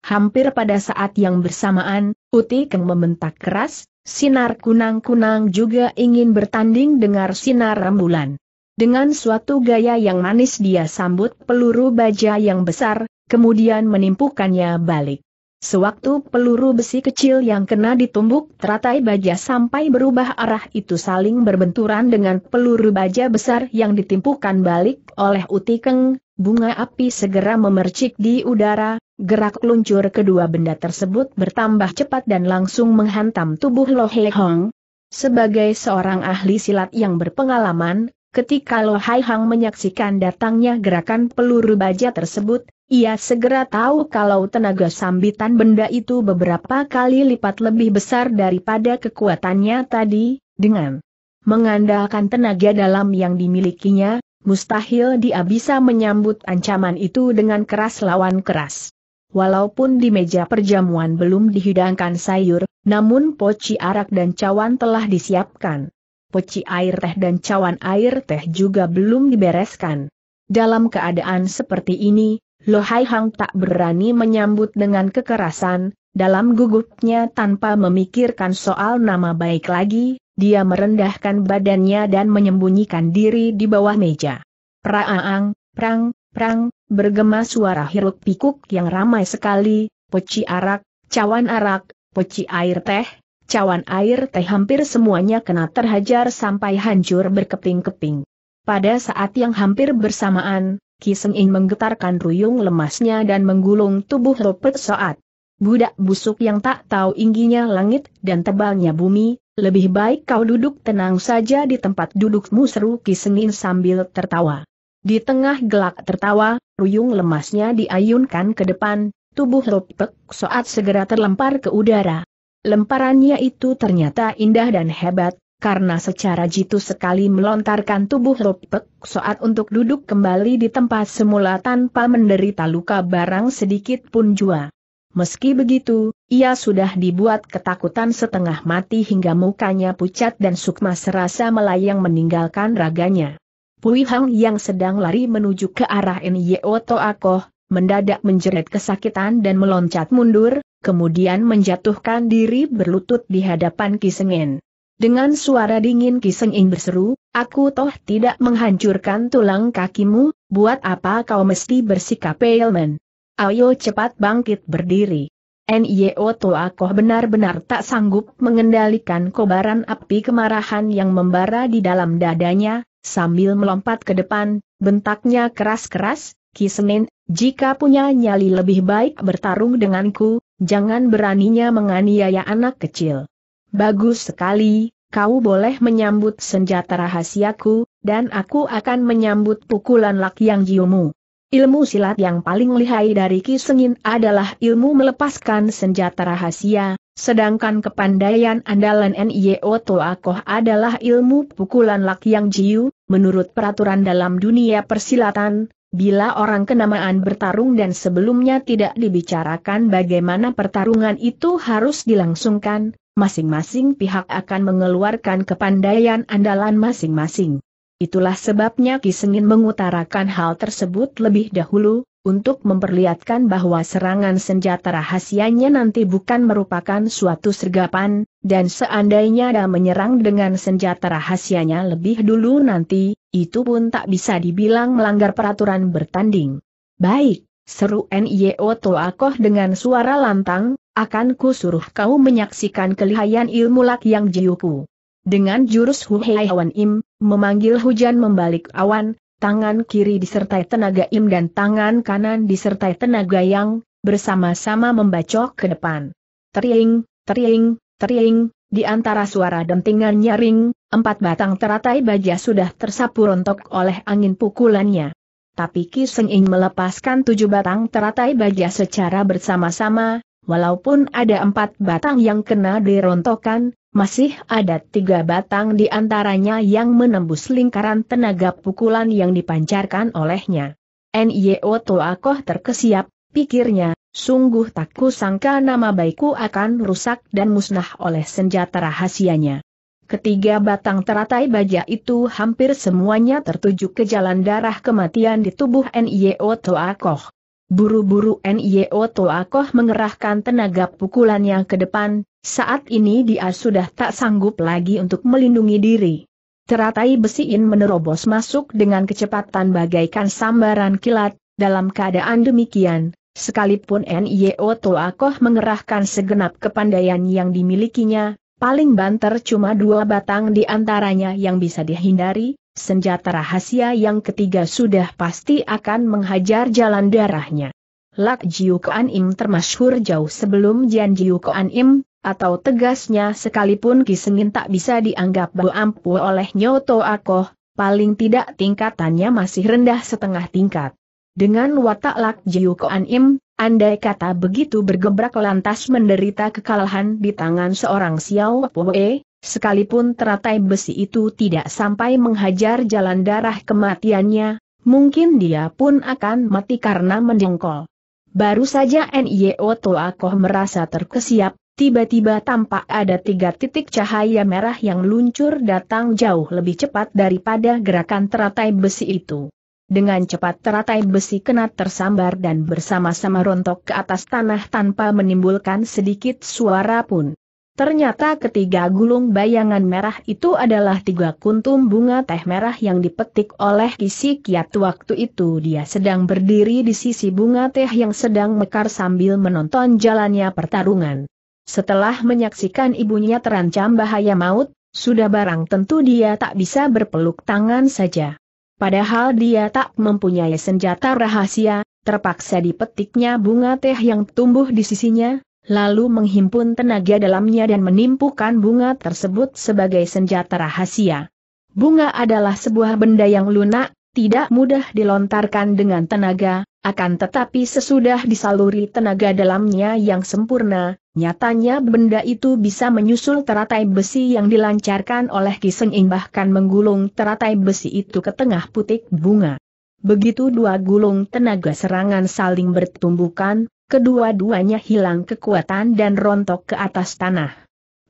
hampir pada saat yang bersamaan, Uti Keng membentak keras, sinar kunang-kunang juga ingin bertanding dengan sinar rembulan. Dengan suatu gaya yang manis dia sambut peluru baja yang besar, kemudian menimpukannya balik. Sewaktu peluru besi kecil yang kena ditumbuk teratai baja sampai berubah arah itu saling berbenturan dengan peluru baja besar yang ditimpukan balik oleh Utikeng, bunga api segera memercik di udara, gerak luncur kedua benda tersebut bertambah cepat dan langsung menghantam tubuh Lo Hei Hong. Sebagai seorang ahli silat yang berpengalaman, Ketika Lohai Hang menyaksikan datangnya gerakan peluru baja tersebut, ia segera tahu kalau tenaga sambitan benda itu beberapa kali lipat lebih besar daripada kekuatannya tadi, dengan mengandalkan tenaga dalam yang dimilikinya, mustahil dia bisa menyambut ancaman itu dengan keras lawan keras. Walaupun di meja perjamuan belum dihidangkan sayur, namun poci arak dan cawan telah disiapkan. Poci air teh dan cawan air teh juga belum dibereskan. Dalam keadaan seperti ini, Lo Hai Hang tak berani menyambut dengan kekerasan, dalam gugupnya tanpa memikirkan soal nama baik lagi, dia merendahkan badannya dan menyembunyikan diri di bawah meja. Praang, prang, prang, bergema suara hiruk pikuk yang ramai sekali, Poci arak, cawan arak, poci air teh, cawan air teh hampir semuanya kena terhajar sampai hancur berkeping-keping. Pada saat yang hampir bersamaan, Kiseng In menggetarkan ruyung lemasnya dan menggulung tubuh Robert Soat. Budak busuk yang tak tahu ingginya langit dan tebalnya bumi, lebih baik kau duduk tenang saja di tempat dudukmu seru Kiseng In sambil tertawa. Di tengah gelak tertawa, ruyung lemasnya diayunkan ke depan, tubuh Robert Soat segera terlempar ke udara. Lemparannya itu ternyata indah dan hebat, karena secara jitu sekali melontarkan tubuh Lopek saat untuk duduk kembali di tempat semula tanpa menderita luka barang sedikit pun jua. Meski begitu, ia sudah dibuat ketakutan setengah mati hingga mukanya pucat dan sukma serasa melayang meninggalkan raganya. Pui Hang yang sedang lari menuju ke arah Nyo Toakoh, mendadak menjerit kesakitan dan meloncat mundur, kemudian menjatuhkan diri berlutut di hadapan Kisengin. Dengan suara dingin Kisengin berseru, aku toh tidak menghancurkan tulang kakimu, buat apa kau mesti bersikap Elman? Ayo cepat bangkit berdiri. N.I.O. Toakoh benar-benar tak sanggup mengendalikan kobaran api kemarahan yang membara di dalam dadanya, sambil melompat ke depan, bentaknya keras-keras, Kisenin, jika punya nyali lebih baik bertarung denganku, jangan beraninya menganiaya anak kecil. Bagus sekali, kau boleh menyambut senjata rahasiaku, dan aku akan menyambut pukulan lak yang jiumu. Ilmu silat yang paling lihai dari Kisengin adalah ilmu melepaskan senjata rahasia, sedangkan kepandaian andalan N.I.O. Toakoh adalah ilmu pukulan lak yang jiu, menurut peraturan dalam dunia persilatan, Bila orang kenamaan bertarung dan sebelumnya tidak dibicarakan bagaimana pertarungan itu harus dilangsungkan, masing-masing pihak akan mengeluarkan kepandaian andalan masing-masing. Itulah sebabnya Ki Sengin mengutarakan hal tersebut lebih dahulu, untuk memperlihatkan bahwa serangan senjata rahasianya nanti bukan merupakan suatu sergapan, dan seandainya ada menyerang dengan senjata rahasianya lebih dulu nanti, itu pun tak bisa dibilang melanggar peraturan bertanding. Baik, seru NIO Toakoh dengan suara lantang, akan ku suruh kau menyaksikan kelihayan ilmu lak yang jiuku. Dengan jurus Huhei Im, memanggil hujan membalik awan, tangan kiri disertai tenaga im dan tangan kanan disertai tenaga yang, bersama-sama membacok ke depan. Triing, triing, triing, di antara suara dentingan nyaring, empat batang teratai baja sudah tersapu rontok oleh angin pukulannya. Tapi kiseng Ing melepaskan tujuh batang teratai baja secara bersama-sama, Walaupun ada empat batang yang kena dirontokkan, masih ada tiga batang di antaranya yang menembus lingkaran tenaga pukulan yang dipancarkan olehnya. N.Y.O. Toakoh terkesiap, pikirnya, sungguh tak kusangka nama baikku akan rusak dan musnah oleh senjata rahasianya. Ketiga batang teratai baja itu hampir semuanya tertuju ke jalan darah kematian di tubuh N.Y.O. Toakoh. Buru-buru Nio Toakoh mengerahkan tenaga pukulannya ke depan, saat ini dia sudah tak sanggup lagi untuk melindungi diri. Teratai besiin menerobos masuk dengan kecepatan bagaikan sambaran kilat, dalam keadaan demikian, sekalipun Nio Toakoh mengerahkan segenap kepandaian yang dimilikinya, paling banter cuma dua batang di antaranya yang bisa dihindari, senjata rahasia yang ketiga sudah pasti akan menghajar jalan darahnya. Lak Jiu Kuan Im termasyhur jauh sebelum Jian Jiu Kuan Im, atau tegasnya sekalipun Kisenin tak bisa dianggap bau ampu oleh Nyoto Akoh, paling tidak tingkatannya masih rendah setengah tingkat. Dengan watak Lak Jiu Kuan Im, andai kata begitu bergebrak lantas menderita kekalahan di tangan seorang Xiao Pue, Sekalipun teratai besi itu tidak sampai menghajar jalan darah kematiannya, mungkin dia pun akan mati karena mendengkol. Baru saja NIO Toakoh merasa terkesiap, tiba-tiba tampak ada tiga titik cahaya merah yang luncur datang jauh lebih cepat daripada gerakan teratai besi itu. Dengan cepat teratai besi kena tersambar dan bersama-sama rontok ke atas tanah tanpa menimbulkan sedikit suara pun. Ternyata ketiga gulung bayangan merah itu adalah tiga kuntum bunga teh merah yang dipetik oleh Kisi Kiat waktu itu dia sedang berdiri di sisi bunga teh yang sedang mekar sambil menonton jalannya pertarungan. Setelah menyaksikan ibunya terancam bahaya maut, sudah barang tentu dia tak bisa berpeluk tangan saja. Padahal dia tak mempunyai senjata rahasia, terpaksa dipetiknya bunga teh yang tumbuh di sisinya, lalu menghimpun tenaga dalamnya dan menimpukan bunga tersebut sebagai senjata rahasia. Bunga adalah sebuah benda yang lunak, tidak mudah dilontarkan dengan tenaga, akan tetapi sesudah disaluri tenaga dalamnya yang sempurna, nyatanya benda itu bisa menyusul teratai besi yang dilancarkan oleh Kiseng bahkan menggulung teratai besi itu ke tengah putik bunga. Begitu dua gulung tenaga serangan saling bertumbukan, kedua-duanya hilang kekuatan dan rontok ke atas tanah.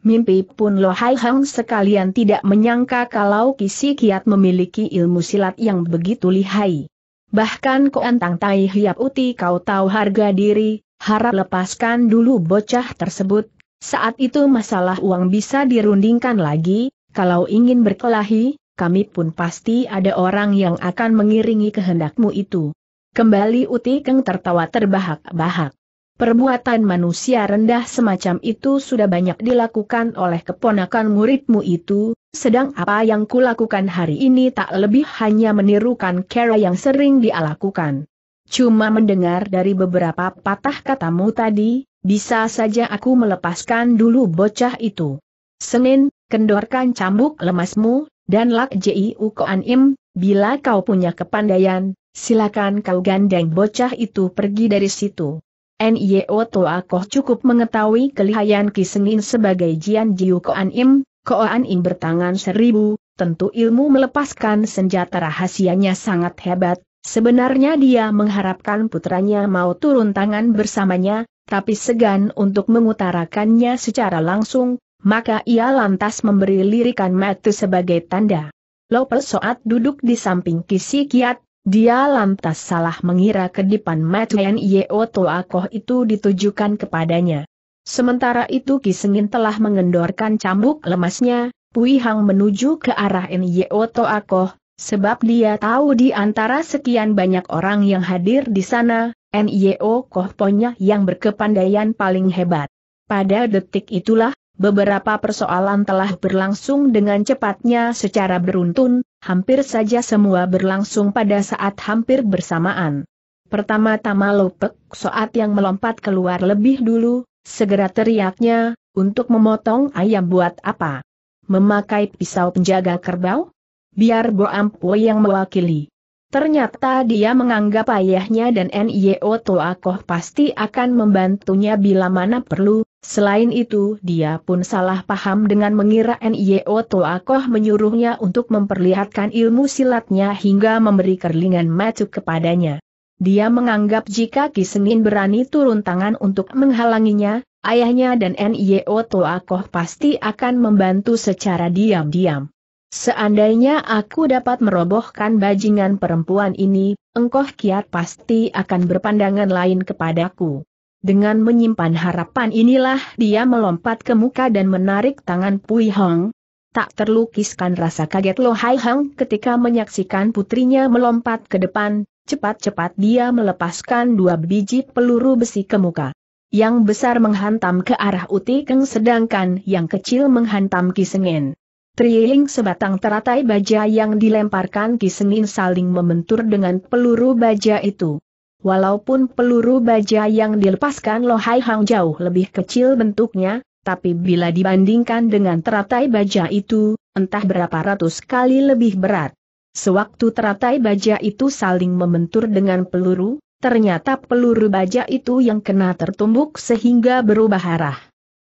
Mimpi pun Lo Hai Hang sekalian tidak menyangka kalau Kisi Kiat memiliki ilmu silat yang begitu lihai. Bahkan ko antang Tai Hiap Uti kau tahu harga diri, harap lepaskan dulu bocah tersebut. Saat itu masalah uang bisa dirundingkan lagi, kalau ingin berkelahi, kami pun pasti ada orang yang akan mengiringi kehendakmu itu. Kembali Uti Keng tertawa terbahak-bahak. Perbuatan manusia rendah semacam itu sudah banyak dilakukan oleh keponakan muridmu itu, sedang apa yang kulakukan hari ini tak lebih hanya menirukan cara yang sering dialakukan. Cuma mendengar dari beberapa patah katamu tadi, bisa saja aku melepaskan dulu bocah itu. Senin, kendorkan cambuk lemasmu, dan lak jiu koan im, bila kau punya kepandaian, silakan kau gandeng bocah itu pergi dari situ. Nio Toa Koh cukup mengetahui kelihayan Kisengin sebagai Jian Jiu Koan Im, Koan Im bertangan seribu, tentu ilmu melepaskan senjata rahasianya sangat hebat, sebenarnya dia mengharapkan putranya mau turun tangan bersamanya, tapi segan untuk mengutarakannya secara langsung, maka ia lantas memberi lirikan mata sebagai tanda. Lopel Soat duduk di samping Kisi Kiat, dia lantas salah mengira kedipan Matien Yeo Toakoh itu ditujukan kepadanya. Sementara itu Ki Kisengin telah mengendorkan cambuk lemasnya, Pui Hang menuju ke arah Nyeo Toakoh, sebab dia tahu di antara sekian banyak orang yang hadir di sana, Nyeo Kohponya yang berkepandaian paling hebat. Pada detik itulah, Beberapa persoalan telah berlangsung dengan cepatnya secara beruntun, hampir saja semua berlangsung pada saat hampir bersamaan. Pertama-tama Lopek saat yang melompat keluar lebih dulu, segera teriaknya, untuk memotong ayam buat apa? Memakai pisau penjaga kerbau? Biar Boampo yang mewakili. Ternyata dia menganggap ayahnya dan NIO Toakoh pasti akan membantunya bila mana perlu, Selain itu dia pun salah paham dengan mengira N.I.O. Toakoh menyuruhnya untuk memperlihatkan ilmu silatnya hingga memberi kerlingan macuk kepadanya. Dia menganggap jika Ki Senin berani turun tangan untuk menghalanginya, ayahnya dan N.I.O. Toakoh pasti akan membantu secara diam-diam. Seandainya aku dapat merobohkan bajingan perempuan ini, engkau kiat pasti akan berpandangan lain kepadaku. Dengan menyimpan harapan inilah dia melompat ke muka dan menarik tangan Pui Hong. Tak terlukiskan rasa kaget Lo Hai Hong ketika menyaksikan putrinya melompat ke depan, cepat-cepat dia melepaskan dua biji peluru besi ke muka. Yang besar menghantam ke arah Uti Keng sedangkan yang kecil menghantam Ki Sengin. Triing sebatang teratai baja yang dilemparkan Ki Sengin saling membentur dengan peluru baja itu. Walaupun peluru baja yang dilepaskan Lohai Hang jauh lebih kecil bentuknya, tapi bila dibandingkan dengan teratai baja itu, entah berapa ratus kali lebih berat. Sewaktu teratai baja itu saling membentur dengan peluru, ternyata peluru baja itu yang kena tertumbuk sehingga berubah arah.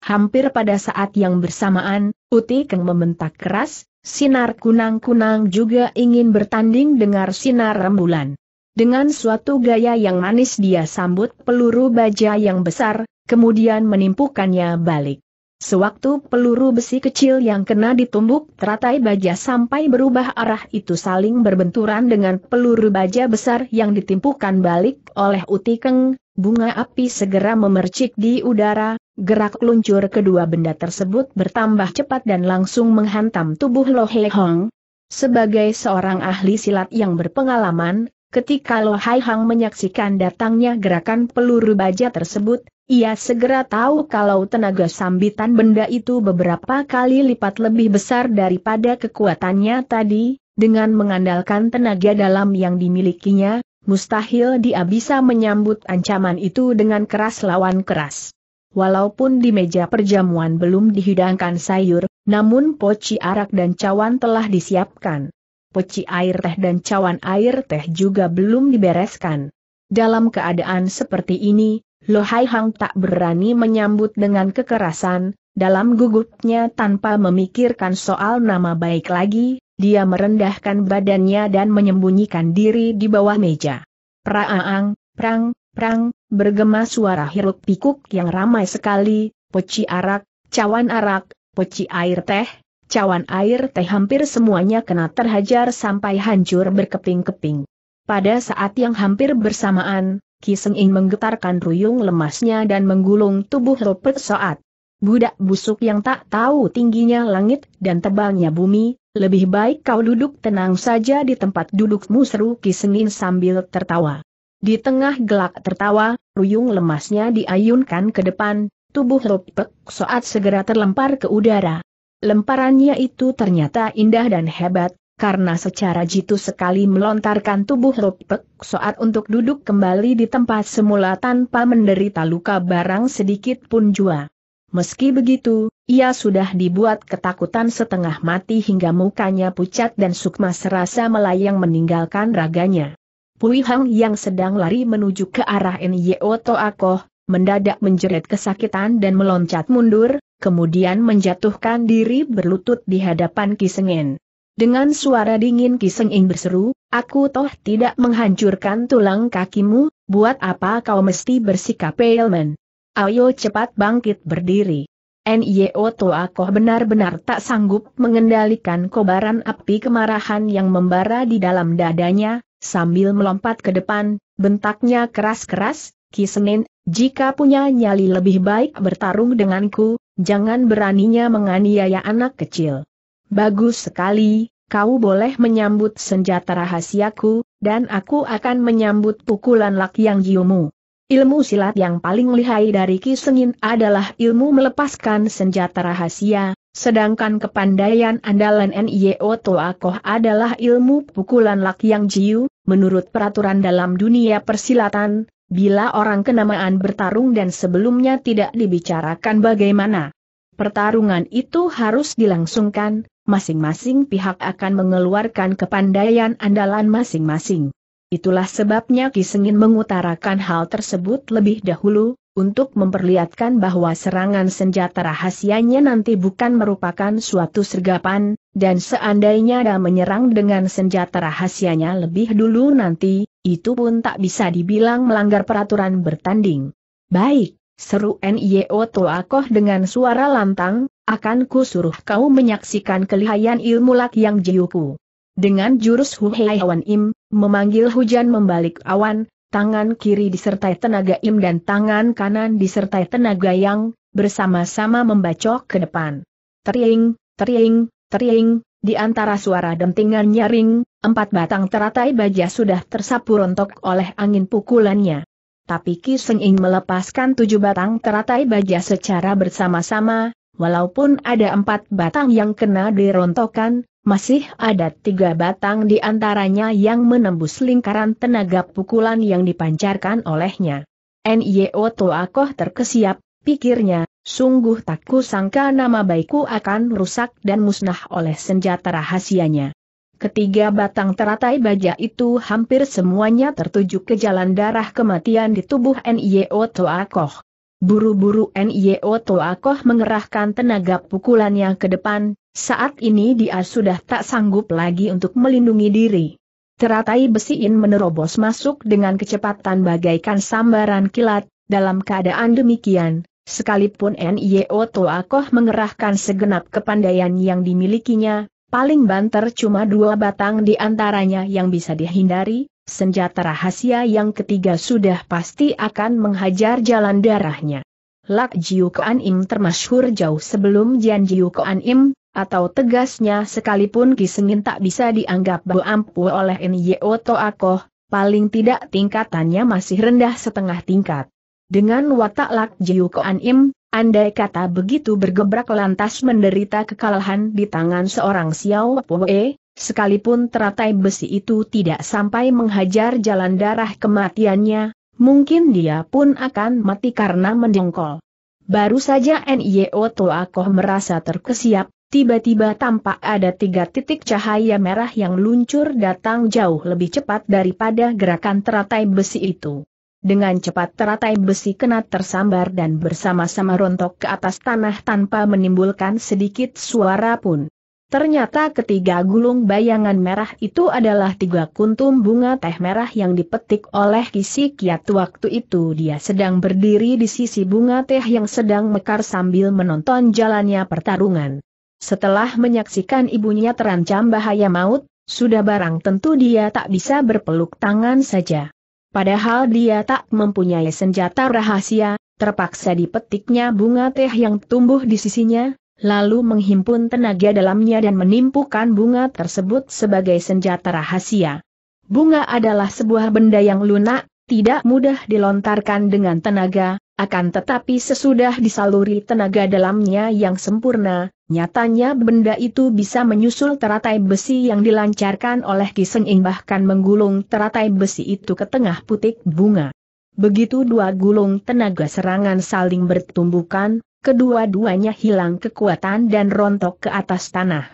Hampir pada saat yang bersamaan, Uti Keng membentak keras, sinar kunang-kunang juga ingin bertanding dengan sinar rembulan. Dengan suatu gaya yang manis dia sambut peluru baja yang besar, kemudian menimpukannya balik. Sewaktu peluru besi kecil yang kena ditumbuk teratai baja sampai berubah arah itu saling berbenturan dengan peluru baja besar yang ditimpukan balik oleh Utikeng, bunga api segera memercik di udara, gerak luncur kedua benda tersebut bertambah cepat dan langsung menghantam tubuh Lo Hong. Sebagai seorang ahli silat yang berpengalaman, Ketika Hai Hang menyaksikan datangnya gerakan peluru baja tersebut, ia segera tahu kalau tenaga sambitan benda itu beberapa kali lipat lebih besar daripada kekuatannya tadi, dengan mengandalkan tenaga dalam yang dimilikinya, mustahil dia bisa menyambut ancaman itu dengan keras lawan keras. Walaupun di meja perjamuan belum dihidangkan sayur, namun poci arak dan cawan telah disiapkan peci air teh dan cawan air teh juga belum dibereskan. Dalam keadaan seperti ini, Lohai Hang tak berani menyambut dengan kekerasan, dalam gugupnya tanpa memikirkan soal nama baik lagi, dia merendahkan badannya dan menyembunyikan diri di bawah meja. Praang, prang, prang, bergema suara hiruk pikuk yang ramai sekali, peci arak, cawan arak, peci air teh, cawan air teh hampir semuanya kena terhajar sampai hancur berkeping-keping. Pada saat yang hampir bersamaan, Kiseng In menggetarkan ruyung lemasnya dan menggulung tubuh Rupert Soat. Budak busuk yang tak tahu tingginya langit dan tebalnya bumi, lebih baik kau duduk tenang saja di tempat dudukmu seru Kiseng In sambil tertawa. Di tengah gelak tertawa, ruyung lemasnya diayunkan ke depan, tubuh Rupert Soat segera terlempar ke udara. Lemparannya itu ternyata indah dan hebat, karena secara jitu sekali melontarkan tubuh Lopek saat untuk duduk kembali di tempat semula tanpa menderita luka barang sedikit pun jua. Meski begitu, ia sudah dibuat ketakutan setengah mati hingga mukanya pucat dan sukma serasa melayang meninggalkan raganya. Pui Hang yang sedang lari menuju ke arah Nyo Toakoh, mendadak menjerit kesakitan dan meloncat mundur, kemudian menjatuhkan diri berlutut di hadapan Kisengin. Dengan suara dingin Kisengin berseru, aku toh tidak menghancurkan tulang kakimu, buat apa kau mesti bersikap elmen? Ayo cepat bangkit berdiri. Nio Koh benar-benar tak sanggup mengendalikan kobaran api kemarahan yang membara di dalam dadanya, sambil melompat ke depan, bentaknya keras-keras, Kisengin, jika punya nyali lebih baik bertarung denganku, jangan beraninya menganiaya anak kecil. Bagus sekali, kau boleh menyambut senjata rahasiaku, dan aku akan menyambut pukulan lak yang jiumu. Ilmu silat yang paling lihai dari Kisengin adalah ilmu melepaskan senjata rahasia, sedangkan kepandaian andalan NIO Toakoh adalah ilmu pukulan lak yang jiu, menurut peraturan dalam dunia persilatan, bila orang kenamaan bertarung dan sebelumnya tidak dibicarakan bagaimana. Pertarungan itu harus dilangsungkan, masing-masing pihak akan mengeluarkan kepandaian andalan masing-masing. Itulah sebabnya Ki Sengin mengutarakan hal tersebut lebih dahulu, untuk memperlihatkan bahwa serangan senjata rahasianya nanti bukan merupakan suatu sergapan, dan seandainya dia menyerang dengan senjata rahasianya lebih dulu nanti, itu pun tak bisa dibilang melanggar peraturan bertanding. Baik, seru NIO Toakoh dengan suara lantang, akan ku suruh kau menyaksikan kelihayan ilmu lak yang jiuku. Dengan jurus Hei Wan Im, memanggil hujan membalik awan, tangan kiri disertai tenaga im dan tangan kanan disertai tenaga yang, bersama-sama membacok ke depan. Tering, tering, tering, di antara suara dentingan nyaring, empat batang teratai baja sudah tersapu rontok oleh angin pukulannya. Tapi Ki Seng Ing melepaskan tujuh batang teratai baja secara bersama-sama, walaupun ada empat batang yang kena dirontokkan masih ada tiga batang di antaranya yang menembus lingkaran tenaga pukulan yang dipancarkan olehnya. N.Y.O. Toakoh terkesiap, pikirnya, sungguh tak kusangka nama baikku akan rusak dan musnah oleh senjata rahasianya. Ketiga batang teratai baja itu hampir semuanya tertuju ke jalan darah kematian di tubuh N.Y.O. Toakoh. Buru-buru Nio Toakoh mengerahkan tenaga pukulannya ke depan, saat ini dia sudah tak sanggup lagi untuk melindungi diri. Teratai besiin menerobos masuk dengan kecepatan bagaikan sambaran kilat, dalam keadaan demikian, sekalipun Nio Toakoh mengerahkan segenap kepandaian yang dimilikinya, paling banter cuma dua batang di antaranya yang bisa dihindari, senjata rahasia yang ketiga sudah pasti akan menghajar jalan darahnya. Lak Jiu Kuan Im termasyhur jauh sebelum Jian Jiu Kuan Im, atau tegasnya sekalipun Kisengin tak bisa dianggap ampu oleh Nyo Toakoh, paling tidak tingkatannya masih rendah setengah tingkat. Dengan watak Lak Jiu Kuan Im, andai kata begitu bergebrak lantas menderita kekalahan di tangan seorang Xiao Pue, Sekalipun teratai besi itu tidak sampai menghajar jalan darah kematiannya, mungkin dia pun akan mati karena mendengkol. Baru saja NIO Toakoh merasa terkesiap, tiba-tiba tampak ada tiga titik cahaya merah yang luncur datang jauh lebih cepat daripada gerakan teratai besi itu. Dengan cepat teratai besi kena tersambar dan bersama-sama rontok ke atas tanah tanpa menimbulkan sedikit suara pun. Ternyata ketiga gulung bayangan merah itu adalah tiga kuntum bunga teh merah yang dipetik oleh Kisi Kiat waktu itu dia sedang berdiri di sisi bunga teh yang sedang mekar sambil menonton jalannya pertarungan. Setelah menyaksikan ibunya terancam bahaya maut, sudah barang tentu dia tak bisa berpeluk tangan saja. Padahal dia tak mempunyai senjata rahasia, terpaksa dipetiknya bunga teh yang tumbuh di sisinya, lalu menghimpun tenaga dalamnya dan menimpukan bunga tersebut sebagai senjata rahasia. Bunga adalah sebuah benda yang lunak, tidak mudah dilontarkan dengan tenaga, akan tetapi sesudah disaluri tenaga dalamnya yang sempurna, nyatanya benda itu bisa menyusul teratai besi yang dilancarkan oleh Kiseng Ing bahkan menggulung teratai besi itu ke tengah putik bunga. Begitu dua gulung tenaga serangan saling bertumbukan, kedua-duanya hilang kekuatan dan rontok ke atas tanah.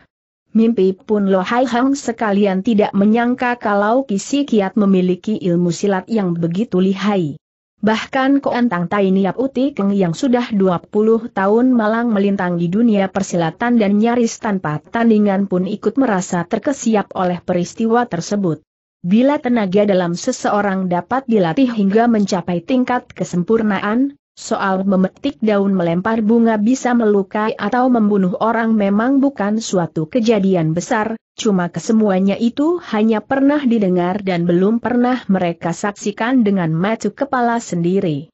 Mimpi pun Lo Hai Hang sekalian tidak menyangka kalau Kisi Kiat memiliki ilmu silat yang begitu lihai. Bahkan Koantang Tai Niap Uti Keng yang sudah 20 tahun malang melintang di dunia persilatan dan nyaris tanpa tandingan pun ikut merasa terkesiap oleh peristiwa tersebut. Bila tenaga dalam seseorang dapat dilatih hingga mencapai tingkat kesempurnaan, Soal memetik daun melempar bunga bisa melukai atau membunuh orang memang bukan suatu kejadian besar, cuma kesemuanya itu hanya pernah didengar dan belum pernah mereka saksikan dengan mata kepala sendiri.